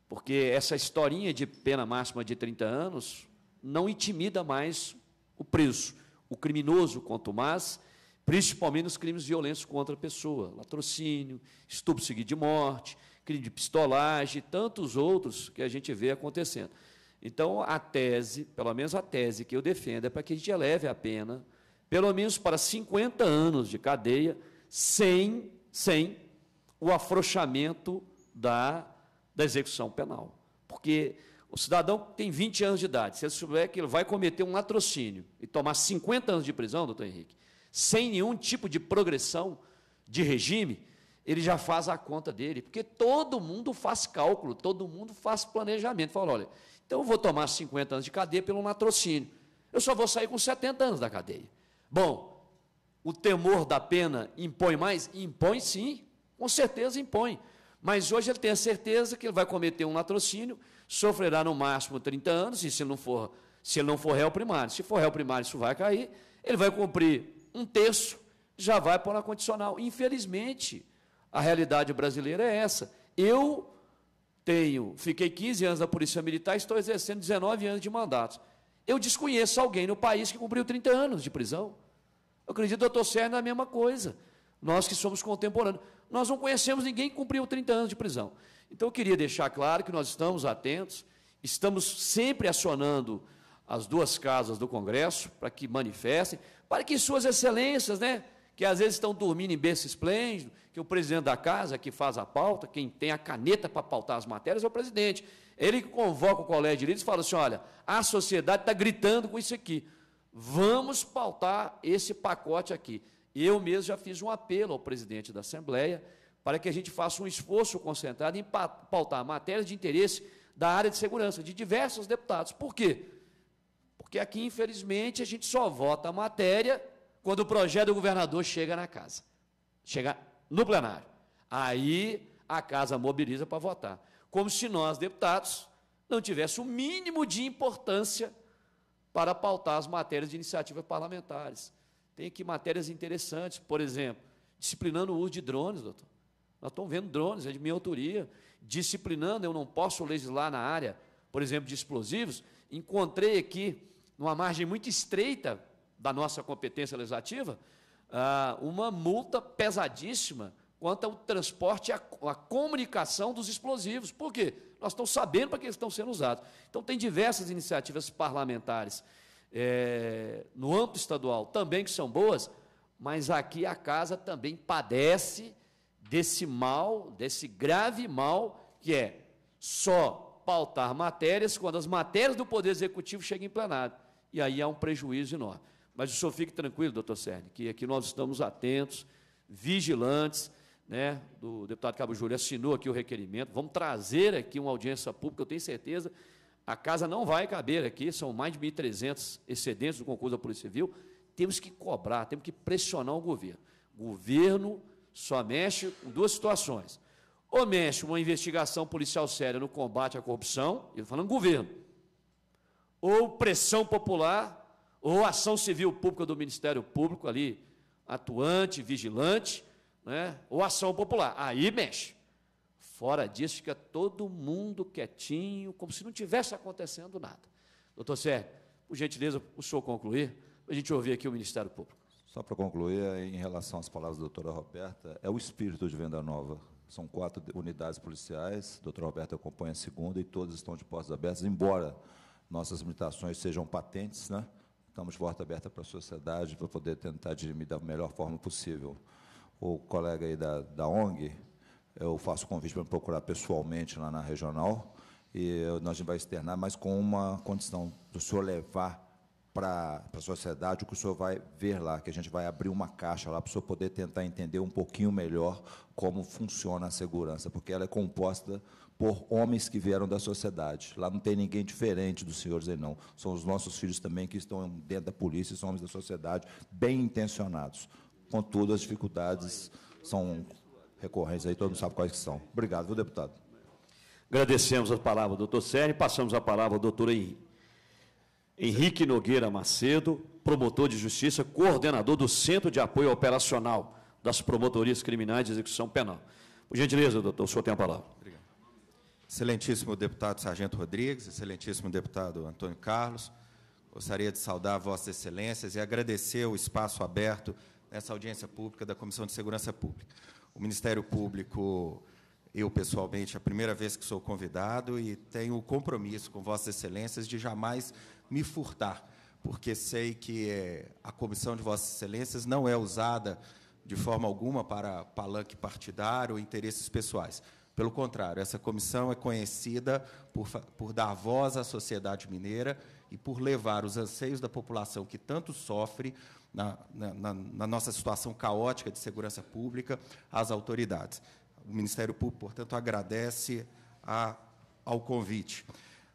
S1: Porque essa historinha de pena máxima de 30 anos não intimida mais o preso, o criminoso, quanto mais, principalmente nos crimes violentos contra a pessoa, latrocínio, estupro seguido de morte, crime de pistolagem e tantos outros que a gente vê acontecendo. Então, a tese, pelo menos a tese que eu defendo, é para que a gente eleve a pena, pelo menos para 50 anos de cadeia, sem, sem o afrouxamento da, da execução penal. Porque o cidadão tem 20 anos de idade, se ele souber que ele vai cometer um latrocínio e tomar 50 anos de prisão, doutor Henrique, sem nenhum tipo de progressão de regime, ele já faz a conta dele, porque todo mundo faz cálculo, todo mundo faz planejamento. Fala, olha, então eu vou tomar 50 anos de cadeia pelo latrocínio. Eu só vou sair com 70 anos da cadeia. Bom, o temor da pena impõe mais? Impõe sim, com certeza impõe. Mas hoje ele tem a certeza que ele vai cometer um latrocínio, sofrerá no máximo 30 anos, e se ele não for, se ele não for réu primário, se for réu primário, isso vai cair, ele vai cumprir um terço já vai para o condicional. Infelizmente, a realidade brasileira é essa. Eu tenho, fiquei 15 anos na Polícia Militar, estou exercendo 19 anos de mandato. Eu desconheço alguém no país que cumpriu 30 anos de prisão. Eu acredito doutor Serna é a mesma coisa. Nós que somos contemporâneos. Nós não conhecemos ninguém que cumpriu 30 anos de prisão. Então, eu queria deixar claro que nós estamos atentos, estamos sempre acionando as duas casas do Congresso para que manifestem para que suas excelências, né, que às vezes estão dormindo em berço esplêndido, que o presidente da casa, que faz a pauta, quem tem a caneta para pautar as matérias é o presidente. Ele convoca o colégio de líderes e fala assim: olha, a sociedade está gritando com isso aqui. Vamos pautar esse pacote aqui. Eu mesmo já fiz um apelo ao presidente da Assembleia para que a gente faça um esforço concentrado em pautar matérias de interesse da área de segurança de diversos deputados. Por quê? Porque aqui, infelizmente, a gente só vota a matéria quando o projeto do governador chega na casa, chega no plenário. Aí a casa mobiliza para votar. Como se nós, deputados, não tivesse o mínimo de importância para pautar as matérias de iniciativas parlamentares. Tem aqui matérias interessantes, por exemplo, disciplinando o uso de drones, doutor. Nós estamos vendo drones, é de minha autoria. Disciplinando, eu não posso legislar na área, por exemplo, de explosivos, encontrei aqui, numa margem muito estreita da nossa competência legislativa, ah, uma multa pesadíssima quanto ao transporte e à comunicação dos explosivos. Por quê? Nós estamos sabendo para que eles estão sendo usados. Então, tem diversas iniciativas parlamentares é, no âmbito estadual também que são boas, mas aqui a casa também padece desse mal, desse grave mal, que é só pautar matérias quando as matérias do Poder Executivo chegam em plenário. E aí há um prejuízo enorme. Mas o senhor fique tranquilo, doutor Cerne, que aqui nós estamos atentos, vigilantes. Né, do deputado Cabo Júlio assinou aqui o requerimento. Vamos trazer aqui uma audiência pública, eu tenho certeza. A casa não vai caber aqui, são mais de 1.300 excedentes do concurso da Polícia Civil. Temos que cobrar, temos que pressionar o governo. O governo só mexe com duas situações ou mexe uma investigação policial séria no combate à corrupção, eu tá falando governo, ou pressão popular, ou ação civil pública do Ministério Público ali, atuante, vigilante, né? ou ação popular. Aí mexe. Fora disso, fica todo mundo quietinho, como se não tivesse acontecendo nada. Doutor Sérgio, por gentileza, o senhor concluir, para a gente ouvir aqui o Ministério Público.
S14: Só para concluir, em relação às palavras da doutora Roberta, é o espírito de Venda Nova. São quatro unidades policiais, o doutor Roberto acompanha a segunda, e todas estão de portas abertas, embora nossas limitações sejam patentes, né? estamos de porta aberta para a sociedade, para poder tentar dirimir da melhor forma possível. O colega aí da, da ONG, eu faço convite para me procurar pessoalmente lá na regional, e nós a gente vai externar, mas com uma condição do senhor levar para a sociedade o que o senhor vai ver lá, que a gente vai abrir uma caixa lá para o senhor poder tentar entender um pouquinho melhor como funciona a segurança, porque ela é composta por homens que vieram da sociedade. Lá não tem ninguém diferente dos senhores não. São os nossos filhos também que estão dentro da polícia são homens da sociedade, bem intencionados. Contudo, as dificuldades são recorrentes aí, todo mundo sabe quais que são. Obrigado, viu, deputado? Agradecemos
S1: a palavra doutor Sérgio, passamos a palavra ao doutor Henrique. Henrique Nogueira Macedo, promotor de justiça, coordenador do Centro de Apoio Operacional das Promotorias Criminais de Execução Penal. Por gentileza, doutor, o senhor tem a palavra. Obrigado. Excelentíssimo
S9: deputado Sargento Rodrigues, excelentíssimo deputado Antônio Carlos, gostaria de saudar Vossas Excelências e agradecer o espaço aberto nessa audiência pública da Comissão de Segurança Pública. O Ministério Público, eu pessoalmente, é a primeira vez que sou convidado e tenho o compromisso com Vossas Excelências de jamais me furtar, porque sei que eh, a comissão de Vossas Excelências não é usada de forma alguma para palanque partidário ou interesses pessoais. Pelo contrário, essa comissão é conhecida por, por dar voz à sociedade mineira e por levar os anseios da população que tanto sofre na, na, na nossa situação caótica de segurança pública às autoridades. O Ministério Público, portanto, agradece a, ao convite.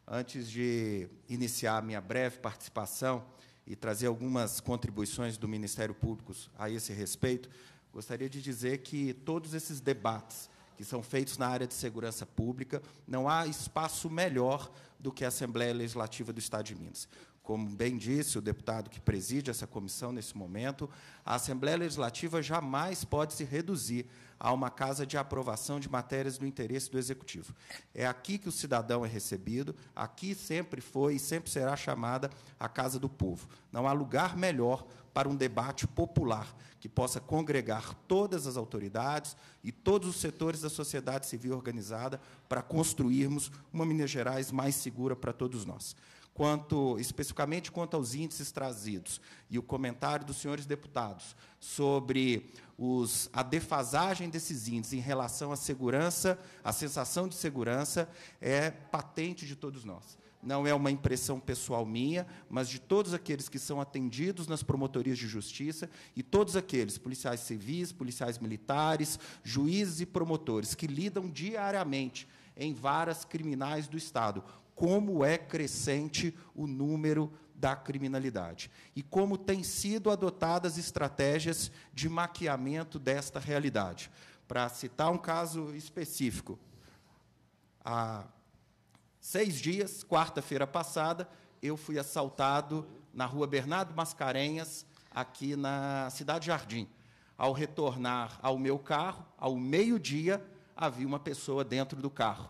S9: Antes de iniciar minha breve participação e trazer algumas contribuições do Ministério Público a esse respeito, gostaria de dizer que todos esses debates que são feitos na área de segurança pública, não há espaço melhor do que a Assembleia Legislativa do Estado de Minas. Como bem disse o deputado que preside essa comissão nesse momento, a Assembleia Legislativa jamais pode se reduzir a uma casa de aprovação de matérias do interesse do Executivo. É aqui que o cidadão é recebido, aqui sempre foi e sempre será chamada a Casa do Povo. Não há lugar melhor para um debate popular que possa congregar todas as autoridades e todos os setores da sociedade civil organizada para construirmos uma Minas Gerais mais segura para todos nós quanto especificamente quanto aos índices trazidos e o comentário dos senhores deputados sobre os, a defasagem desses índices em relação à segurança, à sensação de segurança é patente de todos nós. Não é uma impressão pessoal minha, mas de todos aqueles que são atendidos nas promotorias de justiça e todos aqueles, policiais civis, policiais militares, juízes e promotores, que lidam diariamente em varas criminais do Estado, como é crescente o número da criminalidade e como têm sido adotadas estratégias de maquiamento desta realidade. Para citar um caso específico, há seis dias, quarta-feira passada, eu fui assaltado na rua Bernardo Mascarenhas, aqui na Cidade Jardim. Ao retornar ao meu carro, ao meio-dia, havia uma pessoa dentro do carro.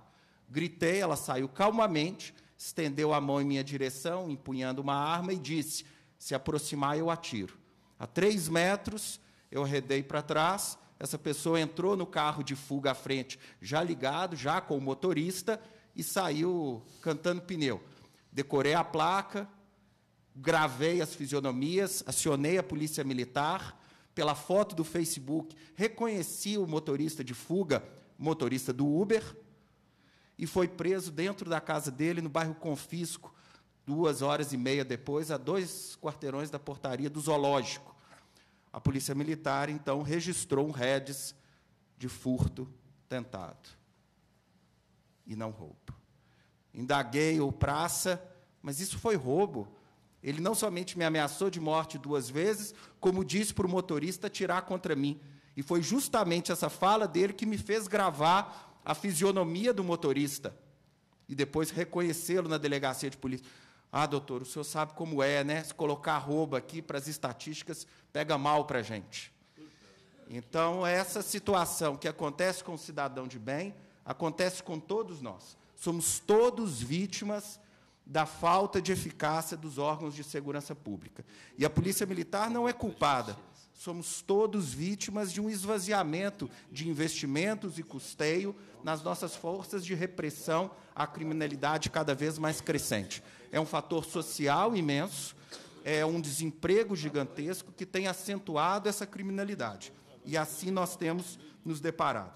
S9: Gritei, ela saiu calmamente, estendeu a mão em minha direção, empunhando uma arma, e disse: Se aproximar, eu atiro. A três metros, eu arredei para trás. Essa pessoa entrou no carro de fuga à frente, já ligado, já com o motorista, e saiu cantando pneu. Decorei a placa, gravei as fisionomias, acionei a polícia militar. Pela foto do Facebook, reconheci o motorista de fuga, motorista do Uber, e foi preso dentro da casa dele, no bairro Confisco, duas horas e meia depois, a dois quarteirões da portaria do zoológico. A Polícia Militar, então, registrou um redes de furto tentado e não roubo. Indaguei o praça, mas isso foi roubo. Ele não somente me ameaçou de morte duas vezes, como disse para o motorista tirar contra mim. E foi justamente essa fala dele que me fez gravar a fisionomia do motorista e depois reconhecê-lo na delegacia de polícia. Ah, doutor, o senhor sabe como é, né? Se colocar arroba aqui para as estatísticas, pega mal para a gente. Então, essa situação que acontece com o cidadão de bem, acontece com todos nós. Somos todos vítimas da falta de eficácia dos órgãos de segurança pública. E a Polícia Militar não é culpada Somos todos vítimas de um esvaziamento de investimentos e custeio nas nossas forças de repressão à criminalidade cada vez mais crescente. É um fator social imenso, é um desemprego gigantesco que tem acentuado essa criminalidade. E assim nós temos nos deparado.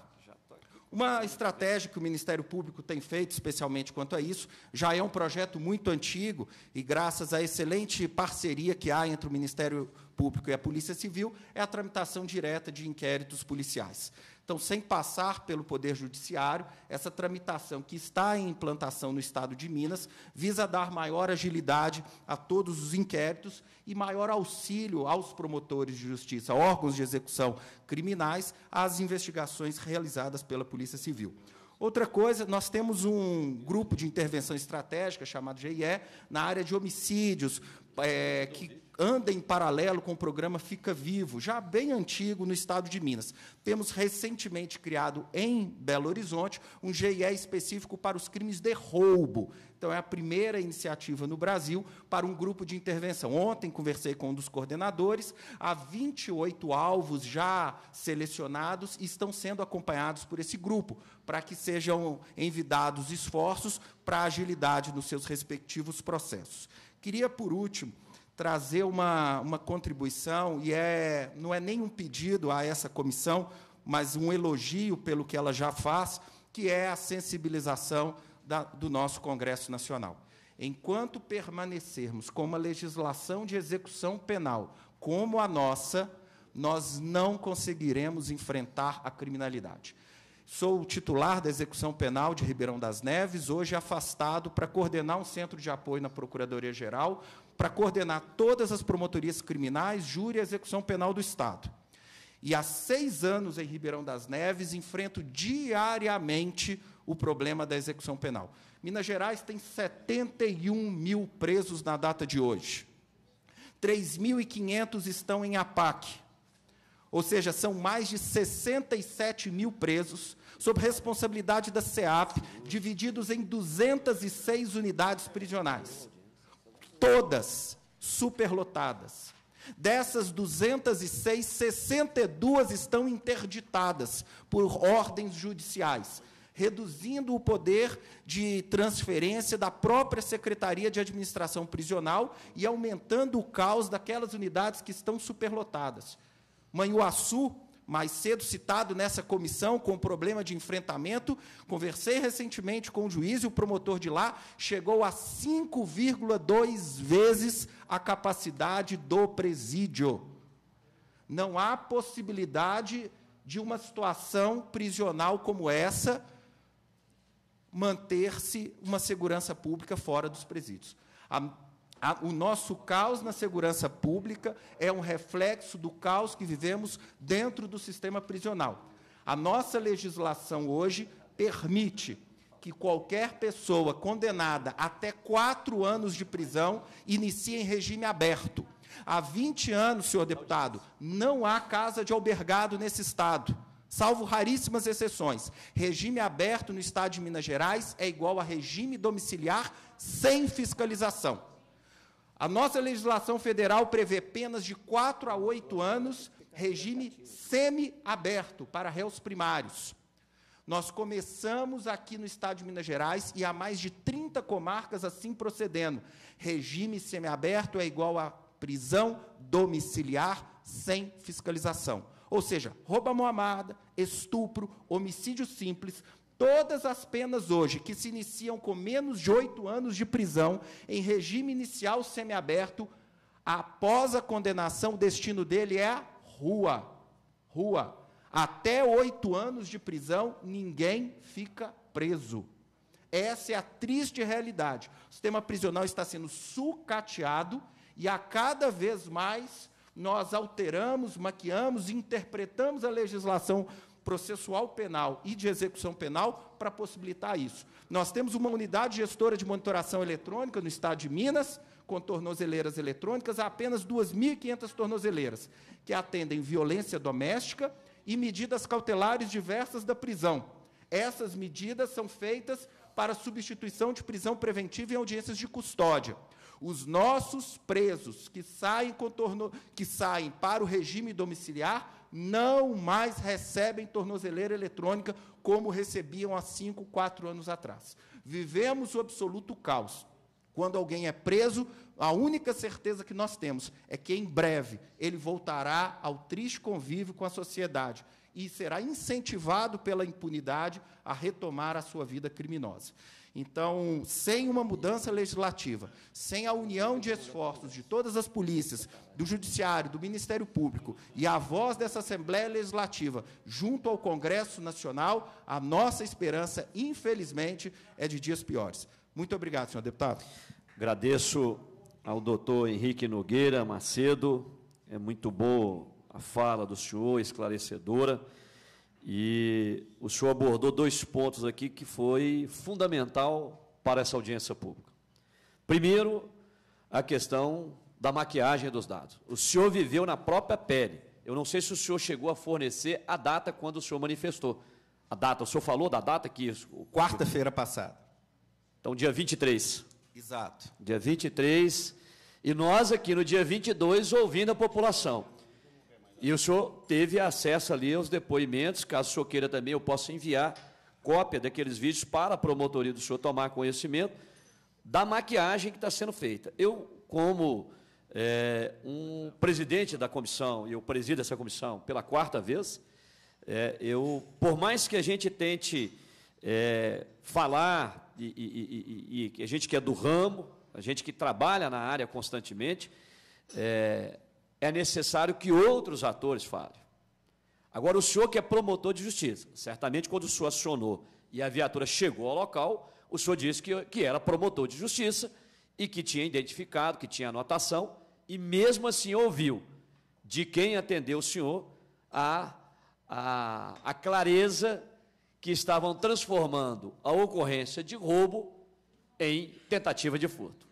S9: Uma estratégia que o Ministério Público tem feito, especialmente quanto a isso, já é um projeto muito antigo e, graças à excelente parceria que há entre o Ministério Público e a Polícia Civil, é a tramitação direta de inquéritos policiais. Então, sem passar pelo Poder Judiciário, essa tramitação que está em implantação no Estado de Minas visa dar maior agilidade a todos os inquéritos e maior auxílio aos promotores de justiça, órgãos de execução criminais, às investigações realizadas pela Polícia Civil. Outra coisa, nós temos um grupo de intervenção estratégica chamado GIE na área de homicídios, é, que anda em paralelo com o programa Fica Vivo, já bem antigo no estado de Minas. Temos recentemente criado em Belo Horizonte um GIE específico para os crimes de roubo. Então, é a primeira iniciativa no Brasil para um grupo de intervenção. Ontem conversei com um dos coordenadores, há 28 alvos já selecionados e estão sendo acompanhados por esse grupo, para que sejam envidados esforços para agilidade nos seus respectivos processos. Queria, por último, trazer uma, uma contribuição, e é, não é nem um pedido a essa comissão, mas um elogio pelo que ela já faz, que é a sensibilização da, do nosso Congresso Nacional. Enquanto permanecermos com uma legislação de execução penal como a nossa, nós não conseguiremos enfrentar a criminalidade. Sou titular da execução penal de Ribeirão das Neves, hoje afastado para coordenar um centro de apoio na Procuradoria-Geral, para coordenar todas as promotorias criminais, júri e execução penal do Estado. E há seis anos, em Ribeirão das Neves, enfrento diariamente o problema da execução penal. Minas Gerais tem 71 mil presos na data de hoje. 3.500 estão em APAC. Ou seja, são mais de 67 mil presos, sob responsabilidade da SEAF, divididos em 206 unidades prisionais todas superlotadas. Dessas 206, 62 estão interditadas por ordens judiciais, reduzindo o poder de transferência da própria Secretaria de Administração Prisional e aumentando o caos daquelas unidades que estão superlotadas. Manhuaçu, mais cedo citado nessa comissão com problema de enfrentamento. Conversei recentemente com o juiz e o promotor de lá chegou a 5,2 vezes a capacidade do presídio. Não há possibilidade de uma situação prisional como essa manter-se uma segurança pública fora dos presídios. A o nosso caos na segurança pública é um reflexo do caos que vivemos dentro do sistema prisional. A nossa legislação hoje permite que qualquer pessoa condenada até quatro anos de prisão inicie em regime aberto. Há 20 anos, senhor deputado, não há casa de albergado nesse Estado, salvo raríssimas exceções. Regime aberto no Estado de Minas Gerais é igual a regime domiciliar sem fiscalização. A nossa legislação federal prevê penas de 4 a 8 anos, regime semi-aberto para réus primários. Nós começamos aqui no estado de Minas Gerais e há mais de 30 comarcas assim procedendo. Regime semiaberto é igual a prisão domiciliar sem fiscalização. Ou seja, rouba à mão armada, estupro, homicídio simples, Todas as penas hoje que se iniciam com menos de oito anos de prisão em regime inicial semiaberto, após a condenação, o destino dele é a rua. Rua. Até oito anos de prisão, ninguém fica preso. Essa é a triste realidade. O sistema prisional está sendo sucateado e a cada vez mais nós alteramos, maquiamos, interpretamos a legislação processual penal e de execução penal para possibilitar isso. Nós temos uma unidade gestora de monitoração eletrônica no estado de Minas, com tornozeleiras eletrônicas, há apenas 2.500 tornozeleiras, que atendem violência doméstica e medidas cautelares diversas da prisão. Essas medidas são feitas para substituição de prisão preventiva em audiências de custódia. Os nossos presos que saem, que saem para o regime domiciliar não mais recebem tornozeleira eletrônica como recebiam há cinco, quatro anos atrás. Vivemos o absoluto caos. Quando alguém é preso, a única certeza que nós temos é que em breve ele voltará ao triste convívio com a sociedade e será incentivado pela impunidade a retomar a sua vida criminosa. Então, sem uma mudança legislativa, sem a união de esforços de todas as polícias, do Judiciário, do Ministério Público e a voz dessa Assembleia Legislativa junto ao Congresso Nacional, a nossa esperança, infelizmente, é de dias piores.
S1: Muito obrigado, senhor deputado. Agradeço ao doutor Henrique Nogueira Macedo. É muito boa a fala do senhor, esclarecedora. E o senhor abordou dois pontos aqui que foi fundamental para essa audiência pública. Primeiro, a questão da maquiagem dos dados. O senhor viveu na própria pele. Eu não sei se o senhor chegou a fornecer a data quando o senhor manifestou. A data, o senhor falou da data que isso. Quarta-feira passada. Então, dia 23. Exato. Dia 23. E nós aqui no dia 22 ouvindo a população. E o senhor teve acesso ali aos depoimentos, caso o senhor queira também, eu posso enviar cópia daqueles vídeos para a promotoria do senhor tomar conhecimento da maquiagem que está sendo feita. Eu, como é, um presidente da comissão, e eu presido essa comissão pela quarta vez, é, eu, por mais que a gente tente é, falar, e, e, e, e, a gente que é do ramo, a gente que trabalha na área constantemente, é, é necessário que outros atores falem. Agora, o senhor que é promotor de justiça, certamente quando o senhor acionou e a viatura chegou ao local, o senhor disse que, que era promotor de justiça e que tinha identificado, que tinha anotação, e mesmo assim ouviu de quem atendeu o senhor a, a, a clareza que estavam transformando a ocorrência de roubo em tentativa de furto.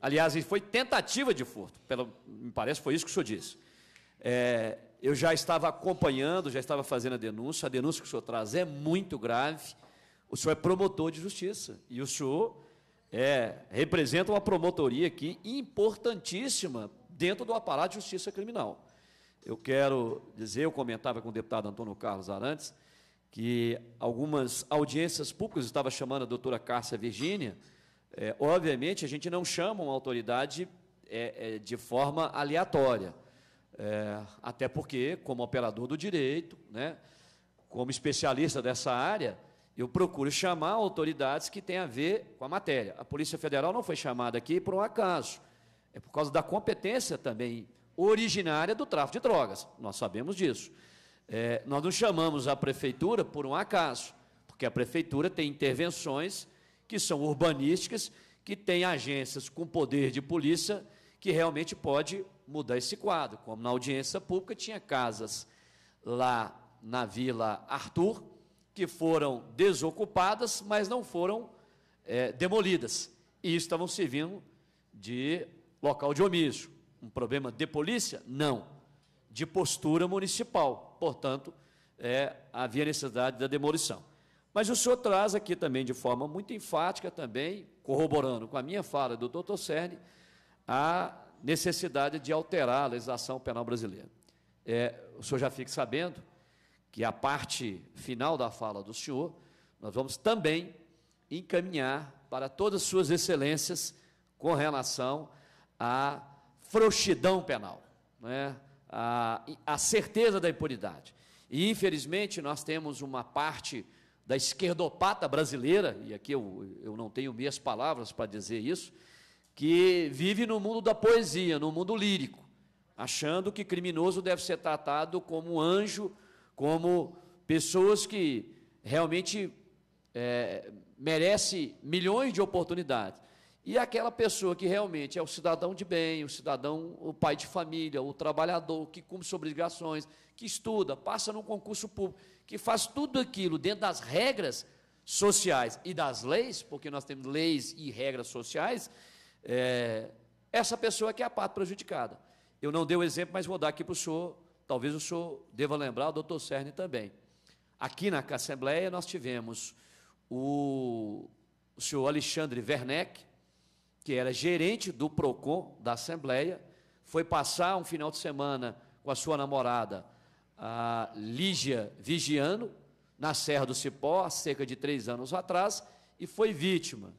S1: Aliás, foi tentativa de furto, pelo, me parece foi isso que o senhor disse. É, eu já estava acompanhando, já estava fazendo a denúncia. A denúncia que o senhor traz é muito grave. O senhor é promotor de justiça e o senhor é, representa uma promotoria aqui importantíssima dentro do aparato de justiça criminal. Eu quero dizer, eu comentava com o deputado Antônio Carlos Arantes, que algumas audiências públicas, estava chamando a doutora Cássia Virgínia, é, obviamente, a gente não chama uma autoridade é, é, de forma aleatória, é, até porque, como operador do direito, né, como especialista dessa área, eu procuro chamar autoridades que têm a ver com a matéria. A Polícia Federal não foi chamada aqui por um acaso, é por causa da competência também originária do tráfico de drogas, nós sabemos disso. É, nós não chamamos a prefeitura por um acaso, porque a prefeitura tem intervenções que são urbanísticas, que têm agências com poder de polícia que realmente pode mudar esse quadro. Como na audiência pública tinha casas lá na Vila Arthur que foram desocupadas, mas não foram é, demolidas. E estavam servindo de local de homicídio. Um problema de polícia? Não. De postura municipal. Portanto, é, havia necessidade da demolição. Mas o senhor traz aqui também, de forma muito enfática também, corroborando com a minha fala do doutor Cerny, a necessidade de alterar a legislação penal brasileira. É, o senhor já fique sabendo que a parte final da fala do senhor, nós vamos também encaminhar para todas as suas excelências com relação à frouxidão penal, né? a, a certeza da impunidade. E, infelizmente, nós temos uma parte da esquerdopata brasileira, e aqui eu, eu não tenho minhas palavras para dizer isso, que vive no mundo da poesia, no mundo lírico, achando que criminoso deve ser tratado como anjo, como pessoas que realmente é, merece milhões de oportunidades. E aquela pessoa que realmente é o cidadão de bem, o cidadão, o pai de família, o trabalhador, que cumpre suas obrigações, que estuda, passa num concurso público, que faz tudo aquilo dentro das regras sociais e das leis, porque nós temos leis e regras sociais, é, essa pessoa que é a parte prejudicada. Eu não dei o exemplo, mas vou dar aqui para o senhor, talvez o senhor deva lembrar, o doutor Cerny também. Aqui na Assembleia nós tivemos o, o senhor Alexandre Werneck, que era gerente do PROCON da Assembleia, foi passar um final de semana com a sua namorada a Lígia Vigiano, na Serra do Cipó, há cerca de três anos atrás, e foi vítima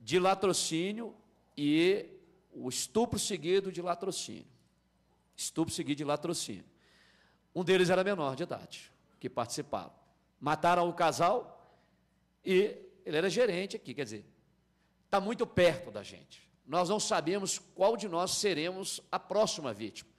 S1: de latrocínio e o estupro seguido de latrocínio. Estupro seguido de latrocínio. Um deles era menor de idade, que participava. Mataram o casal e ele era gerente aqui, quer dizer, está muito perto da gente. Nós não sabemos qual de nós seremos a próxima vítima.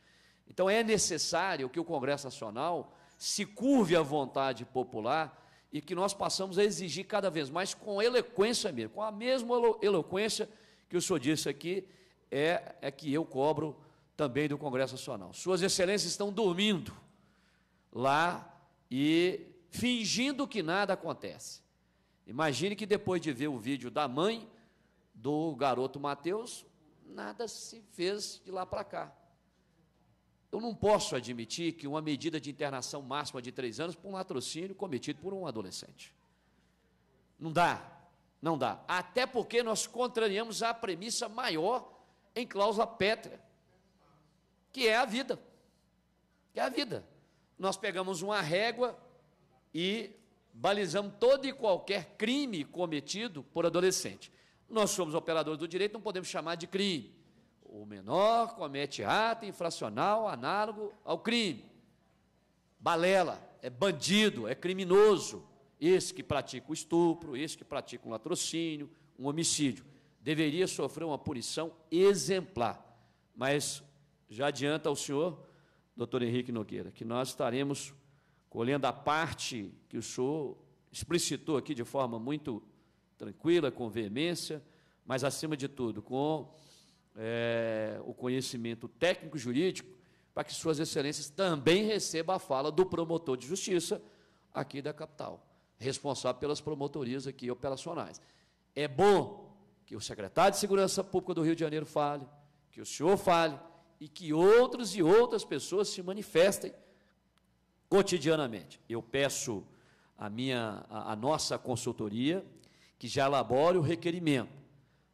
S1: Então é necessário que o Congresso Nacional se curve à vontade popular e que nós passamos a exigir cada vez mais com eloquência mesmo, com a mesma eloquência que o senhor disse aqui, é, é que eu cobro também do Congresso Nacional. Suas excelências estão dormindo lá e fingindo que nada acontece. Imagine que depois de ver o vídeo da mãe do garoto Mateus, nada se fez de lá para cá. Eu não posso admitir que uma medida de internação máxima de três anos por um latrocínio cometido por um adolescente. Não dá, não dá. Até porque nós contrariamos a premissa maior em cláusula pétrea, que é a vida. Que é a vida. Nós pegamos uma régua e balizamos todo e qualquer crime cometido por adolescente. Nós somos operadores do direito, não podemos chamar de crime o menor comete ato infracional análogo ao crime. Balela, é bandido, é criminoso. Esse que pratica o estupro, esse que pratica um latrocínio, um homicídio. Deveria sofrer uma punição exemplar. Mas já adianta ao senhor, doutor Henrique Nogueira, que nós estaremos colhendo a parte que o senhor explicitou aqui de forma muito tranquila, com veemência, mas acima de tudo, com é, o conhecimento técnico-jurídico para que Suas Excelências também receba a fala do promotor de justiça aqui da capital, responsável pelas promotorias aqui operacionais. É bom que o secretário de Segurança Pública do Rio de Janeiro fale, que o senhor fale e que outros e outras pessoas se manifestem cotidianamente. Eu peço a minha a, a nossa consultoria que já elabore o requerimento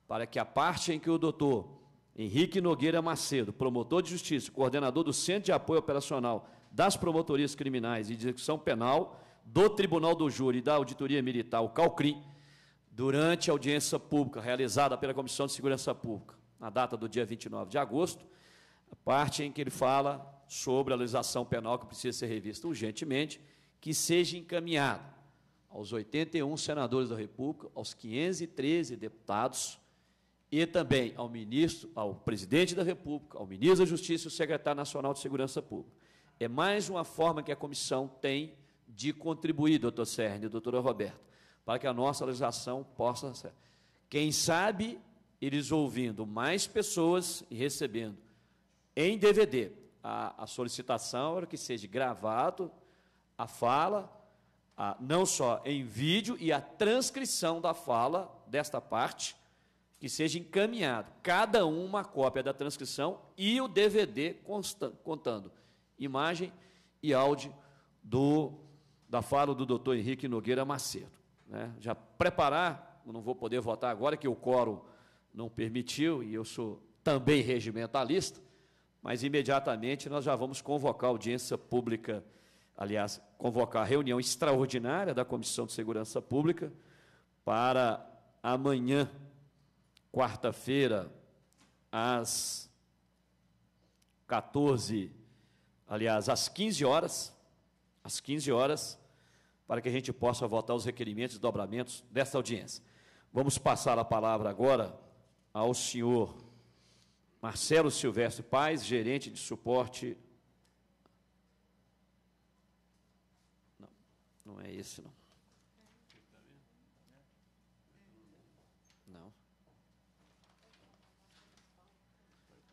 S1: para que a parte em que o doutor Henrique Nogueira Macedo, promotor de justiça, coordenador do Centro de Apoio Operacional das Promotorias Criminais e de Execução Penal do Tribunal do Júri e da Auditoria Militar, o CALCRIM, durante a audiência pública realizada pela Comissão de Segurança Pública, na data do dia 29 de agosto, a parte em que ele fala sobre a legislação penal que precisa ser revista urgentemente, que seja encaminhada aos 81 senadores da República, aos 513 deputados e também ao ministro, ao presidente da República, ao ministro da Justiça e ao secretário nacional de Segurança Pública. É mais uma forma que a comissão tem de contribuir, doutor Cerny, e doutora Roberto, para que a nossa legislação possa ser. Quem sabe, eles ouvindo mais pessoas e recebendo em DVD a, a solicitação era que seja gravado a fala, a, não só em vídeo e a transcrição da fala desta parte, que seja encaminhado cada uma cópia da transcrição e o DVD contando imagem e áudio do, da fala do doutor Henrique Nogueira Macedo. Né? Já preparar, não vou poder votar agora, que o quórum não permitiu, e eu sou também regimentalista, mas imediatamente nós já vamos convocar audiência pública, aliás, convocar a reunião extraordinária da Comissão de Segurança Pública para amanhã, quarta-feira, às 14, aliás, às 15 horas, às 15 horas, para que a gente possa votar os requerimentos e dobramentos desta audiência. Vamos passar a palavra agora ao senhor Marcelo Silvestre Paz, gerente de suporte. Não, não é esse não.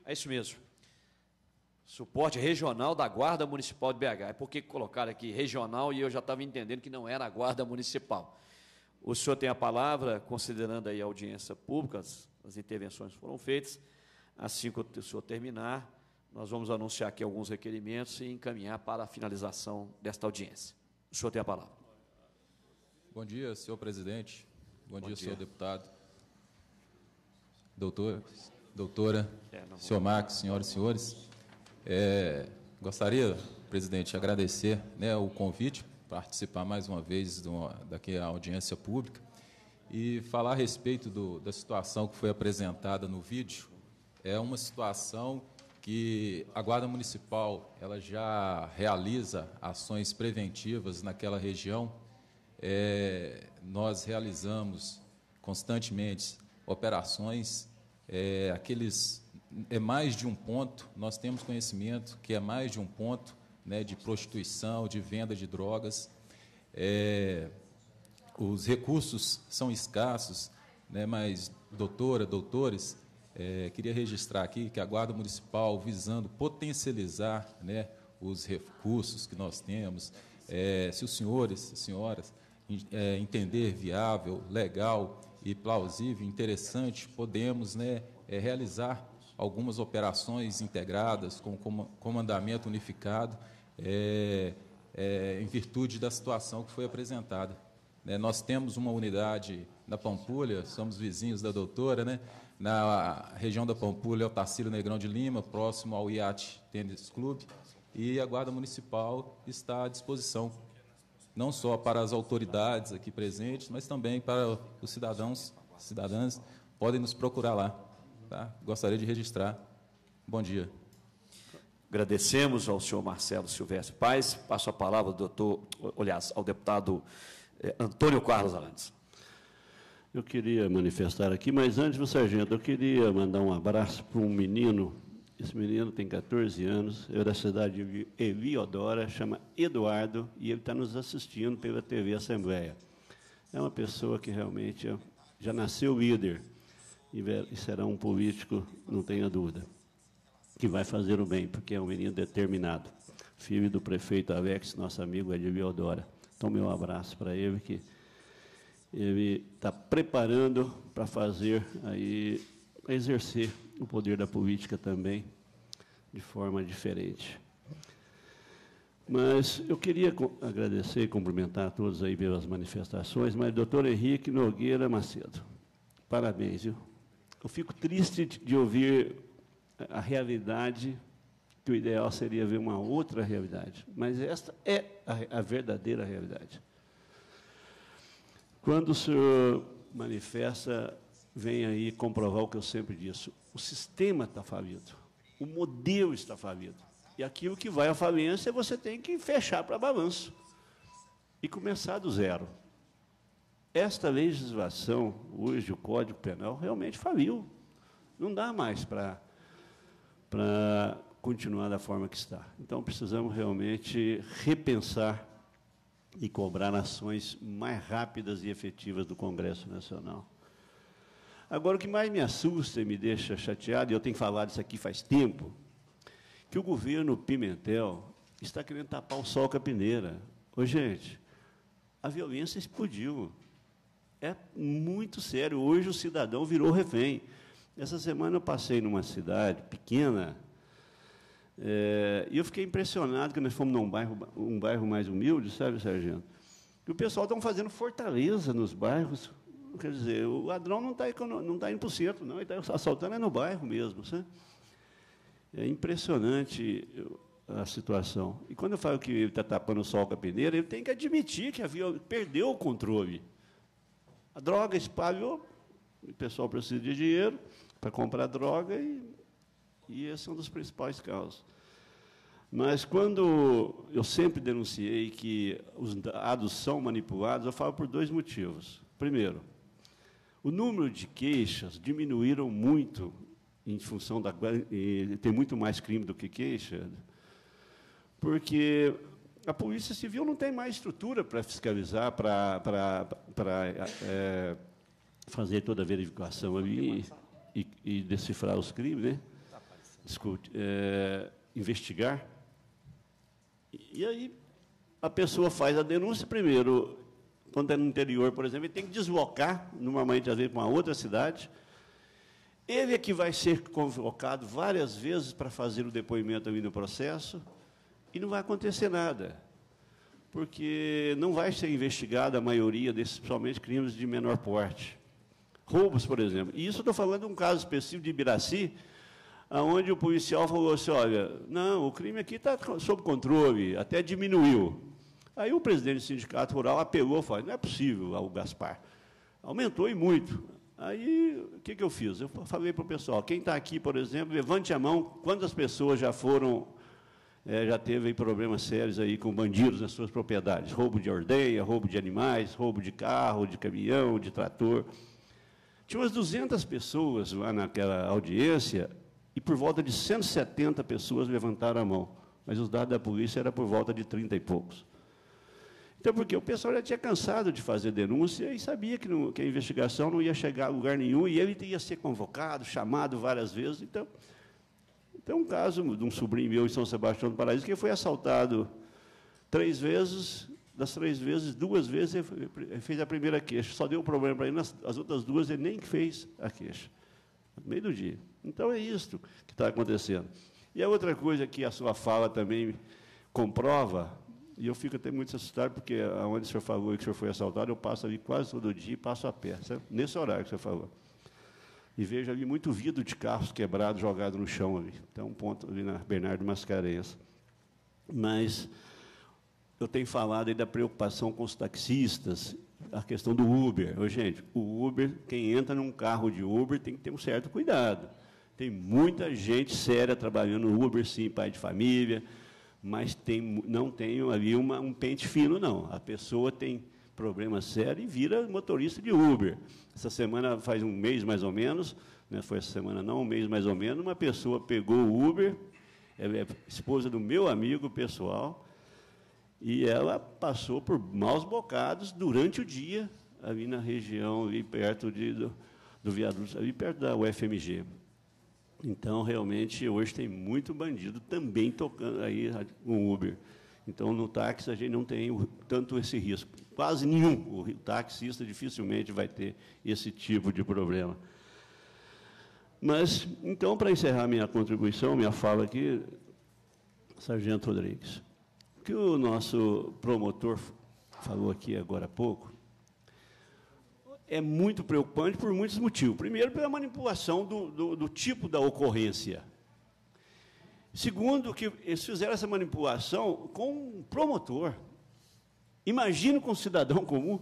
S1: É isso mesmo. Suporte regional da Guarda Municipal de BH. É porque colocaram aqui regional e eu já estava entendendo que não era a Guarda Municipal. O senhor tem a palavra, considerando aí a audiência pública, as, as intervenções foram feitas. Assim que o senhor terminar, nós vamos anunciar aqui alguns requerimentos e encaminhar para a finalização desta audiência. O senhor tem a palavra.
S7: Bom dia, senhor presidente. Bom, Bom dia, dia, senhor deputado. Doutor, doutora, é, senhor Max, senhoras e senhores. É, gostaria, presidente, de agradecer né, o convite, participar mais uma vez uma, daqui a audiência pública e falar a respeito do, da situação que foi apresentada no vídeo. É uma situação que a Guarda Municipal ela já realiza ações preventivas naquela região. É, nós realizamos constantemente operações é, aqueles é mais de um ponto, nós temos conhecimento que é mais de um ponto né, de prostituição, de venda de drogas. É, os recursos são escassos, né, mas, doutora, doutores, é, queria registrar aqui que a Guarda Municipal, visando potencializar né, os recursos que nós temos, é, se os senhores e senhoras é, entender viável, legal e plausível, interessante, podemos né, é, realizar algumas operações integradas com comandamento unificado é, é, em virtude da situação que foi apresentada. Né. nós temos uma unidade na Pampulha, somos vizinhos da doutora, né, na região da Pampulha é o Tarcílio Negrão de Lima, próximo ao IAT Tênis Clube, e a Guarda Municipal está à disposição não só para as autoridades aqui presentes, mas também para os cidadãos, cidadãs, podem nos procurar lá. Tá? Gostaria de registrar. Bom dia.
S1: Agradecemos ao senhor Marcelo Silvestre Paz. Passo a palavra ao doutor, aliás, ao deputado eh, Antônio Carlos Arantes. Eu queria manifestar aqui,
S6: mas antes, do sargento, eu queria mandar um abraço para um menino esse menino tem 14 anos, é da cidade de Eliodora, chama Eduardo, e ele está nos assistindo pela TV Assembleia. É uma pessoa que realmente é, já nasceu líder e será um político, não tenha dúvida, que vai fazer o bem, porque é um menino determinado. Filho do prefeito Alex, nosso amigo é de Eliodora. Então, meu abraço para ele, que ele está preparando para fazer aí, exercer o poder da política também de forma diferente. Mas eu queria agradecer e cumprimentar a todos aí pelas manifestações, mas doutor Henrique Nogueira Macedo, parabéns, viu? Eu fico triste de ouvir a realidade, que o ideal seria ver uma outra realidade, mas esta é a, a verdadeira realidade. Quando o senhor manifesta, vem aí comprovar o que eu sempre disse, o sistema está falido. O modelo está falido. E aquilo que vai à falência, você tem que fechar para balanço e começar do zero. Esta legislação, hoje, o Código Penal, realmente faliu. Não dá mais para, para continuar da forma que está. Então, precisamos realmente repensar e cobrar ações mais rápidas e efetivas do Congresso Nacional. Agora, o que mais me assusta e me deixa chateado, e eu tenho falado isso aqui faz tempo, que o governo Pimentel está querendo tapar o sol com a peneira. Ô, gente, a violência explodiu. É muito sério. Hoje o cidadão virou refém. Essa semana eu passei numa cidade pequena é, e eu fiquei impressionado que nós fomos num bairro, um bairro mais humilde, sabe, sargento? E o pessoal estão tá fazendo fortaleza nos bairros Quer dizer, o ladrão não está não está indo para o centro, não, ele está assaltando é no bairro mesmo. Sabe? É impressionante a situação. E quando eu falo que ele está tapando o sol com a peneira, ele tem que admitir que havia, perdeu o controle. A droga espalhou, o pessoal precisa de dinheiro para comprar droga, e, e esse é um dos principais casos. Mas quando eu sempre denunciei que os dados são manipulados, eu falo por dois motivos. Primeiro, o número de queixas diminuíram muito em função da tem muito mais crime do que queixa, porque a polícia civil não tem mais estrutura para fiscalizar, para, para, para é, fazer toda a verificação ali e, e, decifrar os crimes, né? Tá, Discute, é, investigar. E aí a pessoa faz a denúncia primeiro quando é no interior, por exemplo, ele tem que deslocar, normalmente, às vezes, para uma outra cidade. Ele é que vai ser convocado várias vezes para fazer o depoimento ali no processo e não vai acontecer nada, porque não vai ser investigada a maioria desses, principalmente, crimes de menor porte. Roubos, por exemplo. E isso eu estou falando de um caso específico de Ibiraci, onde o policial falou assim, olha, não, o crime aqui está sob controle, até diminuiu. Aí o presidente do sindicato rural apelou, falou, não é possível, o Gaspar. Aumentou e muito. Aí, o que, que eu fiz? Eu falei para o pessoal, quem está aqui, por exemplo, levante a mão, quantas pessoas já foram, é, já teve problemas sérios aí com bandidos nas suas propriedades? Roubo de ordenha, roubo de animais, roubo de carro, de caminhão, de trator. Tinha umas 200 pessoas lá naquela audiência e por volta de 170 pessoas levantaram a mão. Mas os dados da polícia era por volta de 30 e poucos. Então, porque o pessoal já tinha cansado de fazer denúncia e sabia que, não, que a investigação não ia chegar a lugar nenhum e ele ia ser convocado, chamado várias vezes. Então, tem um caso de um sobrinho meu em São Sebastião do Paraíso que foi assaltado três vezes. Das três vezes, duas vezes ele fez a primeira queixa. Só deu problema para ele. Nas, as outras duas ele nem fez a queixa. No meio do dia. Então é isto que está acontecendo. E a outra coisa que a sua fala também comprova e eu fico até muito assustado, porque aonde o senhor falou que o senhor foi assaltado, eu passo ali quase todo dia e passo a pé, nesse horário que o senhor falou. E vejo ali muito vidro de carros quebrado, jogado no chão ali. até um ponto ali na Bernardo Mascarenhas. Mas eu tenho falado aí da preocupação com os taxistas, a questão do Uber. Ô, gente, o Uber, quem entra num carro de Uber tem que ter um certo cuidado. Tem muita gente séria trabalhando no Uber, sim, pai de família, mas tem, não tenho ali uma, um pente fino, não. A pessoa tem problema sério e vira motorista de Uber. Essa semana, faz um mês mais ou menos, né, foi essa semana não, um mês mais ou menos, uma pessoa pegou o Uber, ela é esposa do meu amigo pessoal, e ela passou por maus bocados durante o dia, ali na região, ali perto de, do, do viaduto, ali perto da UFMG. Então, realmente, hoje tem muito bandido também tocando aí o Uber. Então, no táxi, a gente não tem tanto esse risco. Quase nenhum. O taxista dificilmente vai ter esse tipo de problema. Mas, então, para encerrar minha contribuição, minha fala aqui, Sargento Rodrigues, o que o nosso promotor falou aqui agora há pouco é muito preocupante por muitos motivos. Primeiro, pela manipulação do, do, do tipo da ocorrência. Segundo, que eles fizeram essa manipulação com um promotor. Imagino com um cidadão comum.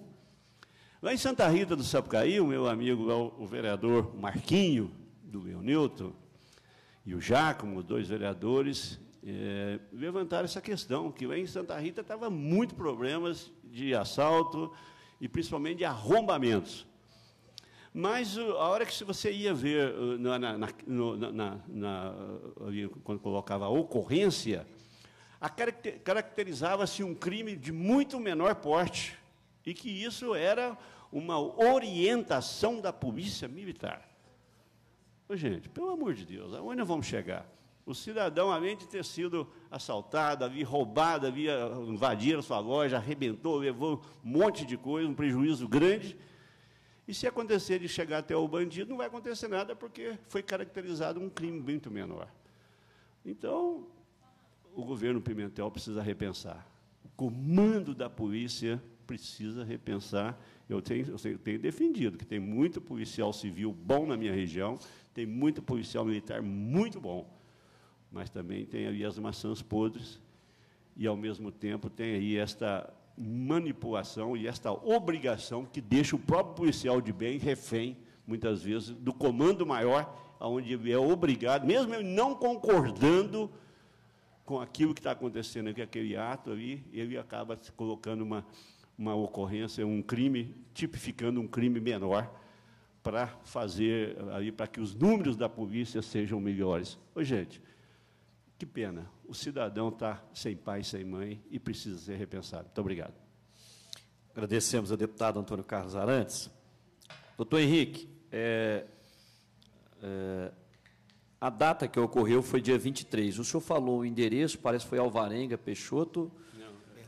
S6: Lá em Santa Rita do Sapucaí, o meu amigo, o vereador Marquinho, do Leonilton, e o Jacomo, dois vereadores, é, levantaram essa questão, que lá em Santa Rita estava muito problemas de assalto, e principalmente de arrombamentos. Mas uh, a hora que você ia ver, uh, na, na, na, na uh, quando colocava a ocorrência, caracterizava-se um crime de muito menor porte e que isso era uma orientação da polícia militar. gente, pelo amor de Deus, aonde nós vamos chegar? O cidadão, além de ter sido assaltado, havia roubado, havia invadido a sua loja, arrebentou, levou um monte de coisa, um prejuízo grande. E se acontecer de chegar até o bandido, não vai acontecer nada, porque foi caracterizado um crime muito menor. Então, o governo Pimentel precisa repensar. O comando da polícia precisa repensar. Eu tenho, eu tenho defendido que tem muito policial civil bom na minha região, tem muito policial militar muito bom mas também tem aí as maçãs podres e, ao mesmo tempo, tem aí esta manipulação e esta obrigação que deixa o próprio policial de bem refém, muitas vezes, do comando maior, onde ele é obrigado, mesmo ele não concordando com aquilo que está acontecendo, aqui é aquele ato ali, ele acaba se colocando uma, uma ocorrência, um crime, tipificando um crime menor, para fazer ali para que os números da polícia sejam melhores. Ô, gente, que pena, o cidadão está sem pai, sem mãe e precisa ser repensado. Muito obrigado.
S1: Agradecemos ao deputado Antônio Carlos Arantes. Doutor Henrique, é, é, a data que ocorreu foi dia 23. O senhor falou o endereço, parece que foi Alvarenga, Peixoto.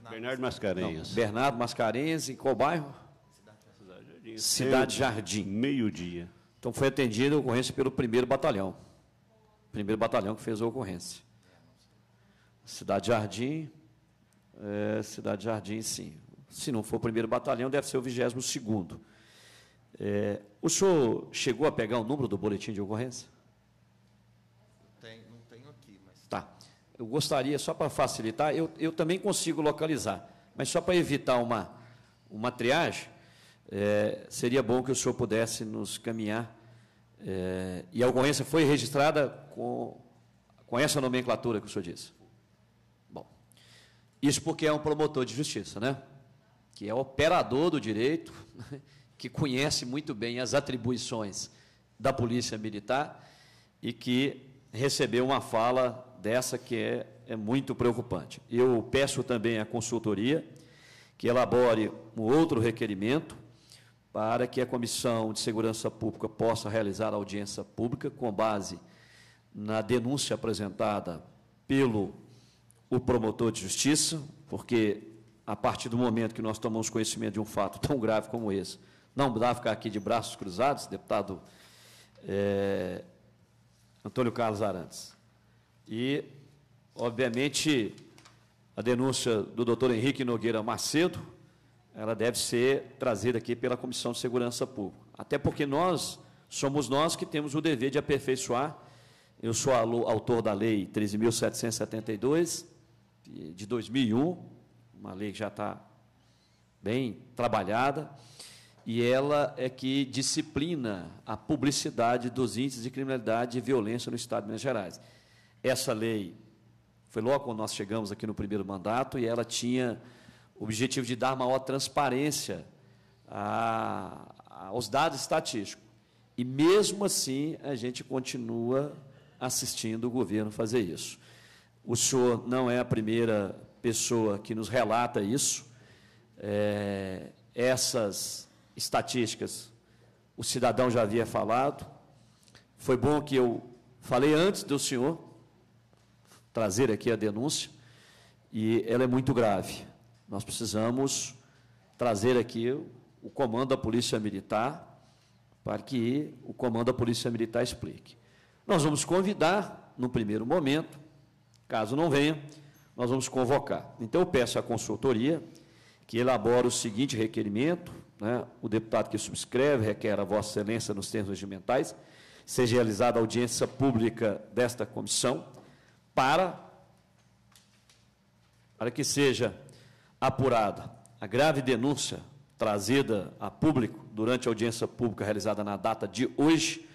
S1: Não, Bernardo, Mascarenhas. Não, Bernardo Mascarenhas, em qual bairro? Cidade Jardim. Cidade Jardim. Meio-dia. Então foi atendida a ocorrência pelo primeiro batalhão. Primeiro batalhão que fez a ocorrência. Cidade Jardim, é, Cidade Jardim, sim. Se não for o primeiro batalhão, deve ser o 22 segundo. É, o senhor chegou a pegar o número do boletim de ocorrência?
S9: Tem, não tenho aqui, mas...
S1: Tá. Eu gostaria, só para facilitar, eu, eu também consigo localizar, mas só para evitar uma, uma triagem, é, seria bom que o senhor pudesse nos caminhar. É, e a ocorrência foi registrada com, com essa nomenclatura que o senhor disse? Isso porque é um promotor de justiça, né? Que é operador do direito, que conhece muito bem as atribuições da Polícia Militar e que recebeu uma fala dessa que é, é muito preocupante. Eu peço também à consultoria que elabore um outro requerimento para que a Comissão de Segurança Pública possa realizar a audiência pública com base na denúncia apresentada pelo o promotor de justiça, porque a partir do momento que nós tomamos conhecimento de um fato tão grave como esse, não dá ficar aqui de braços cruzados, deputado é, Antônio Carlos Arantes. E, obviamente, a denúncia do doutor Henrique Nogueira Macedo, ela deve ser trazida aqui pela Comissão de Segurança Pública. Até porque nós, somos nós que temos o dever de aperfeiçoar. Eu sou autor da Lei 13.772, de 2001, uma lei que já está bem trabalhada, e ela é que disciplina a publicidade dos índices de criminalidade e violência no Estado de Minas Gerais. Essa lei foi logo quando nós chegamos aqui no primeiro mandato e ela tinha o objetivo de dar maior transparência a, aos dados estatísticos. E mesmo assim a gente continua assistindo o governo fazer isso. O senhor não é a primeira pessoa que nos relata isso. É, essas estatísticas o cidadão já havia falado. Foi bom que eu falei antes do senhor trazer aqui a denúncia, e ela é muito grave. Nós precisamos trazer aqui o comando da Polícia Militar para que o comando da Polícia Militar explique. Nós vamos convidar, no primeiro momento, Caso não venha, nós vamos convocar. Então, eu peço à consultoria que elabore o seguinte requerimento, né? o deputado que subscreve requer a Vossa Excelência nos termos regimentais, seja realizada audiência pública desta comissão, para, para que seja apurada a grave denúncia trazida a público durante a audiência pública realizada na data de hoje,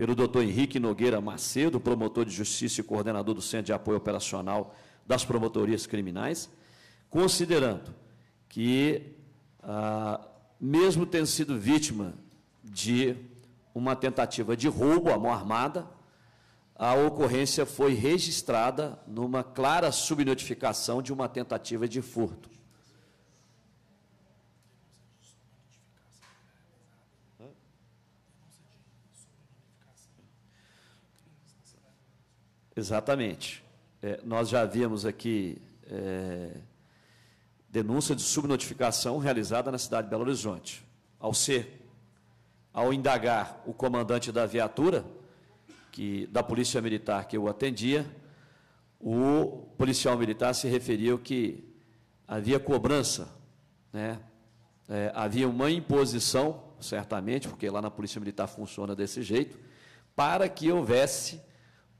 S1: pelo doutor Henrique Nogueira Macedo, promotor de justiça e coordenador do Centro de Apoio Operacional das Promotorias Criminais, considerando que, ah, mesmo tendo sido vítima de uma tentativa de roubo à mão armada, a ocorrência foi registrada numa clara subnotificação de uma tentativa de furto. Exatamente. É, nós já havíamos aqui é, denúncia de subnotificação realizada na cidade de Belo Horizonte. Ao ser, ao indagar o comandante da viatura, que da Polícia Militar que eu atendia, o policial militar se referiu que havia cobrança, né? É, havia uma imposição, certamente, porque lá na Polícia Militar funciona desse jeito, para que houvesse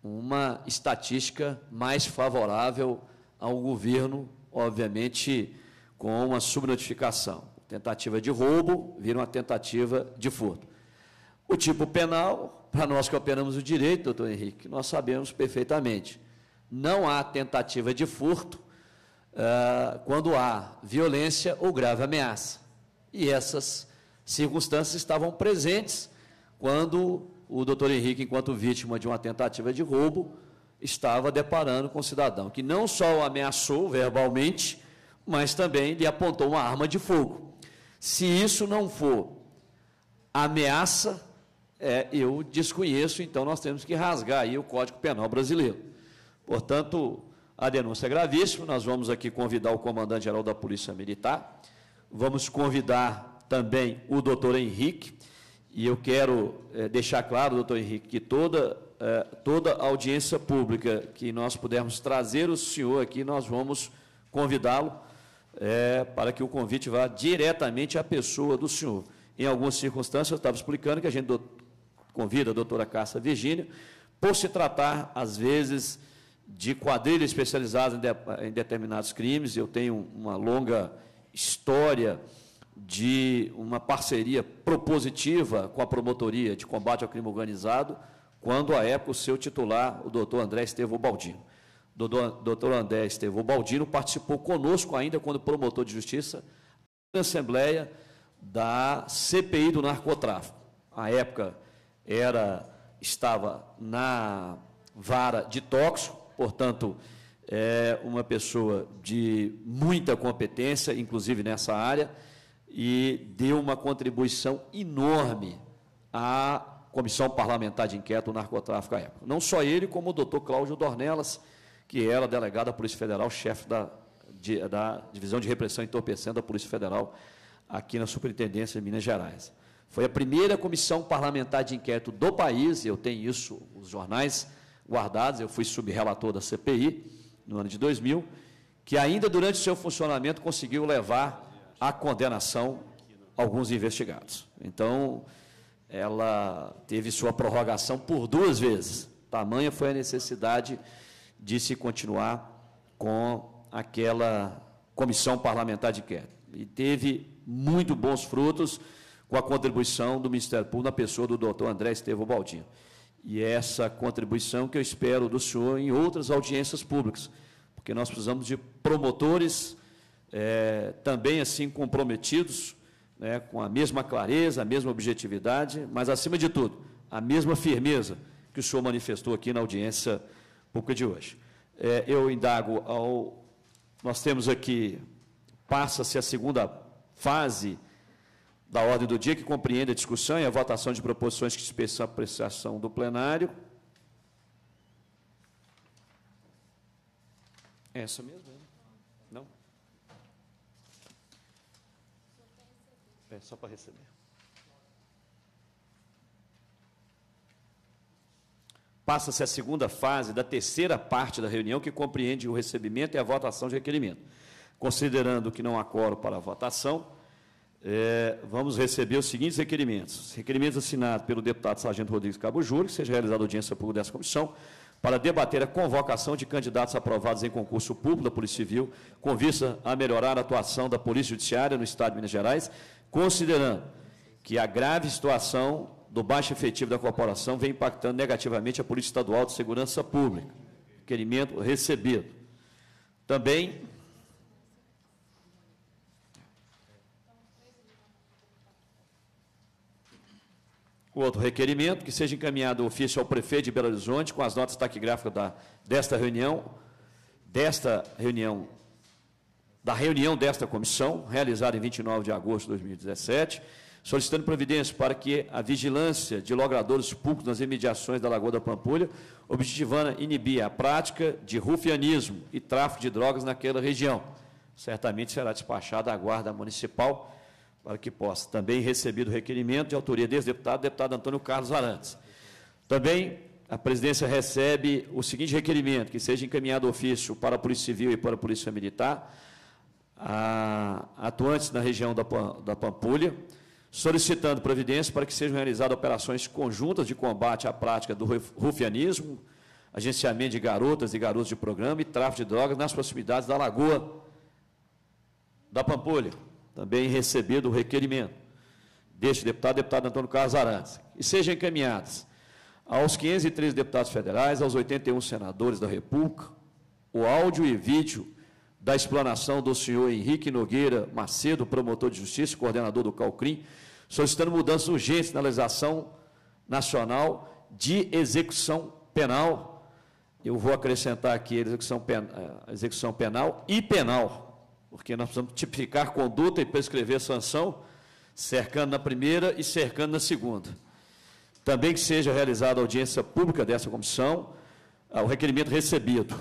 S1: uma estatística mais favorável ao governo, obviamente com uma subnotificação. Tentativa de roubo vira uma tentativa de furto. O tipo penal, para nós que operamos o direito, doutor Henrique, nós sabemos perfeitamente. Não há tentativa de furto ah, quando há violência ou grave ameaça. E essas circunstâncias estavam presentes quando o doutor Henrique, enquanto vítima de uma tentativa de roubo, estava deparando com um cidadão que não só o ameaçou verbalmente, mas também lhe apontou uma arma de fogo. Se isso não for ameaça, é, eu desconheço, então nós temos que rasgar aí o Código Penal brasileiro. Portanto, a denúncia é gravíssima, nós vamos aqui convidar o comandante-geral da Polícia Militar, vamos convidar também o doutor Henrique, e eu quero é, deixar claro, doutor Henrique, que toda, é, toda audiência pública que nós pudermos trazer o senhor aqui, nós vamos convidá-lo é, para que o convite vá diretamente à pessoa do senhor. Em algumas circunstâncias, eu estava explicando que a gente do, convida a doutora Cássia Virgínia, por se tratar, às vezes, de quadrilha especializada em, de, em determinados crimes. Eu tenho uma longa história de uma parceria propositiva com a promotoria de combate ao crime organizado, quando à época o seu titular, o doutor André Estevô Baldino. O doutor André Estevô Baldino participou conosco ainda quando promotor de justiça na Assembleia da CPI do narcotráfico. À época era estava na vara de tóxico, portanto, é uma pessoa de muita competência, inclusive nessa área e deu uma contribuição enorme à Comissão Parlamentar de Inquérito do Narcotráfico à época. Não só ele, como o doutor Cláudio Dornelas, que era delegado da Polícia Federal, chefe da, de, da Divisão de Repressão Entorpecendo da Polícia Federal aqui na Superintendência de Minas Gerais. Foi a primeira comissão parlamentar de inquérito do país, eu tenho isso, os jornais guardados, eu fui subrelator da CPI no ano de 2000, que ainda durante o seu funcionamento conseguiu levar a condenação alguns investigados. Então, ela teve sua prorrogação por duas vezes. Tamanha foi a necessidade de se continuar com aquela comissão parlamentar de inquérito. E teve muito bons frutos com a contribuição do Ministério Público na pessoa do doutor André Estevão Baldinho. E essa contribuição que eu espero do senhor em outras audiências públicas, porque nós precisamos de promotores é, também assim comprometidos né, com a mesma clareza, a mesma objetividade, mas, acima de tudo, a mesma firmeza que o senhor manifestou aqui na audiência pública de hoje. É, eu indago ao. Nós temos aqui, passa-se a segunda fase da ordem do dia, que compreende a discussão e a votação de proposições que dispensam a apreciação do plenário. É essa mesmo, é? É só para receber. Passa-se a segunda fase da terceira parte da reunião, que compreende o recebimento e a votação de requerimento. Considerando que não há coro para a votação, é, vamos receber os seguintes requerimentos. Requerimentos assinados pelo deputado Sargento Rodrigues Cabo Júlio, que seja realizada audiência pública dessa comissão, para debater a convocação de candidatos aprovados em concurso público da Polícia Civil, com vista a melhorar a atuação da Polícia Judiciária no Estado de Minas Gerais considerando que a grave situação do baixo efetivo da corporação vem impactando negativamente a Polícia Estadual de Segurança Pública. Requerimento recebido. Também Outro requerimento, que seja encaminhado o ofício ao prefeito de Belo Horizonte com as notas taquigráficas da, desta reunião, desta reunião da reunião desta comissão, realizada em 29 de agosto de 2017, solicitando providência para que a vigilância de logradores públicos nas imediações da Lagoa da Pampulha, objetivando inibir a prática de rufianismo e tráfico de drogas naquela região. Certamente será despachada à Guarda Municipal para que possa. Também receber o requerimento de autoria desse deputado, deputado Antônio Carlos Arantes. Também a presidência recebe o seguinte requerimento, que seja encaminhado ofício para a Polícia Civil e para a Polícia Militar, a atuantes na região da, da Pampulha, solicitando providência para que sejam realizadas operações conjuntas de combate à prática do rufianismo, agenciamento de garotas e garotos de programa e tráfico de drogas nas proximidades da Lagoa da Pampulha. Também recebido o requerimento deste deputado, deputado Antônio Carlos Arantes, e sejam encaminhadas aos 513 deputados federais, aos 81 senadores da República, o áudio e vídeo da explanação do senhor Henrique Nogueira Macedo, promotor de justiça e coordenador do Calcrim, solicitando mudança urgente na legislação nacional de execução penal. Eu vou acrescentar aqui execução, pen, execução penal e penal, porque nós precisamos tipificar conduta e prescrever sanção, cercando na primeira e cercando na segunda. Também que seja realizada audiência pública dessa comissão, O requerimento recebido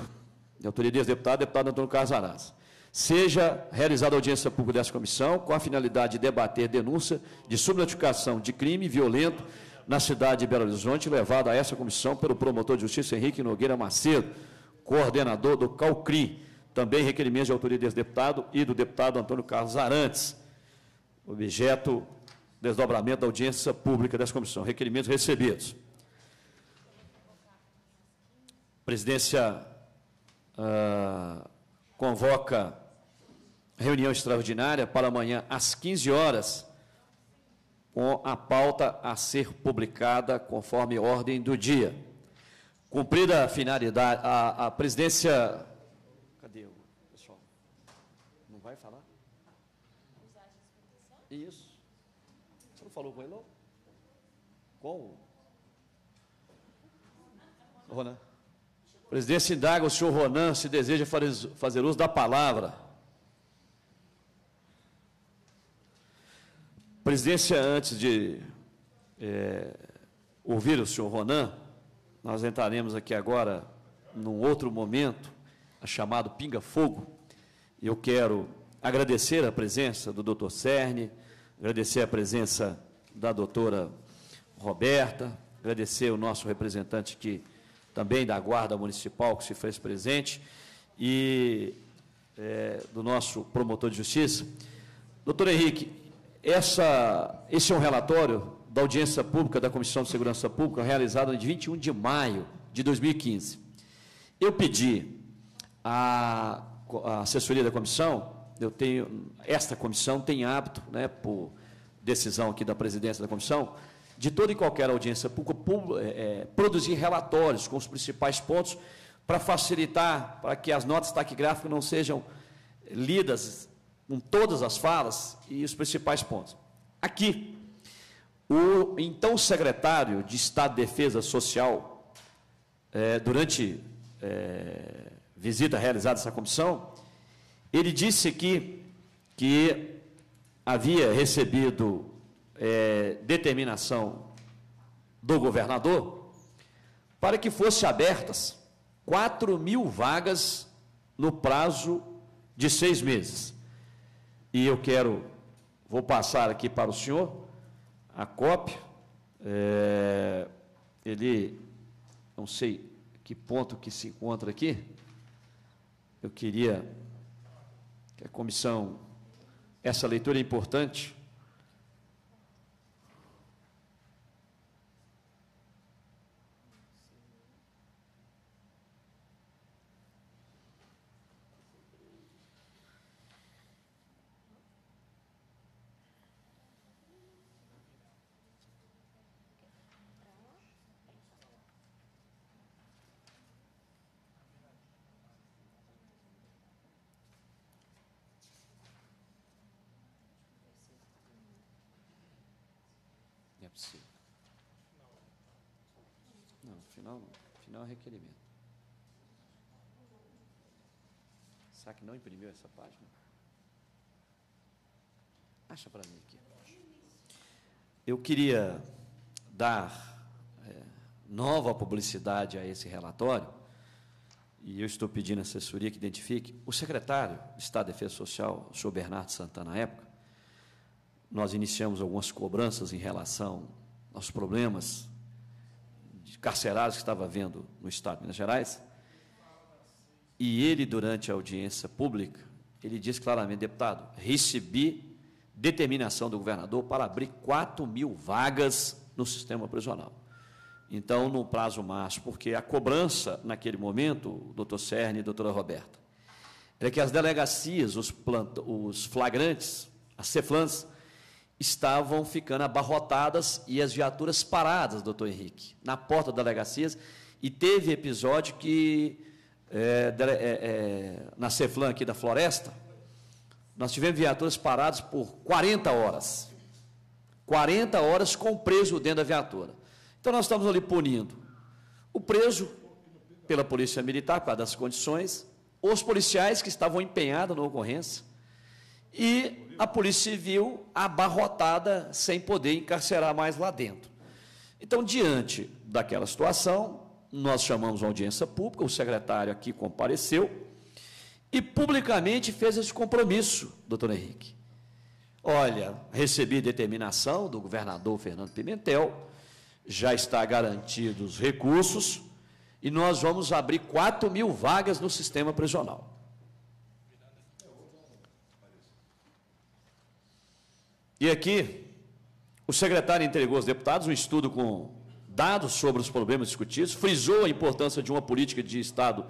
S1: de autoria desse deputado, deputado Antônio Carlos Aras. Seja realizada audiência pública dessa comissão com a finalidade de debater denúncia de subnotificação de crime violento na cidade de Belo Horizonte, levada a essa comissão pelo promotor de justiça Henrique Nogueira Macedo, coordenador do CALCRI. Também requerimento de autoria desse deputado e do deputado Antônio Carlos Arantes. Objeto desdobramento da audiência pública dessa comissão. Requerimentos recebidos. Presidência ah, convoca reunião extraordinária para amanhã às 15 horas, com a pauta a ser publicada conforme ordem do dia. Cumprida a finalidade, a, a presidência. Cadê o pessoal? Não vai falar? Isso. Você não falou com ele, não? Com o. Ronan. Presidência indaga o senhor Ronan se deseja fazer uso da palavra. Presidência, antes de é, ouvir o senhor Ronan, nós entraremos aqui agora num outro momento, chamado Pinga Fogo. Eu quero agradecer a presença do doutor Cerne, agradecer a presença da doutora Roberta, agradecer o nosso representante que também da Guarda Municipal, que se fez presente, e é, do nosso promotor de justiça. Doutor Henrique, essa, esse é um relatório da audiência pública da Comissão de Segurança Pública, realizada de 21 de maio de 2015. Eu pedi à, assessoria da comissão, eu tenho, esta comissão tem hábito, né, por decisão aqui da presidência da comissão, de toda e qualquer audiência pública é, é, produzir relatórios com os principais pontos para facilitar, para que as notas taquigráficas não sejam lidas com todas as falas e os principais pontos. Aqui, o então secretário de Estado de Defesa Social, é, durante é, visita realizada essa comissão, ele disse aqui que havia recebido é, determinação do governador, para que fossem abertas 4 mil vagas no prazo de seis meses. E eu quero, vou passar aqui para o senhor a cópia. É, ele, não sei que ponto que se encontra aqui. Eu queria que a comissão, essa leitura é importante não há requerimento. Será que não imprimiu essa página? Acha para mim aqui. Eu queria dar é, nova publicidade a esse relatório, e eu estou pedindo assessoria que identifique. O secretário de Estado de Defesa Social, o senhor Bernardo Santana, na época, nós iniciamos algumas cobranças em relação aos problemas carcerários que estava vendo no Estado de Minas Gerais. E ele, durante a audiência pública, ele disse claramente, deputado, recebi determinação do governador para abrir 4 mil vagas no sistema prisional. Então, no prazo máximo, porque a cobrança naquele momento, doutor Cerne e doutora Roberta, era é que as delegacias, os, plant, os flagrantes, as CEFLANs, estavam ficando abarrotadas e as viaturas paradas, doutor Henrique, na porta da delegacia. E teve episódio que, é, é, é, na Ceflan aqui da Floresta, nós tivemos viaturas paradas por 40 horas. 40 horas com o preso dentro da viatura. Então nós estamos ali punindo o preso pela polícia militar, por causa das condições, os policiais que estavam empenhados na ocorrência, e a Polícia Civil abarrotada, sem poder encarcerar mais lá dentro. Então, diante daquela situação, nós chamamos uma audiência pública, o secretário aqui compareceu e publicamente fez esse compromisso, doutor Henrique. Olha, recebi determinação do governador Fernando Pimentel, já está garantidos recursos e nós vamos abrir 4 mil vagas no sistema prisional. E aqui, o secretário entregou aos deputados um estudo com dados sobre os problemas discutidos, frisou a importância de uma política de Estado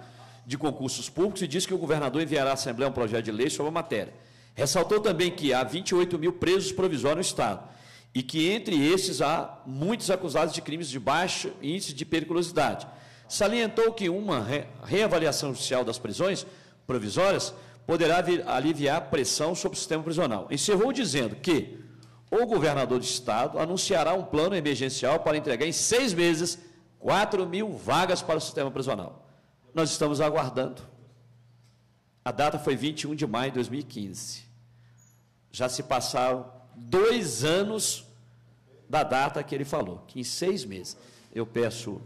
S1: de concursos públicos e disse que o governador enviará à Assembleia um projeto de lei sobre a matéria. Ressaltou também que há 28 mil presos provisórios no Estado e que entre esses há muitos acusados de crimes de baixo índice de periculosidade. Salientou que uma reavaliação judicial das prisões provisórias poderá aliviar a pressão sobre o sistema prisional. Encerrou dizendo que o governador do estado anunciará um plano emergencial para entregar em seis meses 4 mil vagas para o sistema prisional. Nós estamos aguardando. A data foi 21 de maio de 2015. Já se passaram dois anos da data que ele falou, que em seis meses. Eu peço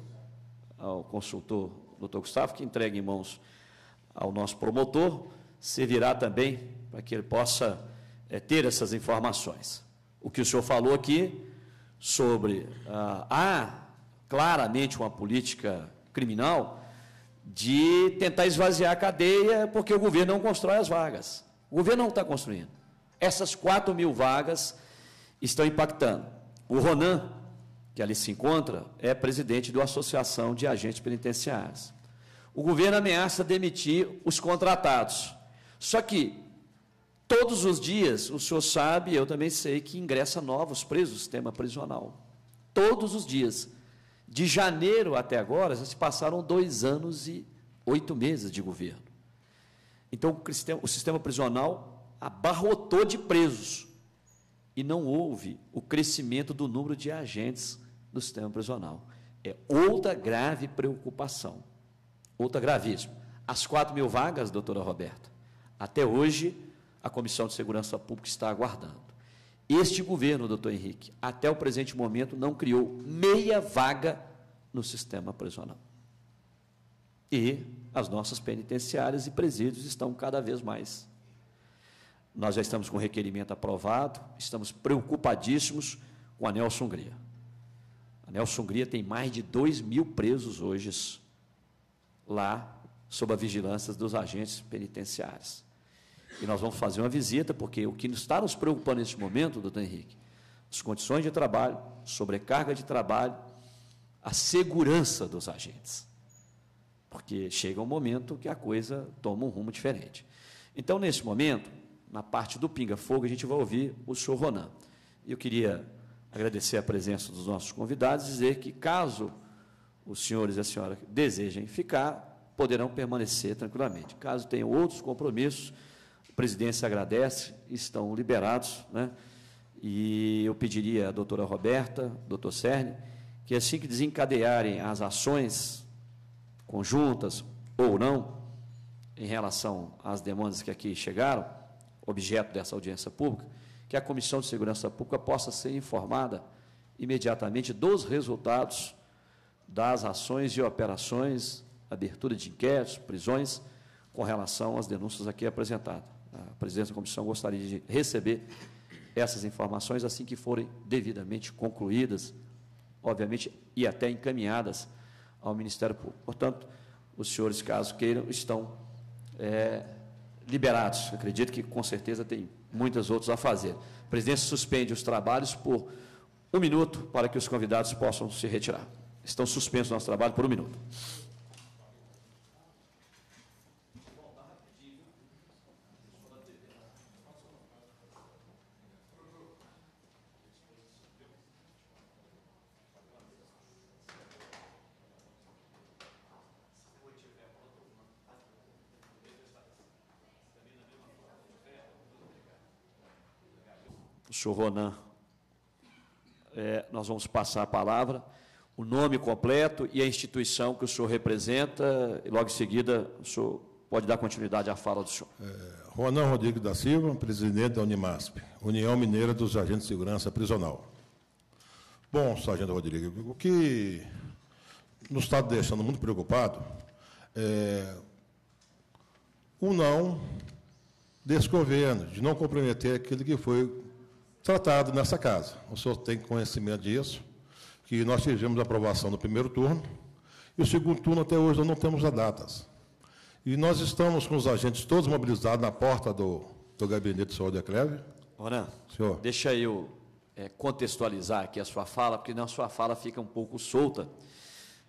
S1: ao consultor, doutor Gustavo, que entregue em mãos ao nosso promotor, servirá também para que ele possa é, ter essas informações o que o senhor falou aqui sobre ah, há claramente uma política criminal de tentar esvaziar a cadeia porque o governo não constrói as vagas. O governo não está construindo. Essas 4 mil vagas estão impactando. O Ronan, que ali se encontra, é presidente da Associação de Agentes Penitenciários. O governo ameaça demitir os contratados. Só que Todos os dias, o senhor sabe, eu também sei que ingressa novos presos, sistema prisional. Todos os dias. De janeiro até agora, já se passaram dois anos e oito meses de governo. Então, o sistema prisional abarrotou de presos. E não houve o crescimento do número de agentes do sistema prisional. É outra grave preocupação. Outra gravíssima. As 4 mil vagas, doutora Roberta, até hoje a Comissão de Segurança Pública está aguardando. Este governo, doutor Henrique, até o presente momento não criou meia vaga no sistema prisional. E as nossas penitenciárias e presídios estão cada vez mais. Nós já estamos com requerimento aprovado, estamos preocupadíssimos com a Nelson Hungria. A Nelson Hungria tem mais de 2 mil presos hoje lá, sob a vigilância dos agentes penitenciários. E nós vamos fazer uma visita, porque o que está nos preocupando neste momento, doutor Henrique, as condições de trabalho, sobrecarga de trabalho, a segurança dos agentes. Porque chega um momento que a coisa toma um rumo diferente. Então, nesse momento, na parte do Pinga Fogo, a gente vai ouvir o senhor Ronan. Eu queria agradecer a presença dos nossos convidados e dizer que, caso os senhores e a senhora desejem ficar, poderão permanecer tranquilamente. Caso tenham outros compromissos, a presidência agradece, estão liberados, né? E eu pediria à doutora Roberta, doutor Cerne, que assim que desencadearem as ações conjuntas ou não, em relação às demandas que aqui chegaram, objeto dessa audiência pública, que a Comissão de Segurança Pública possa ser informada imediatamente dos resultados das ações e operações, abertura de inquéritos, prisões, com relação às denúncias aqui apresentadas a presidência da comissão gostaria de receber essas informações assim que forem devidamente concluídas, obviamente, e até encaminhadas ao Ministério Público. Portanto, os senhores, caso queiram, estão é, liberados. Eu acredito que, com certeza, tem muitas outras a fazer. A presidência suspende os trabalhos por um minuto para que os convidados possam se retirar. Estão suspensos o nosso trabalho por um minuto. senhor Ronan, é, nós vamos passar a palavra, o nome completo e a instituição que o senhor representa, e logo em seguida o senhor pode dar continuidade à fala do senhor. É,
S8: Ronan Rodrigues da Silva, presidente da Unimasp, União Mineira dos Agentes de Segurança Prisional. Bom, sargento Rodrigues, o que nos está deixando muito preocupado é o não desse governo, de não comprometer aquilo que foi tratado nessa casa. O senhor tem conhecimento disso, que nós tivemos a aprovação no primeiro turno, e o segundo turno até hoje nós não temos as datas. E nós estamos com os agentes todos mobilizados na porta do, do gabinete do senhor de Cleve. Ronan, senhor.
S1: deixa eu é, contextualizar aqui a sua fala, porque na sua fala fica um pouco solta.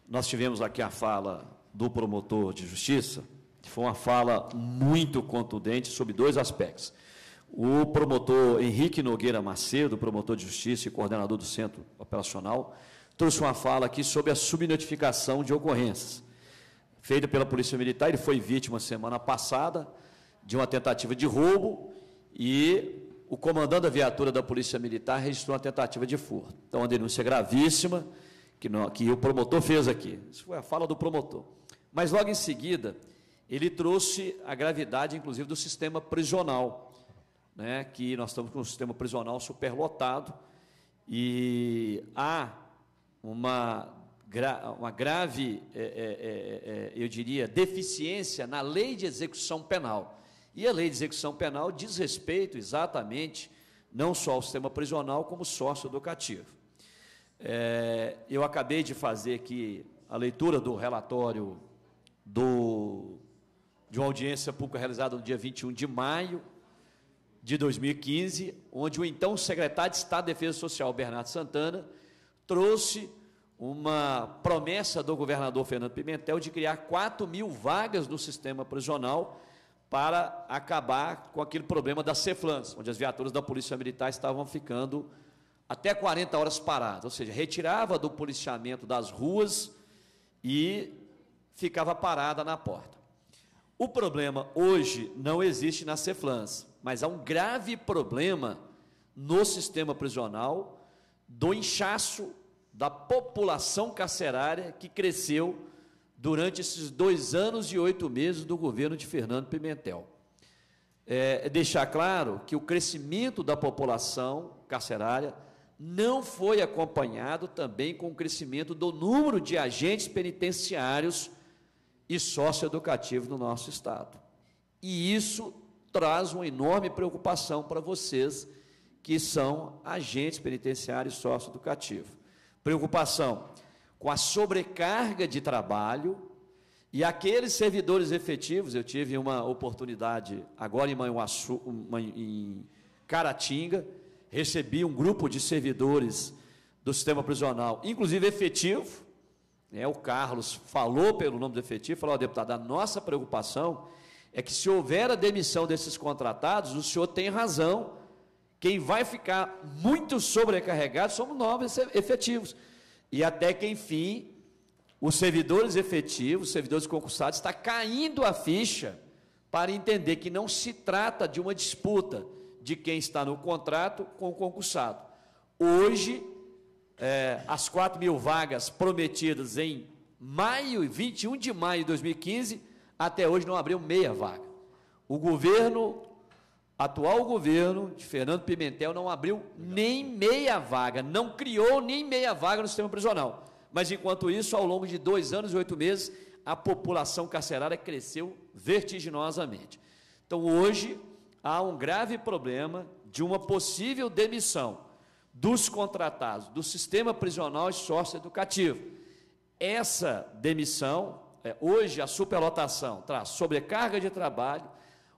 S1: Nós tivemos aqui a fala do promotor de justiça, que foi uma fala muito contundente sobre dois aspectos. O promotor Henrique Nogueira Macedo, promotor de justiça e coordenador do Centro Operacional, trouxe uma fala aqui sobre a subnotificação de ocorrências. Feita pela Polícia Militar, ele foi vítima semana passada de uma tentativa de roubo e o comandante da viatura da Polícia Militar registrou uma tentativa de furto. Então, uma denúncia é gravíssima que, não, que o promotor fez aqui. Isso foi a fala do promotor. Mas logo em seguida, ele trouxe a gravidade, inclusive, do sistema prisional né, que nós estamos com um sistema prisional superlotado e há uma, gra uma grave, é é, é, é, é, eu diria, deficiência na lei de execução penal. E a lei de execução penal diz respeito exatamente não só ao sistema prisional, como socioeducativo. É, eu acabei de fazer aqui a leitura do relatório do, de uma audiência pública realizada no dia 21 de maio de 2015, onde o então secretário de Estado da Defesa Social, Bernardo Santana, trouxe uma promessa do governador Fernando Pimentel de criar 4 mil vagas no sistema prisional para acabar com aquele problema das CEFLANs, onde as viaturas da Polícia Militar estavam ficando até 40 horas paradas, ou seja, retirava do policiamento das ruas e ficava parada na porta. O problema hoje não existe nas CEFLANs mas há um grave problema no sistema prisional do inchaço da população carcerária que cresceu durante esses dois anos e oito meses do governo de Fernando Pimentel. É, é deixar claro que o crescimento da população carcerária não foi acompanhado também com o crescimento do número de agentes penitenciários e socioeducativos no nosso Estado. E isso traz uma enorme preocupação para vocês que são agentes penitenciários socioeducativos. Preocupação com a sobrecarga de trabalho e aqueles servidores efetivos, eu tive uma oportunidade agora em Manhuaçu, em Caratinga, recebi um grupo de servidores do sistema prisional, inclusive efetivo, né, o Carlos falou pelo nome do efetivo, falou, oh, deputado, a nossa preocupação é que se houver a demissão desses contratados, o senhor tem razão. Quem vai ficar muito sobrecarregado somos nós efetivos. E até que enfim, os servidores efetivos, os servidores concursados, está caindo a ficha para entender que não se trata de uma disputa de quem está no contrato com o concursado. Hoje, é, as 4 mil vagas prometidas em maio, 21 de maio de 2015, até hoje não abriu meia vaga. O governo, atual governo de Fernando Pimentel, não abriu nem meia vaga, não criou nem meia vaga no sistema prisional. Mas, enquanto isso, ao longo de dois anos e oito meses, a população carcerária cresceu vertiginosamente. Então, hoje, há um grave problema de uma possível demissão dos contratados do sistema prisional e sócio-educativo. Essa demissão é, hoje a superlotação traz sobrecarga de trabalho,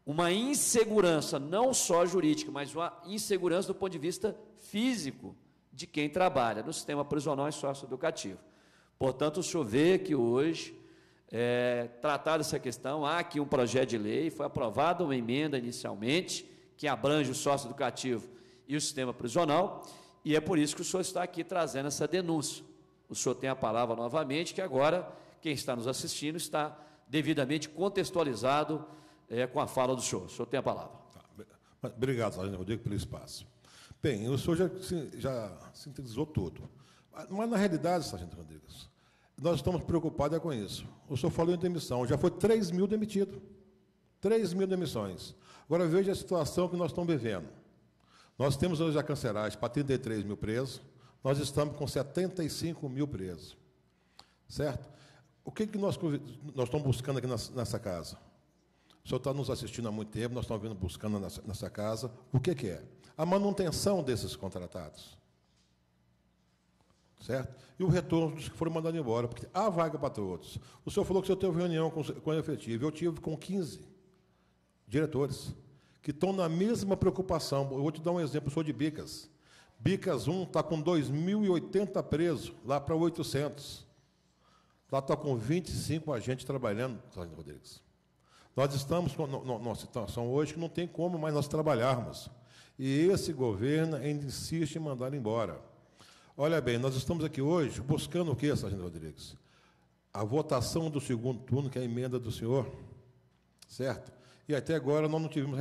S1: uma insegurança não só jurídica, mas uma insegurança do ponto de vista físico de quem trabalha no sistema prisional e socioeducativo. Portanto, o senhor vê que hoje, é, tratada essa questão, há aqui um projeto de lei, foi aprovada uma emenda inicialmente, que abrange o socioeducativo e o sistema prisional, e é por isso que o senhor está aqui trazendo essa denúncia. O senhor tem a palavra novamente, que agora quem está nos assistindo está devidamente contextualizado é, com a fala do senhor. O senhor tem a palavra.
S8: Tá. Obrigado, Sargento Rodrigo, pelo espaço. Bem, o senhor já, já sintetizou tudo. Ah, mas, na realidade, Sargento Rodrigues, nós estamos preocupados é com isso. O senhor falou em demissão, já foi 3 mil demitidos. 3 mil demissões. Agora veja a situação que nós estamos vivendo. Nós temos hoje a cancerais para 33 mil presos, nós estamos com 75 mil presos. Certo? O que, que nós, nós estamos buscando aqui nessa casa? O senhor está nos assistindo há muito tempo, nós estamos vindo buscando nessa, nessa casa. O que, que é? A manutenção desses contratados. Certo? E o retorno dos que foram mandados embora, porque há vaga para todos. O senhor falou que o senhor teve reunião com, com a Eu tive com 15 diretores que estão na mesma preocupação. Eu vou te dar um exemplo, eu sou de Bicas. Bicas 1 está com 2.080 presos, lá para 800. Lá está com 25 agentes trabalhando, Sargento Rodrigues. Nós estamos com uma situação hoje que não tem como mais nós trabalharmos. E esse governo ainda insiste em mandar embora. Olha bem, nós estamos aqui hoje buscando o que, Sargento Rodrigues? A votação do segundo turno, que é a emenda do senhor, certo? E até agora nós não tivemos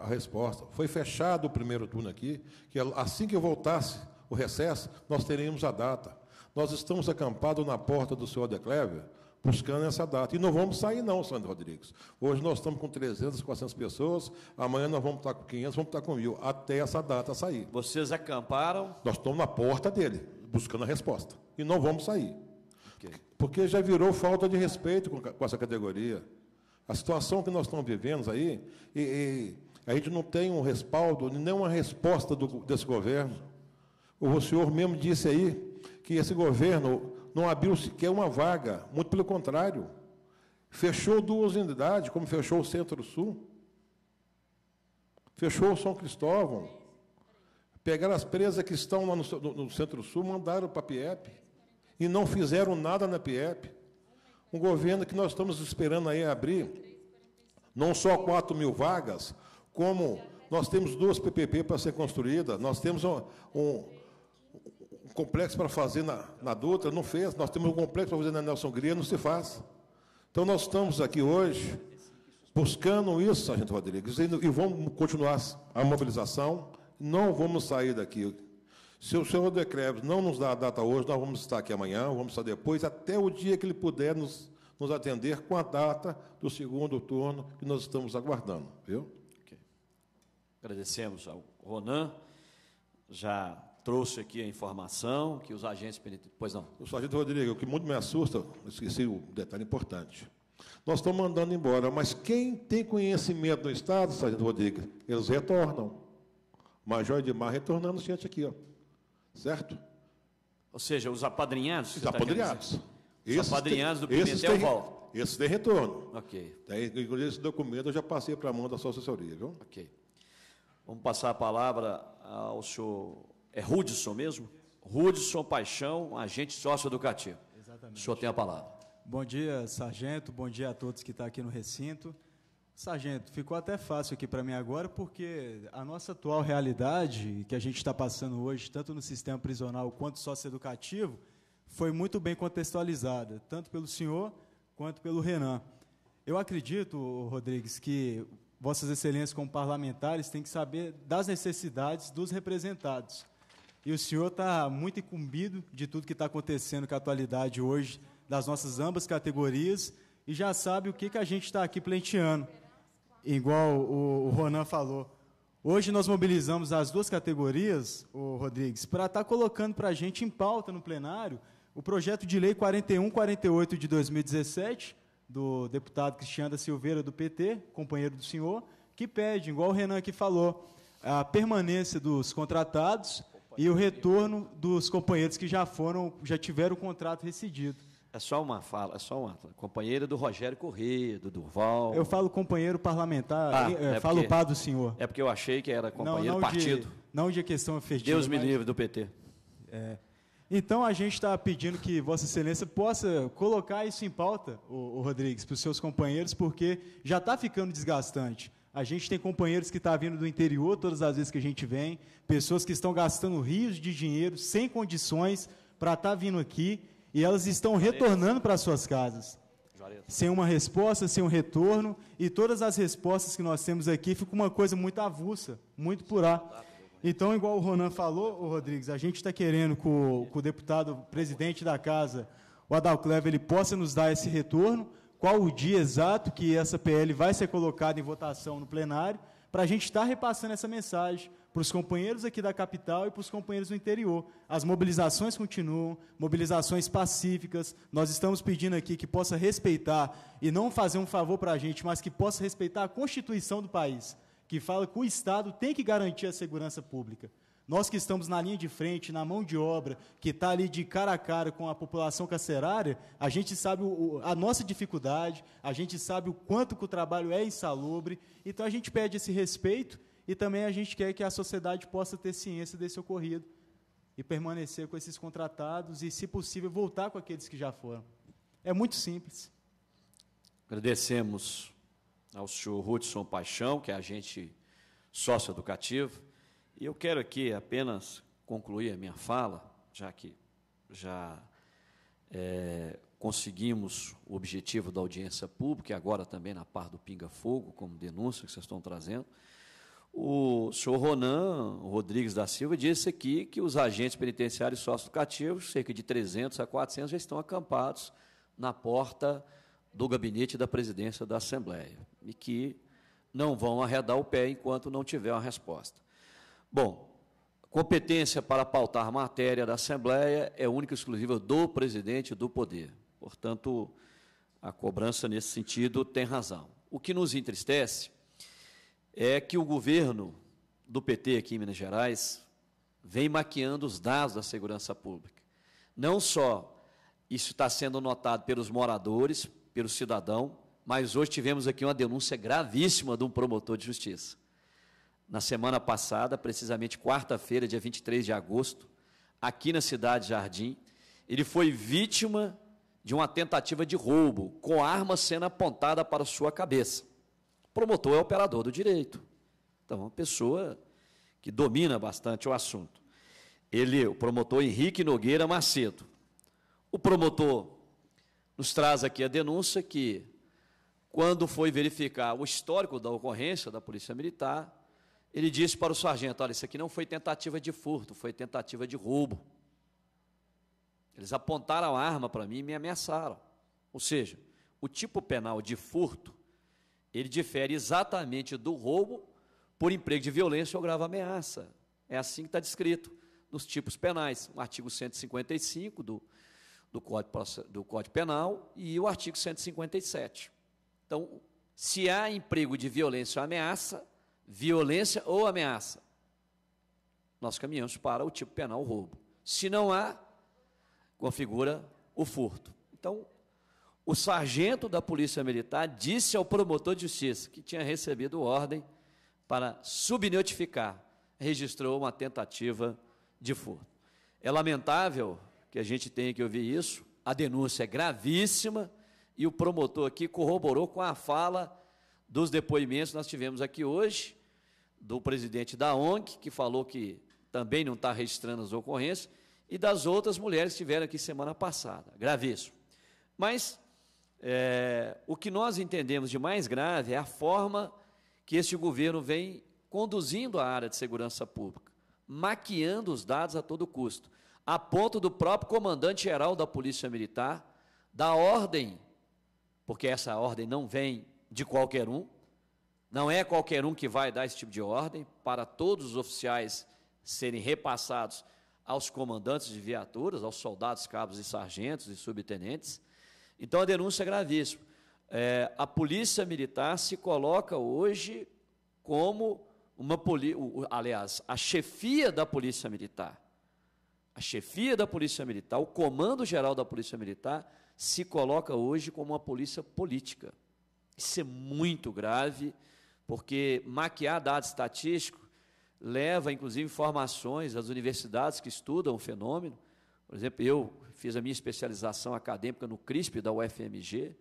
S8: a resposta. Foi fechado o primeiro turno aqui, que é assim que voltasse o recesso, nós teríamos a data. Nós estamos acampados na porta do senhor de Clever, buscando essa data. E não vamos sair, não, Sandro Rodrigues. Hoje nós estamos com 300, 400 pessoas, amanhã nós vamos estar com 500, vamos estar com mil, até essa data sair. Vocês acamparam? Nós estamos na porta dele, buscando a resposta. E não vamos sair. Okay. Porque já virou falta de respeito com, com, essa categoria. A situação que nós estamos vivendo aí, e, e a gente não tem um respaldo, nenhuma resposta do, desse governo. O senhor mesmo disse aí que esse governo não abriu sequer uma vaga, muito pelo contrário. Fechou duas unidades, como fechou o Centro-Sul, fechou o São Cristóvão, pegaram as presas que estão lá no, no, no Centro-Sul, mandaram para a PIEP, e não fizeram nada na PIEP. Um governo que nós estamos esperando aí abrir, não só 4 mil vagas, como nós temos duas PPP para ser construídas, nós temos um, um um complexo para fazer na, na Dutra, não fez. Nós temos um complexo para fazer na Nelson Gria, não se faz. Então, nós estamos aqui hoje buscando isso, Sargento Rodrigues, e vamos continuar a mobilização, não vamos sair daqui. Se o senhor Decreves não nos dá a data hoje, nós vamos estar aqui amanhã, vamos estar depois, até o dia que ele puder nos, nos atender com a data do segundo turno que nós estamos aguardando.
S1: Viu? Okay. Agradecemos ao Ronan, já trouxe aqui a informação que os agentes penitentes. Pois não. O sargento Rodrigo, o que muito me assusta,
S8: esqueci o detalhe importante. Nós estamos mandando embora, mas quem tem conhecimento do Estado, sargento Rodrigo, eles retornam. Major Edmar retornando gente aqui, ó.
S1: certo? Ou seja, os apadrinhados? Os tá apadrinhados. os apadrinhados do Pimentel tem, volta.
S8: Esses têm retorno. Ok. inclusive, esse documento eu já passei para a mão da
S1: sua assessoria, viu? Ok. Vamos passar a palavra ao senhor é Rudson mesmo? Rudson Paixão, agente socioeducativo. Exatamente. O senhor tem a palavra.
S11: Bom dia, sargento. Bom dia a todos que estão tá aqui no recinto. Sargento, ficou até fácil aqui para mim agora, porque a nossa atual realidade, que a gente está passando hoje, tanto no sistema prisional quanto socioeducativo, foi muito bem contextualizada, tanto pelo senhor quanto pelo Renan. Eu acredito, Rodrigues, que Vossas Excelências, como parlamentares, têm que saber das necessidades dos representados. E o senhor está muito incumbido de tudo que está acontecendo com a atualidade hoje, das nossas ambas categorias, e já sabe o que, que a gente está aqui pleiteando. Igual o, o Ronan falou. Hoje nós mobilizamos as duas categorias, o Rodrigues, para estar tá colocando para a gente em pauta no plenário o projeto de lei 4148 de 2017, do deputado Cristiano da Silveira, do PT, companheiro do senhor, que pede, igual o Renan aqui falou, a permanência dos contratados e o retorno dos companheiros que já foram, já tiveram o contrato rescindido.
S1: É só uma fala, é só uma. Companheira do Rogério Corrêa, do Durval. Eu falo
S11: companheiro parlamentar, ah, é, é falo porque, pá do senhor.
S1: É porque eu achei que era companheiro não, não partido. De,
S11: não de questão afetiva. Deus me mas... livre do PT. É. Então a gente está pedindo que Vossa Excelência possa colocar isso em pauta, o, o Rodrigues, para os seus companheiros, porque já está ficando desgastante. A gente tem companheiros que estão tá vindo do interior todas as vezes que a gente vem, pessoas que estão gastando rios de dinheiro sem condições para estar tá vindo aqui e elas estão retornando para suas casas. Juarez. Sem uma resposta, sem um retorno, e todas as respostas que nós temos aqui ficam uma coisa muito avulsa, muito plural. Então, igual o Ronan falou, o Rodrigues, a gente está querendo que o, que o, deputado presidente da casa, o Cleve, ele possa nos dar esse retorno, qual o dia exato que essa PL vai ser colocada em votação no plenário, para a gente estar tá repassando essa mensagem para os companheiros aqui da capital e para os companheiros do interior. As mobilizações continuam, mobilizações pacíficas. Nós estamos pedindo aqui que possa respeitar, e não fazer um favor para a gente, mas que possa respeitar a Constituição do país, que fala que o Estado tem que garantir a segurança pública. Nós que estamos na linha de frente, na mão de obra, que está ali de cara a cara com a população carcerária, a gente sabe o, a nossa dificuldade, a gente sabe o quanto que o trabalho é insalubre, então a gente pede esse respeito e também a gente quer que a sociedade possa ter ciência desse ocorrido e permanecer com esses contratados e, se possível, voltar com aqueles que já foram. É muito simples.
S1: Agradecemos ao senhor Hudson Paixão, que é agente sócio-educativo, e eu quero aqui apenas concluir a minha fala, já que já é, conseguimos o objetivo da audiência pública, e agora também na parte do Pinga Fogo, como denúncia que vocês estão trazendo. O senhor Ronan Rodrigues da Silva disse aqui que os agentes penitenciários sócio-educativos, cerca de 300 a 400, já estão acampados na porta do gabinete da presidência da Assembleia e que não vão arredar o pé enquanto não tiver uma resposta. Bom, competência para pautar matéria da Assembleia é única e exclusiva do presidente do poder. Portanto, a cobrança nesse sentido tem razão. O que nos entristece é que o governo do PT aqui em Minas Gerais vem maquiando os dados da segurança pública. Não só isso está sendo notado pelos moradores, pelo cidadão, mas hoje tivemos aqui uma denúncia gravíssima de um promotor de justiça na semana passada, precisamente quarta-feira, dia 23 de agosto, aqui na cidade Jardim. Ele foi vítima de uma tentativa de roubo, com arma sendo apontada para sua cabeça. O promotor é operador do direito. Então, é uma pessoa que domina bastante o assunto. Ele, o promotor Henrique Nogueira Macedo. O promotor nos traz aqui a denúncia que, quando foi verificar o histórico da ocorrência da Polícia Militar, ele disse para o sargento: Olha, isso aqui não foi tentativa de furto, foi tentativa de roubo. Eles apontaram a arma para mim e me ameaçaram. Ou seja, o tipo penal de furto, ele difere exatamente do roubo por emprego de violência ou grave ameaça. É assim que está descrito nos tipos penais. O artigo 155 do, do, Código, do Código Penal e o artigo 157. Então, se há emprego de violência ou ameaça, violência ou ameaça, nós caminhamos para o tipo penal roubo. Se não há, configura o furto. Então, o sargento da Polícia Militar disse ao promotor de justiça que tinha recebido ordem para subnotificar, registrou uma tentativa de furto. É lamentável que a gente tenha que ouvir isso, a denúncia é gravíssima e o promotor aqui corroborou com a fala dos depoimentos que nós tivemos aqui hoje do presidente da ONG, que falou que também não está registrando as ocorrências, e das outras mulheres que estiveram aqui semana passada. Gravíssimo. Mas é, o que nós entendemos de mais grave é a forma que este governo vem conduzindo a área de segurança pública, maquiando os dados a todo custo, a ponto do próprio comandante-geral da Polícia Militar dar ordem, porque essa ordem não vem de qualquer um, não é qualquer um que vai dar esse tipo de ordem para todos os oficiais serem repassados aos comandantes de viaturas, aos soldados, cabos e sargentos e subtenentes. Então a denúncia é gravíssima. É, a polícia militar se coloca hoje como uma poli... aliás, a chefia da polícia militar. A chefia da polícia militar, o comando geral da polícia militar se coloca hoje como uma polícia política. Isso é muito grave porque maquiar dado estatístico leva, inclusive, informações às universidades que estudam o fenômeno. Por exemplo, eu fiz a minha especialização acadêmica no CRISP da UFMG,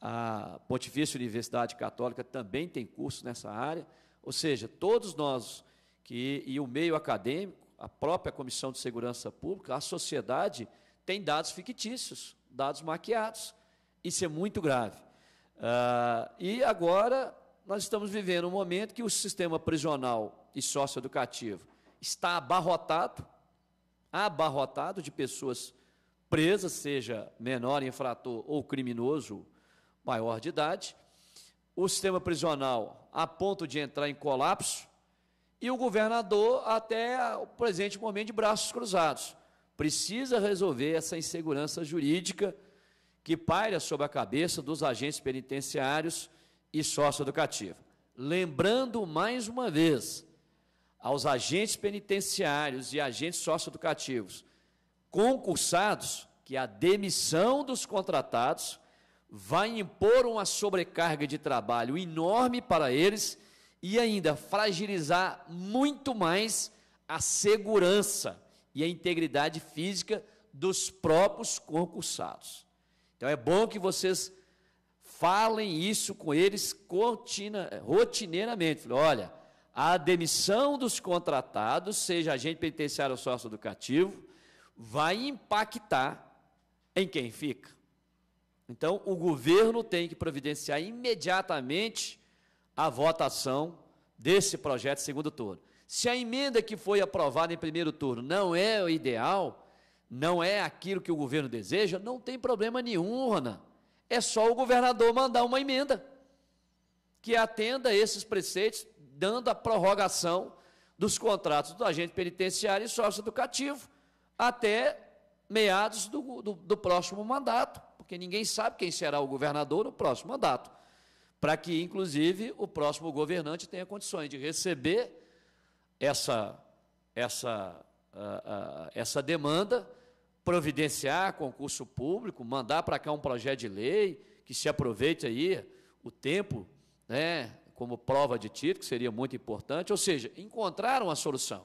S1: a Pontifícia Universidade Católica também tem curso nessa área, ou seja, todos nós que e o meio acadêmico, a própria Comissão de Segurança Pública, a sociedade tem dados fictícios, dados maquiados. Isso é muito grave. Ah, e agora nós estamos vivendo um momento que o sistema prisional e socioeducativo está abarrotado, abarrotado de pessoas presas, seja menor infrator ou criminoso maior de idade, o sistema prisional a ponto de entrar em colapso e o governador até ah, o presente momento de braços cruzados. Precisa resolver essa insegurança jurídica que paira sobre a cabeça dos agentes penitenciários e socioeducativa. Lembrando mais uma vez aos agentes penitenciários e agentes socioeducativos concursados que a demissão dos contratados vai impor uma sobrecarga de trabalho enorme para eles e ainda fragilizar muito mais a segurança e a integridade física dos próprios concursados. Então é bom que vocês falem isso com eles continua, rotineiramente. Falei, olha, a demissão dos contratados, seja agente penitenciário ou sócio educativo, vai impactar em quem fica. Então, o governo tem que providenciar imediatamente a votação desse projeto segundo turno. Se a emenda que foi aprovada em primeiro turno não é o ideal, não é aquilo que o governo deseja, não tem problema nenhum, Ronan. É só o governador mandar uma emenda que atenda esses preceitos, dando a prorrogação dos contratos do agente penitenciário e sócio-educativo até meados do, do, do, próximo mandato, porque ninguém sabe quem será o governador no próximo mandato, para que, inclusive, o próximo governante tenha condições de receber essa, essa, ah, ah, essa demanda providenciar concurso público, mandar para cá um projeto de lei, que se aproveite aí o tempo né, como prova de título, que seria muito importante, ou seja, encontrar uma solução.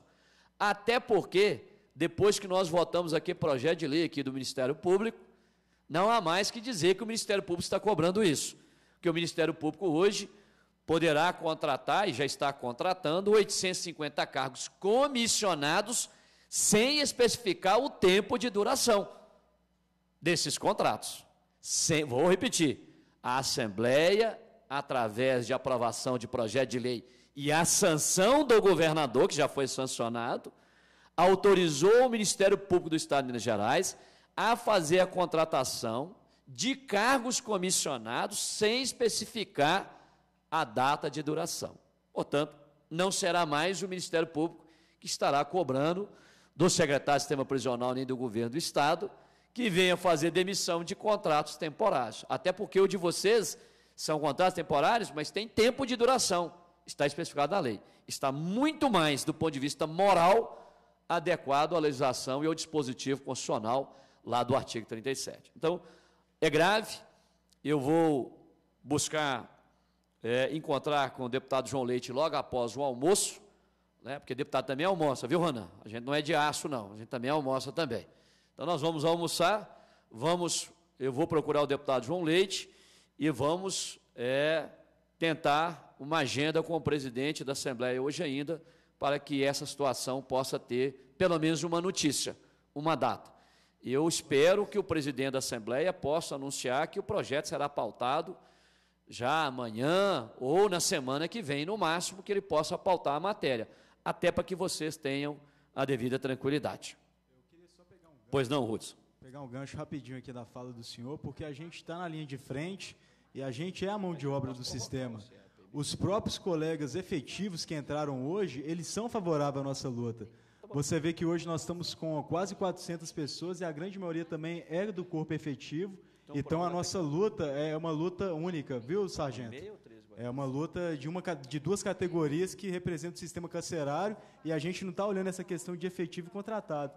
S1: Até porque, depois que nós votamos aqui projeto de lei aqui do Ministério Público, não há mais que dizer que o Ministério Público está cobrando isso. Que o Ministério Público hoje poderá contratar e já está contratando 850 cargos comissionados sem especificar o tempo de duração desses contratos. Sem, vou repetir: a Assembleia, através de aprovação de projeto de lei e a sanção do governador, que já foi sancionado, autorizou o Ministério Público do Estado de Minas Gerais a fazer a contratação de cargos comissionados sem especificar a data de duração. Portanto, não será mais o Ministério Público que estará cobrando do secretário de sistema prisional nem do governo do Estado, que venha fazer demissão de contratos temporários. Até porque o de vocês são contratos temporários, mas tem tempo de duração. Está especificado na lei. Está muito mais, do ponto de vista moral, adequado à legislação e ao dispositivo constitucional lá do artigo 37. Então, é grave. Eu vou buscar é, encontrar com o deputado João Leite logo após o almoço né? porque deputado também almoça, viu, Ronan? A gente não é de aço, não, a gente também almoça também. Então nós vamos almoçar, vamos, eu vou procurar o deputado João Leite e vamos é, tentar uma agenda com o presidente da Assembleia hoje ainda, para que essa situação possa ter pelo menos uma notícia, uma data. eu espero que o presidente da Assembleia possa anunciar que o projeto será pautado já amanhã ou na semana que vem, no máximo, que ele possa pautar a matéria até para que vocês tenham a devida tranquilidade. Um pois não, Hudson?
S11: Pegar um gancho rapidinho aqui da fala do senhor, porque a gente está na linha de frente e a gente é a mão de obra do sistema. Os próprios colegas efetivos que entraram hoje, eles são favoráveis à nossa luta. Você vê que hoje nós estamos com quase 400 pessoas e a grande maioria também é do corpo efetivo. Então, então a nossa luta é uma luta única, viu, sargento? É uma luta de, uma, de duas categorias que representam o sistema carcerário e a gente não está olhando essa questão de efetivo e contratado.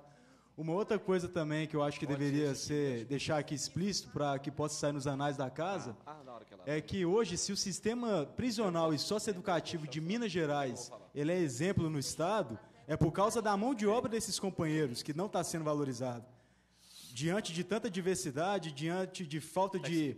S11: Uma outra coisa também que eu acho que Pode deveria ser, deixar aqui explícito para que possa sair nos anais da casa ah, ah, que ela... é que hoje, se o sistema prisional e socioeducativo de Minas Gerais ele é exemplo no Estado, é por causa da mão de obra desses companheiros que não está sendo valorizado. Diante de tanta diversidade, diante de falta tá de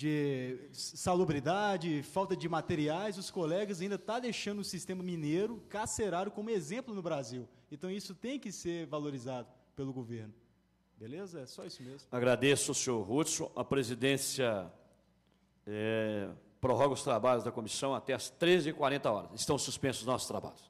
S11: de salubridade, falta de materiais, os colegas ainda está deixando o sistema mineiro carcerário como exemplo no Brasil. Então isso tem que ser valorizado pelo governo. Beleza? É só isso mesmo. Agradeço,
S1: senhor Hudson. A presidência é, prorroga os trabalhos da comissão até às 13h40. Estão suspensos nossos trabalhos.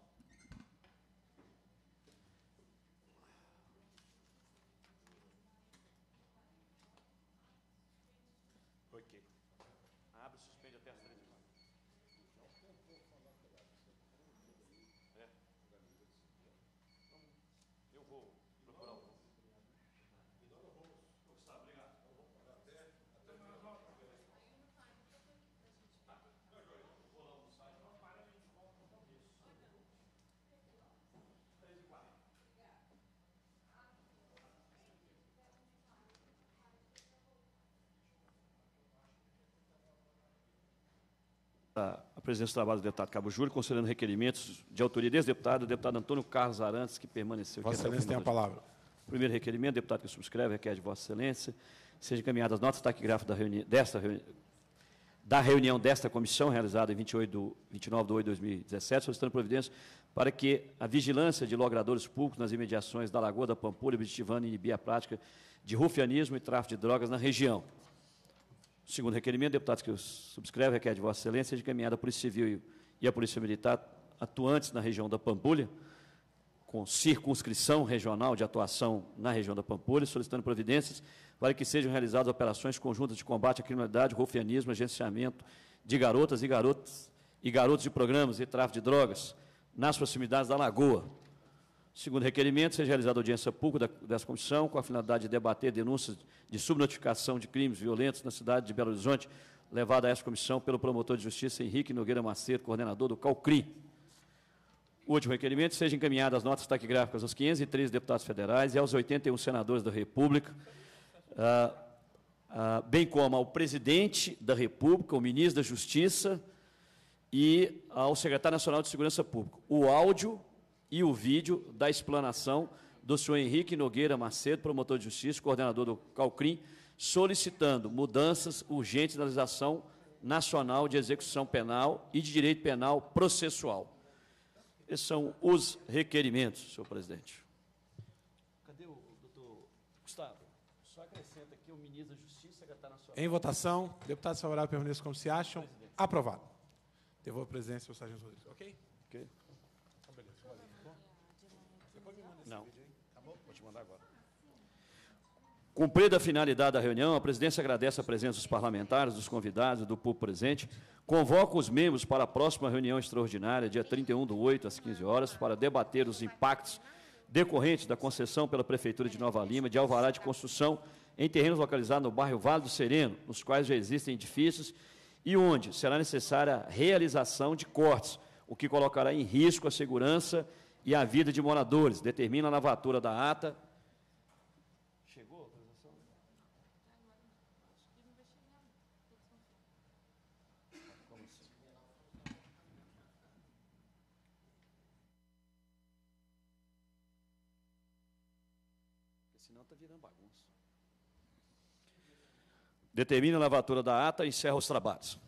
S1: presidente do trabalho do deputado Cabo Júlio, considerando requerimentos de autoria desse deputado, o deputado Antônio Carlos Arantes, que permaneceu... Vossa Excelência tem a palavra. Primeiro requerimento, deputado que subscreve, requer de Vossa Excelência, seja encaminhadas notas taquigráficas da reunião, desta da reunião desta comissão, realizada em 28 do, 29 de 8 de 2017, solicitando providência para que a vigilância de logradores públicos nas imediações da Lagoa da Pampulha, objetivando inibir a prática de rufianismo e tráfico de drogas na região. Segundo requerimento, deputados que subscrevem, requer de Vossa Excelência, seja encaminhada a Polícia Civil e a Polícia Militar atuantes na região da Pampulha, com circunscrição regional de atuação na região da Pampulha, solicitando providências para que sejam realizadas operações conjuntas de combate à criminalidade, rufianismo, agenciamento de garotas e garotos e garotos de programas e tráfico de drogas nas proximidades da Lagoa. Segundo requerimento, seja realizada audiência pública dessa comissão com a finalidade de debater denúncias de subnotificação de crimes violentos na cidade de Belo Horizonte, levada a essa comissão pelo promotor de justiça Henrique Nogueira Macedo, coordenador do CalCRI. Último requerimento, seja encaminhadas as notas taquigráficas aos 503 deputados federais e aos 81 senadores da República, ah, ah, bem como ao presidente da República, ao ministro da Justiça e ao secretário nacional de Segurança Pública. O áudio e o vídeo da explanação do senhor Henrique Nogueira Macedo, promotor de justiça, coordenador do Calcrim, solicitando mudanças urgentes na legislação nacional de execução penal e de direito penal processual. Esses são os requerimentos, senhor presidente. Cadê o doutor Gustavo? Só acrescenta aqui o ministro da Justiça, secretário nacional. Em votação,
S2: deputados favoráveis permaneçam como se acham. Presidente. Aprovado. Devolvo a presença senhor sargento Rodrigues.
S1: Ok? Cumprida a finalidade da reunião, a presidência agradece a presença dos parlamentares, dos convidados e do público presente. Convoca os membros para a próxima reunião extraordinária, dia 31 de 8 às 15 horas, para debater os impactos decorrentes da concessão pela Prefeitura de Nova Lima de alvará de construção em terrenos localizados no bairro Vale do Sereno, nos quais já existem edifícios e onde será necessária a realização de cortes, o que colocará em risco a segurança e a vida de moradores, determina a lavatura da ata Determina a lavatura da ata e encerra os trabalhos.